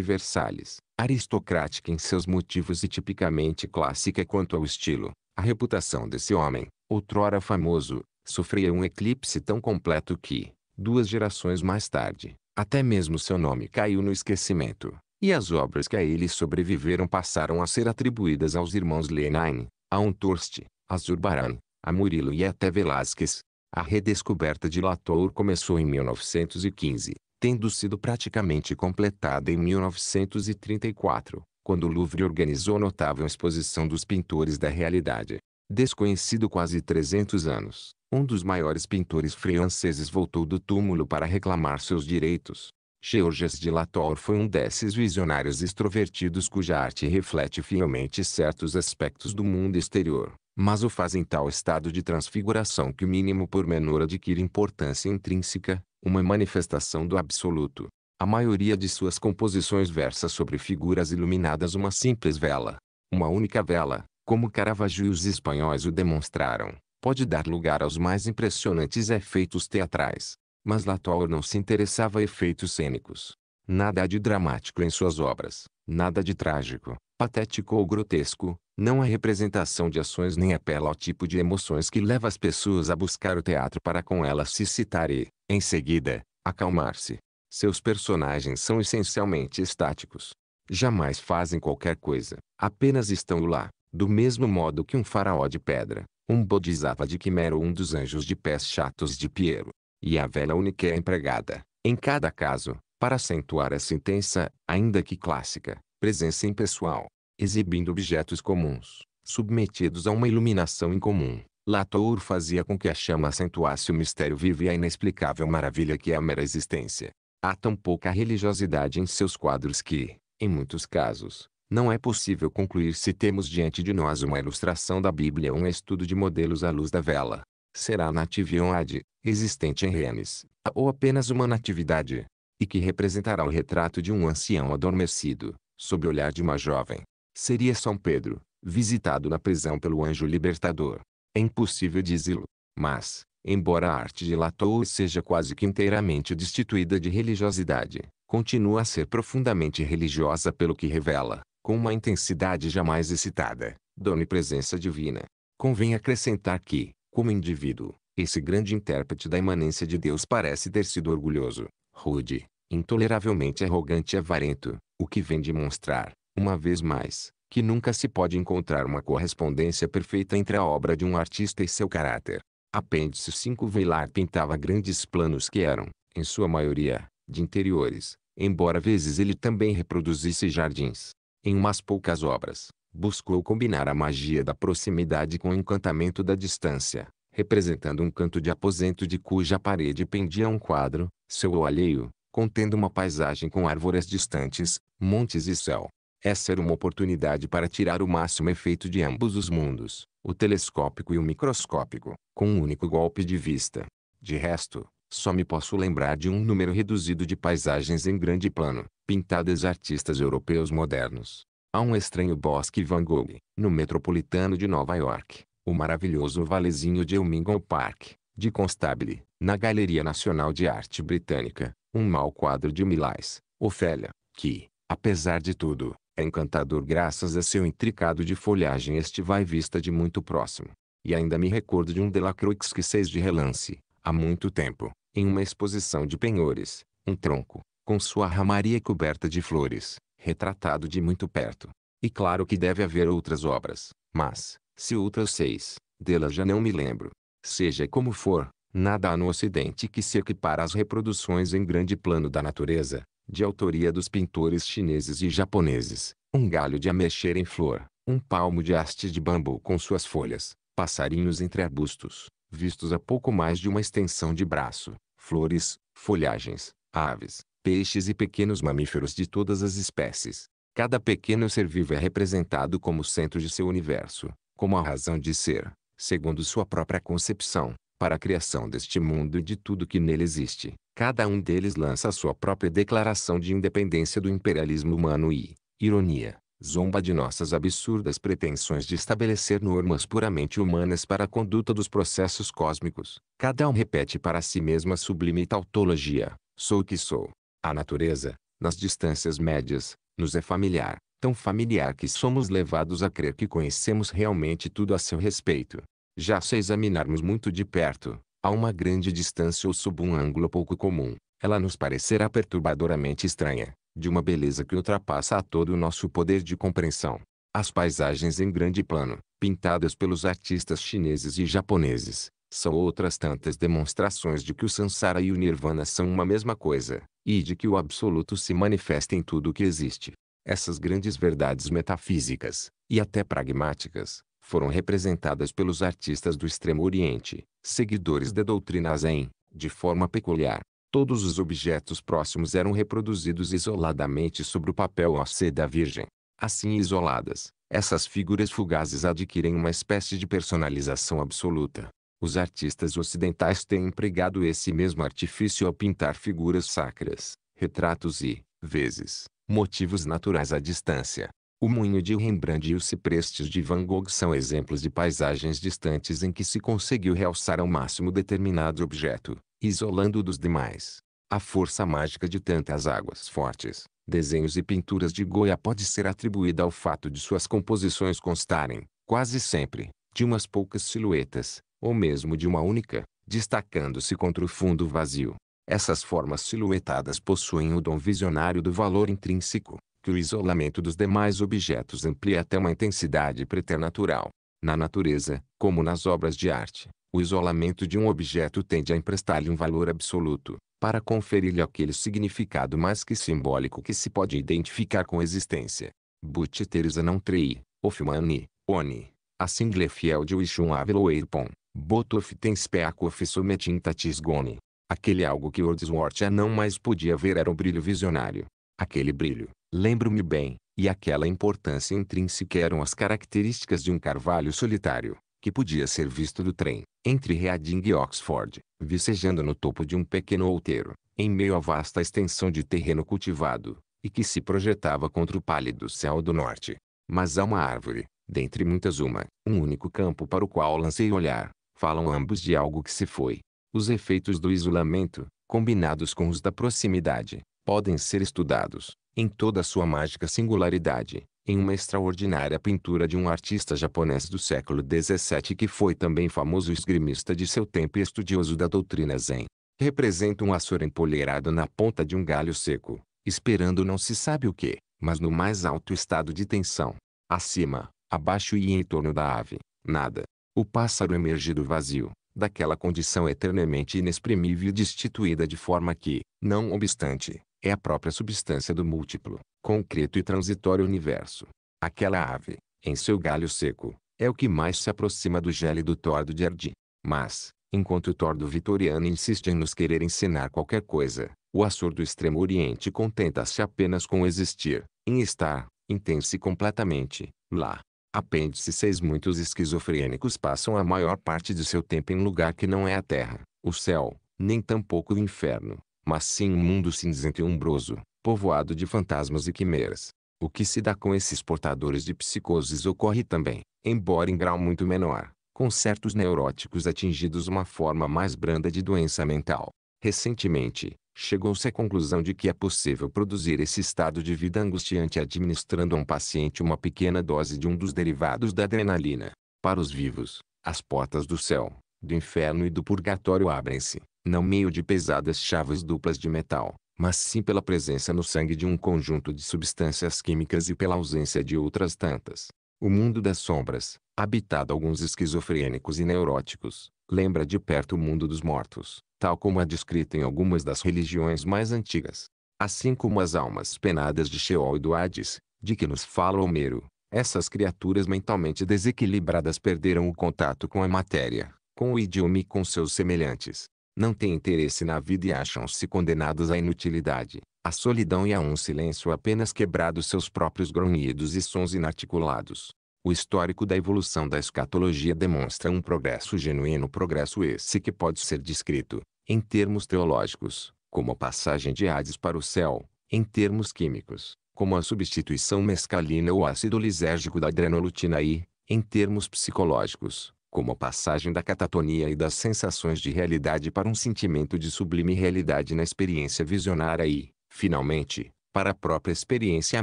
A: Versalhes, aristocrática em seus motivos e tipicamente clássica quanto ao estilo, a reputação desse homem, outrora famoso, sofreu um eclipse tão completo que, duas gerações mais tarde, até mesmo seu nome caiu no esquecimento e as obras que a ele sobreviveram passaram a ser atribuídas aos irmãos Lenine, a Unturst, a Zurbarán, a Murilo e até Velázquez. A redescoberta de Latour começou em 1915, tendo sido praticamente completada em 1934, quando o Louvre organizou notável exposição dos pintores da realidade. Desconhecido quase 300 anos, um dos maiores pintores franceses voltou do túmulo para reclamar seus direitos. Georges de Latour foi um desses visionários extrovertidos cuja arte reflete fielmente certos aspectos do mundo exterior, mas o faz em tal estado de transfiguração que o mínimo por menor adquire importância intrínseca, uma manifestação do absoluto. A maioria de suas composições versa sobre figuras iluminadas uma simples vela. Uma única vela, como Caravaggio e os espanhóis o demonstraram, pode dar lugar aos mais impressionantes efeitos teatrais mas Latour não se interessava a efeitos cênicos. Nada há de dramático em suas obras, nada de trágico, patético ou grotesco, não há representação de ações nem apela ao tipo de emoções que leva as pessoas a buscar o teatro para com elas se citar e, em seguida, acalmar-se. Seus personagens são essencialmente estáticos. Jamais fazem qualquer coisa, apenas estão lá, do mesmo modo que um faraó de pedra, um bodhisattva de quimera ou um dos anjos de pés chatos de Piero. E a vela única é empregada, em cada caso, para acentuar essa intensa, ainda que clássica, presença impessoal, exibindo objetos comuns, submetidos a uma iluminação incomum. Latour fazia com que a chama acentuasse o mistério vivo e a inexplicável maravilha que é a mera existência. Há tão pouca religiosidade em seus quadros que, em muitos casos, não é possível concluir se temos diante de nós uma ilustração da Bíblia ou um estudo de modelos à luz da vela será natividade, existente em renes, ou apenas uma natividade, e que representará o retrato de um ancião adormecido, sob o olhar de uma jovem. Seria São Pedro, visitado na prisão pelo anjo libertador. É impossível dizê-lo, mas, embora a arte de Latour seja quase que inteiramente destituída de religiosidade, continua a ser profundamente religiosa pelo que revela, com uma intensidade jamais excitada, dona presença divina. Convém acrescentar que, como indivíduo, esse grande intérprete da imanência de Deus parece ter sido orgulhoso, rude, intoleravelmente arrogante e avarento, o que vem demonstrar, uma vez mais, que nunca se pode encontrar uma correspondência perfeita entre a obra de um artista e seu caráter. Apêndice 5 Vilar pintava grandes planos que eram, em sua maioria, de interiores, embora vezes ele também reproduzisse jardins. Em umas poucas obras, buscou combinar a magia da proximidade com o encantamento da distância, representando um canto de aposento de cuja parede pendia um quadro, seu alheio, contendo uma paisagem com árvores distantes, montes e céu. Essa era uma oportunidade para tirar o máximo efeito de ambos os mundos, o telescópico e o microscópico, com um único golpe de vista. De resto, só me posso lembrar de um número reduzido de paisagens em grande plano, pintadas artistas europeus modernos, a um estranho bosque Van Gogh, no metropolitano de Nova York, o maravilhoso valezinho de Wilmington Park, de Constable, na Galeria Nacional de Arte Britânica, um mau quadro de Milais, Ofélia, que, apesar de tudo, é encantador graças a seu intricado de folhagem este estival vista de muito próximo. E ainda me recordo de um Delacroix que seis de relance, há muito tempo, em uma exposição de penhores, um tronco, com sua ramaria coberta de flores, retratado de muito perto. E claro que deve haver outras obras, mas, se outras seis, delas já não me lembro. Seja como for, nada há no Ocidente que se equipara às reproduções em grande plano da natureza, de autoria dos pintores chineses e japoneses. Um galho de ameixeira em flor, um palmo de haste de bambu com suas folhas, passarinhos entre arbustos, vistos a pouco mais de uma extensão de braço, flores, folhagens, aves, peixes e pequenos mamíferos de todas as espécies. Cada pequeno ser vivo é representado como centro de seu universo, como a razão de ser, segundo sua própria concepção, para a criação deste mundo e de tudo que nele existe. Cada um deles lança a sua própria declaração de independência do imperialismo humano e, ironia, zomba de nossas absurdas pretensões de estabelecer normas puramente humanas para a conduta dos processos cósmicos. Cada um repete para si mesmo a sublime tautologia: sou o que sou, a natureza, nas distâncias médias, nos é familiar, tão familiar que somos levados a crer que conhecemos realmente tudo a seu respeito. Já se examinarmos muito de perto, a uma grande distância ou sob um ângulo pouco comum, ela nos parecerá perturbadoramente estranha, de uma beleza que ultrapassa a todo o nosso poder de compreensão. As paisagens em grande plano, pintadas pelos artistas chineses e japoneses, são outras tantas demonstrações de que o Sansara e o Nirvana são uma mesma coisa, e de que o Absoluto se manifesta em tudo o que existe. Essas grandes verdades metafísicas, e até pragmáticas, foram representadas pelos artistas do Extremo Oriente, seguidores da doutrina Zen, de forma peculiar. Todos os objetos próximos eram reproduzidos isoladamente sobre o papel OC da Virgem. Assim isoladas, essas figuras fugazes adquirem uma espécie de personalização absoluta, os artistas ocidentais têm empregado esse mesmo artifício ao pintar figuras sacras, retratos e, vezes, motivos naturais à distância. O moinho de Rembrandt e os ciprestes de Van Gogh são exemplos de paisagens distantes em que se conseguiu realçar ao máximo determinado objeto, isolando-o dos demais. A força mágica de tantas águas fortes, desenhos e pinturas de Goya pode ser atribuída ao fato de suas composições constarem, quase sempre, de umas poucas silhuetas, ou mesmo de uma única, destacando-se contra o fundo vazio. Essas formas silhuetadas possuem o dom visionário do valor intrínseco, que o isolamento dos demais objetos amplia até uma intensidade preternatural. Na natureza, como nas obras de arte, o isolamento de um objeto tende a emprestar-lhe um valor absoluto, para conferir-lhe aquele significado mais que simbólico que se pode identificar com a existência. But Teresa não trei, Ofmani, é Oni, assim de Wishun Aviloeirpon tem Botofitenspeacof sometintatis Tatisgone. Aquele algo que Ordsworth já não mais podia ver era o brilho visionário. Aquele brilho, lembro-me bem, e aquela importância intrínseca eram as características de um carvalho solitário, que podia ser visto do trem, entre Reading e Oxford, vicejando no topo de um pequeno outeiro, em meio à vasta extensão de terreno cultivado, e que se projetava contra o pálido céu do norte. Mas há uma árvore, dentre muitas uma, um único campo para o qual lancei olhar, falam ambos de algo que se foi. Os efeitos do isolamento, combinados com os da proximidade, podem ser estudados, em toda a sua mágica singularidade, em uma extraordinária pintura de um artista japonês do século XVII que foi também famoso esgrimista de seu tempo e estudioso da doutrina Zen. Representa um açor empoleirado na ponta de um galho seco, esperando não se sabe o que, mas no mais alto estado de tensão. Acima, abaixo e em torno da ave, nada. O pássaro emerge do vazio, daquela condição eternamente inexprimível e destituída de forma que, não obstante, é a própria substância do múltiplo, concreto e transitório universo. Aquela ave, em seu galho seco, é o que mais se aproxima do gélido tordo de Ardi. Mas, enquanto o tordo vitoriano insiste em nos querer ensinar qualquer coisa, o Açor do Extremo Oriente contenta-se apenas com existir, em estar, intenso e completamente, lá, Apêndice 6 Muitos esquizofrênicos passam a maior parte de seu tempo em lugar que não é a terra, o céu, nem tampouco o inferno, mas sim um mundo cinzento e umbroso, povoado de fantasmas e quimeras. O que se dá com esses portadores de psicoses ocorre também, embora em grau muito menor, com certos neuróticos atingidos uma forma mais branda de doença mental. Recentemente, chegou-se à conclusão de que é possível produzir esse estado de vida angustiante administrando a um paciente uma pequena dose de um dos derivados da adrenalina. Para os vivos, as portas do céu, do inferno e do purgatório abrem-se, não meio de pesadas chaves duplas de metal, mas sim pela presença no sangue de um conjunto de substâncias químicas e pela ausência de outras tantas. O mundo das sombras, habitado alguns esquizofrênicos e neuróticos, lembra de perto o mundo dos mortos, tal como é descrita em algumas das religiões mais antigas. Assim como as almas penadas de Sheol e do Hades, de que nos fala Homero, essas criaturas mentalmente desequilibradas perderam o contato com a matéria, com o idioma e com seus semelhantes. Não têm interesse na vida e acham-se condenadas à inutilidade, à solidão e a um silêncio apenas quebrado seus próprios grunhidos e sons inarticulados. O histórico da evolução da escatologia demonstra um progresso genuíno progresso esse que pode ser descrito, em termos teológicos, como a passagem de Hades para o céu, em termos químicos, como a substituição mescalina ou ácido lisérgico da adrenolutina e, em termos psicológicos, como a passagem da catatonia e das sensações de realidade para um sentimento de sublime realidade na experiência visionária e, finalmente, para a própria experiência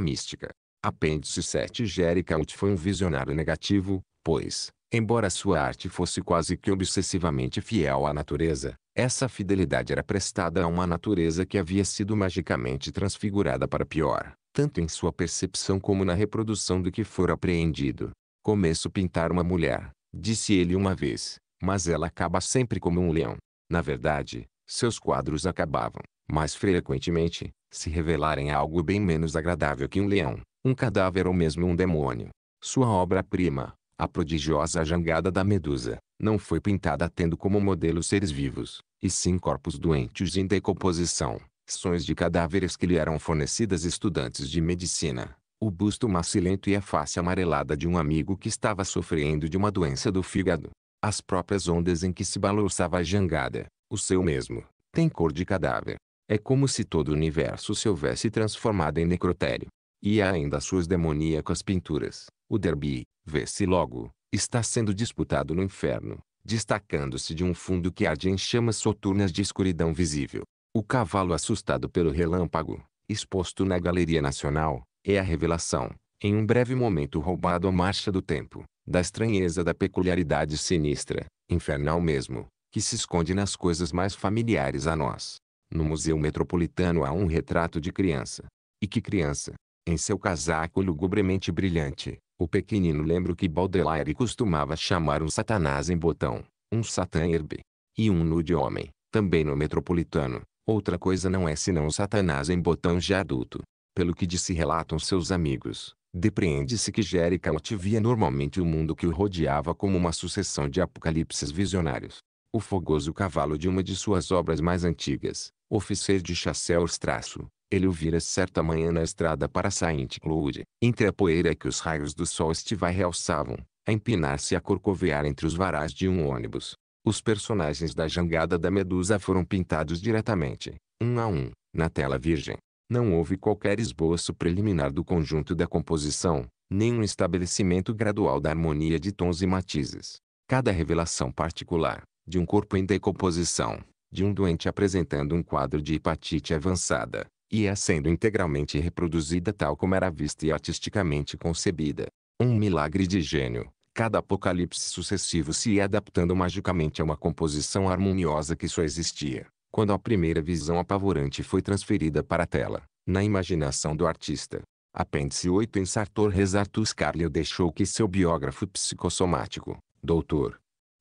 A: mística. Apêndice 7 Jericault foi um visionário negativo, pois, Embora sua arte fosse quase que obsessivamente fiel à natureza, essa fidelidade era prestada a uma natureza que havia sido magicamente transfigurada para pior, tanto em sua percepção como na reprodução do que for apreendido. Começo a pintar uma mulher, disse ele uma vez, mas ela acaba sempre como um leão. Na verdade, seus quadros acabavam, mais frequentemente, se revelarem algo bem menos agradável que um leão, um cadáver ou mesmo um demônio. Sua obra-prima, a prodigiosa jangada da medusa, não foi pintada tendo como modelo seres vivos, e sim corpos doentes em decomposição, sonhos de cadáveres que lhe eram fornecidas estudantes de medicina, o busto macilento e a face amarelada de um amigo que estava sofrendo de uma doença do fígado. As próprias ondas em que se balouçava a jangada, o seu mesmo, tem cor de cadáver. É como se todo o universo se houvesse transformado em necrotério. E há ainda suas demoníacas pinturas, o derby, vê-se logo, está sendo disputado no inferno, destacando-se de um fundo que arde em chamas soturnas de escuridão visível. O cavalo assustado pelo relâmpago, exposto na Galeria Nacional, é a revelação, em um breve momento roubado à marcha do tempo, da estranheza da peculiaridade sinistra, infernal mesmo, que se esconde nas coisas mais familiares a nós. No Museu Metropolitano há um retrato de criança. E que criança! Em seu casaco lugubremente brilhante, o pequenino lembra que Baudelaire costumava chamar um satanás em botão, um satã herbe. E um nude homem, também no metropolitano. Outra coisa não é senão um satanás em botão já adulto. Pelo que disse relatam seus amigos, depreende-se que Jericaut via normalmente o mundo que o rodeava como uma sucessão de apocalipses visionários. O fogoso cavalo de uma de suas obras mais antigas, Officer de Chassel Strasso, ele o vira certa manhã na estrada para Saint Cloud, entre a poeira que os raios do sol estivar realçavam, a empinar-se e a corcovear entre os varais de um ônibus. Os personagens da jangada da Medusa foram pintados diretamente, um a um, na tela virgem. Não houve qualquer esboço preliminar do conjunto da composição, nem um estabelecimento gradual da harmonia de tons e matizes. Cada revelação particular, de um corpo em decomposição, de um doente apresentando um quadro de hepatite avançada, e é sendo integralmente reproduzida tal como era vista e artisticamente concebida. Um milagre de gênio. Cada apocalipse sucessivo se ia adaptando magicamente a uma composição harmoniosa que só existia, quando a primeira visão apavorante foi transferida para a tela, na imaginação do artista. Apêndice 8 Em Sartor Resartus Carlyle deixou que seu biógrafo psicossomático, Dr.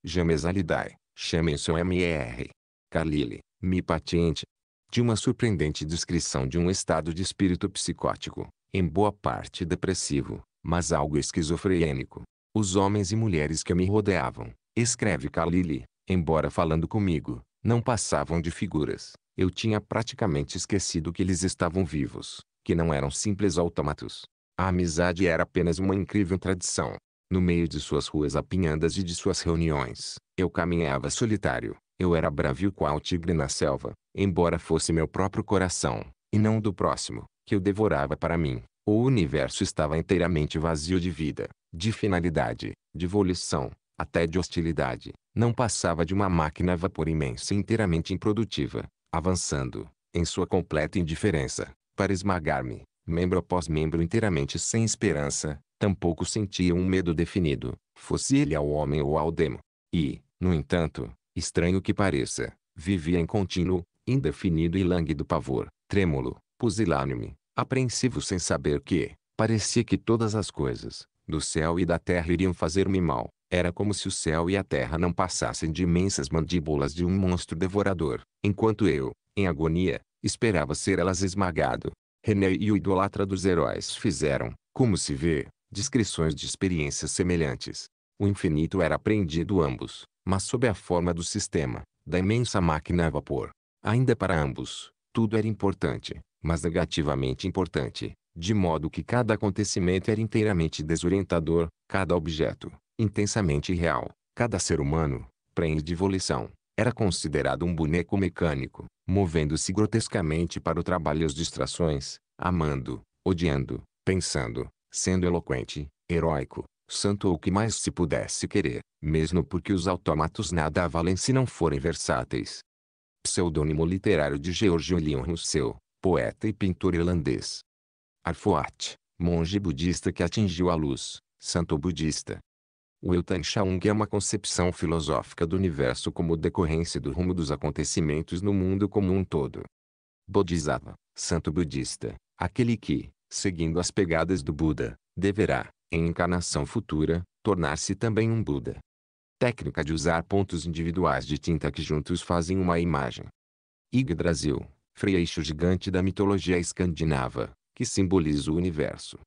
A: James Aliday, chame seu M.R. Carlyle, mi paciente, de uma surpreendente descrição de um estado de espírito psicótico, em boa parte depressivo, mas algo esquizofrênico. Os homens e mulheres que me rodeavam, escreve Kalili, embora falando comigo, não passavam de figuras. Eu tinha praticamente esquecido que eles estavam vivos, que não eram simples autômatos. A amizade era apenas uma incrível tradição. No meio de suas ruas apinhadas e de suas reuniões, eu caminhava solitário. Eu era bravio qual tigre na selva, embora fosse meu próprio coração, e não o do próximo, que eu devorava para mim. O universo estava inteiramente vazio de vida, de finalidade, de volição, até de hostilidade. Não passava de uma máquina a vapor imensa e inteiramente improdutiva, avançando, em sua completa indiferença, para esmagar-me, membro após membro inteiramente sem esperança, tampouco sentia um medo definido, fosse ele ao homem ou ao demo. E, no entanto, estranho que pareça, vivia em contínuo, indefinido e lânguido pavor, trêmulo, pusilânime, apreensivo sem saber que, parecia que todas as coisas, do céu e da terra iriam fazer-me mal. Era como se o céu e a terra não passassem de imensas mandíbulas de um monstro devorador, enquanto eu, em agonia, esperava ser elas esmagado. René e o idolatra dos heróis fizeram, como se vê, descrições de experiências semelhantes. O infinito era apreendido ambos, mas sob a forma do sistema, da imensa máquina a vapor, Ainda para ambos, tudo era importante, mas negativamente importante, de modo que cada acontecimento era inteiramente desorientador, cada objeto, intensamente real, cada ser humano, preenche de volição, era considerado um boneco mecânico, movendo-se grotescamente para o trabalho e as distrações, amando, odiando, pensando, sendo eloquente, heróico, santo ou o que mais se pudesse querer, mesmo porque os autômatos nada valem se não forem versáteis, pseudônimo literário de George Elion Rousseau, poeta e pintor irlandês. Arfoat, monge budista que atingiu a luz, santo budista. O eu Chaung é uma concepção filosófica do universo como decorrência do rumo dos acontecimentos no mundo como um todo. Bodhisattva, santo budista, aquele que, seguindo as pegadas do Buda, deverá, em encarnação futura, tornar-se também um Buda. Técnica de usar pontos individuais de tinta que juntos fazem uma imagem. Yggdrasil, freixo gigante da mitologia escandinava, que simboliza o universo.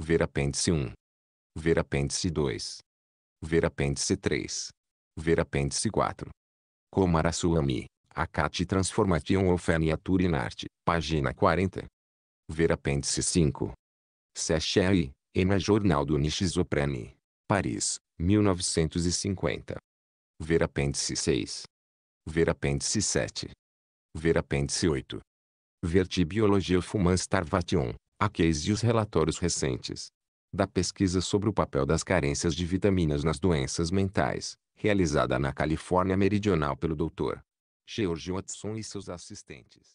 A: Ver apêndice 1. Ver apêndice 2. Ver apêndice 3. Ver apêndice 4. Komarasuami, Akati Transformation of Aniatur página 40. Ver apêndice 5. Sechei, Ema Jornal do Nishizopreni, Paris, 1950. Ver apêndice 6. Ver apêndice 7. Ver apêndice 8. Vertibiologia Fumans Tarvation, a case e os relatórios recentes. Da pesquisa sobre o papel das carências de vitaminas nas doenças mentais, realizada na Califórnia Meridional pelo Dr. George Watson e seus assistentes.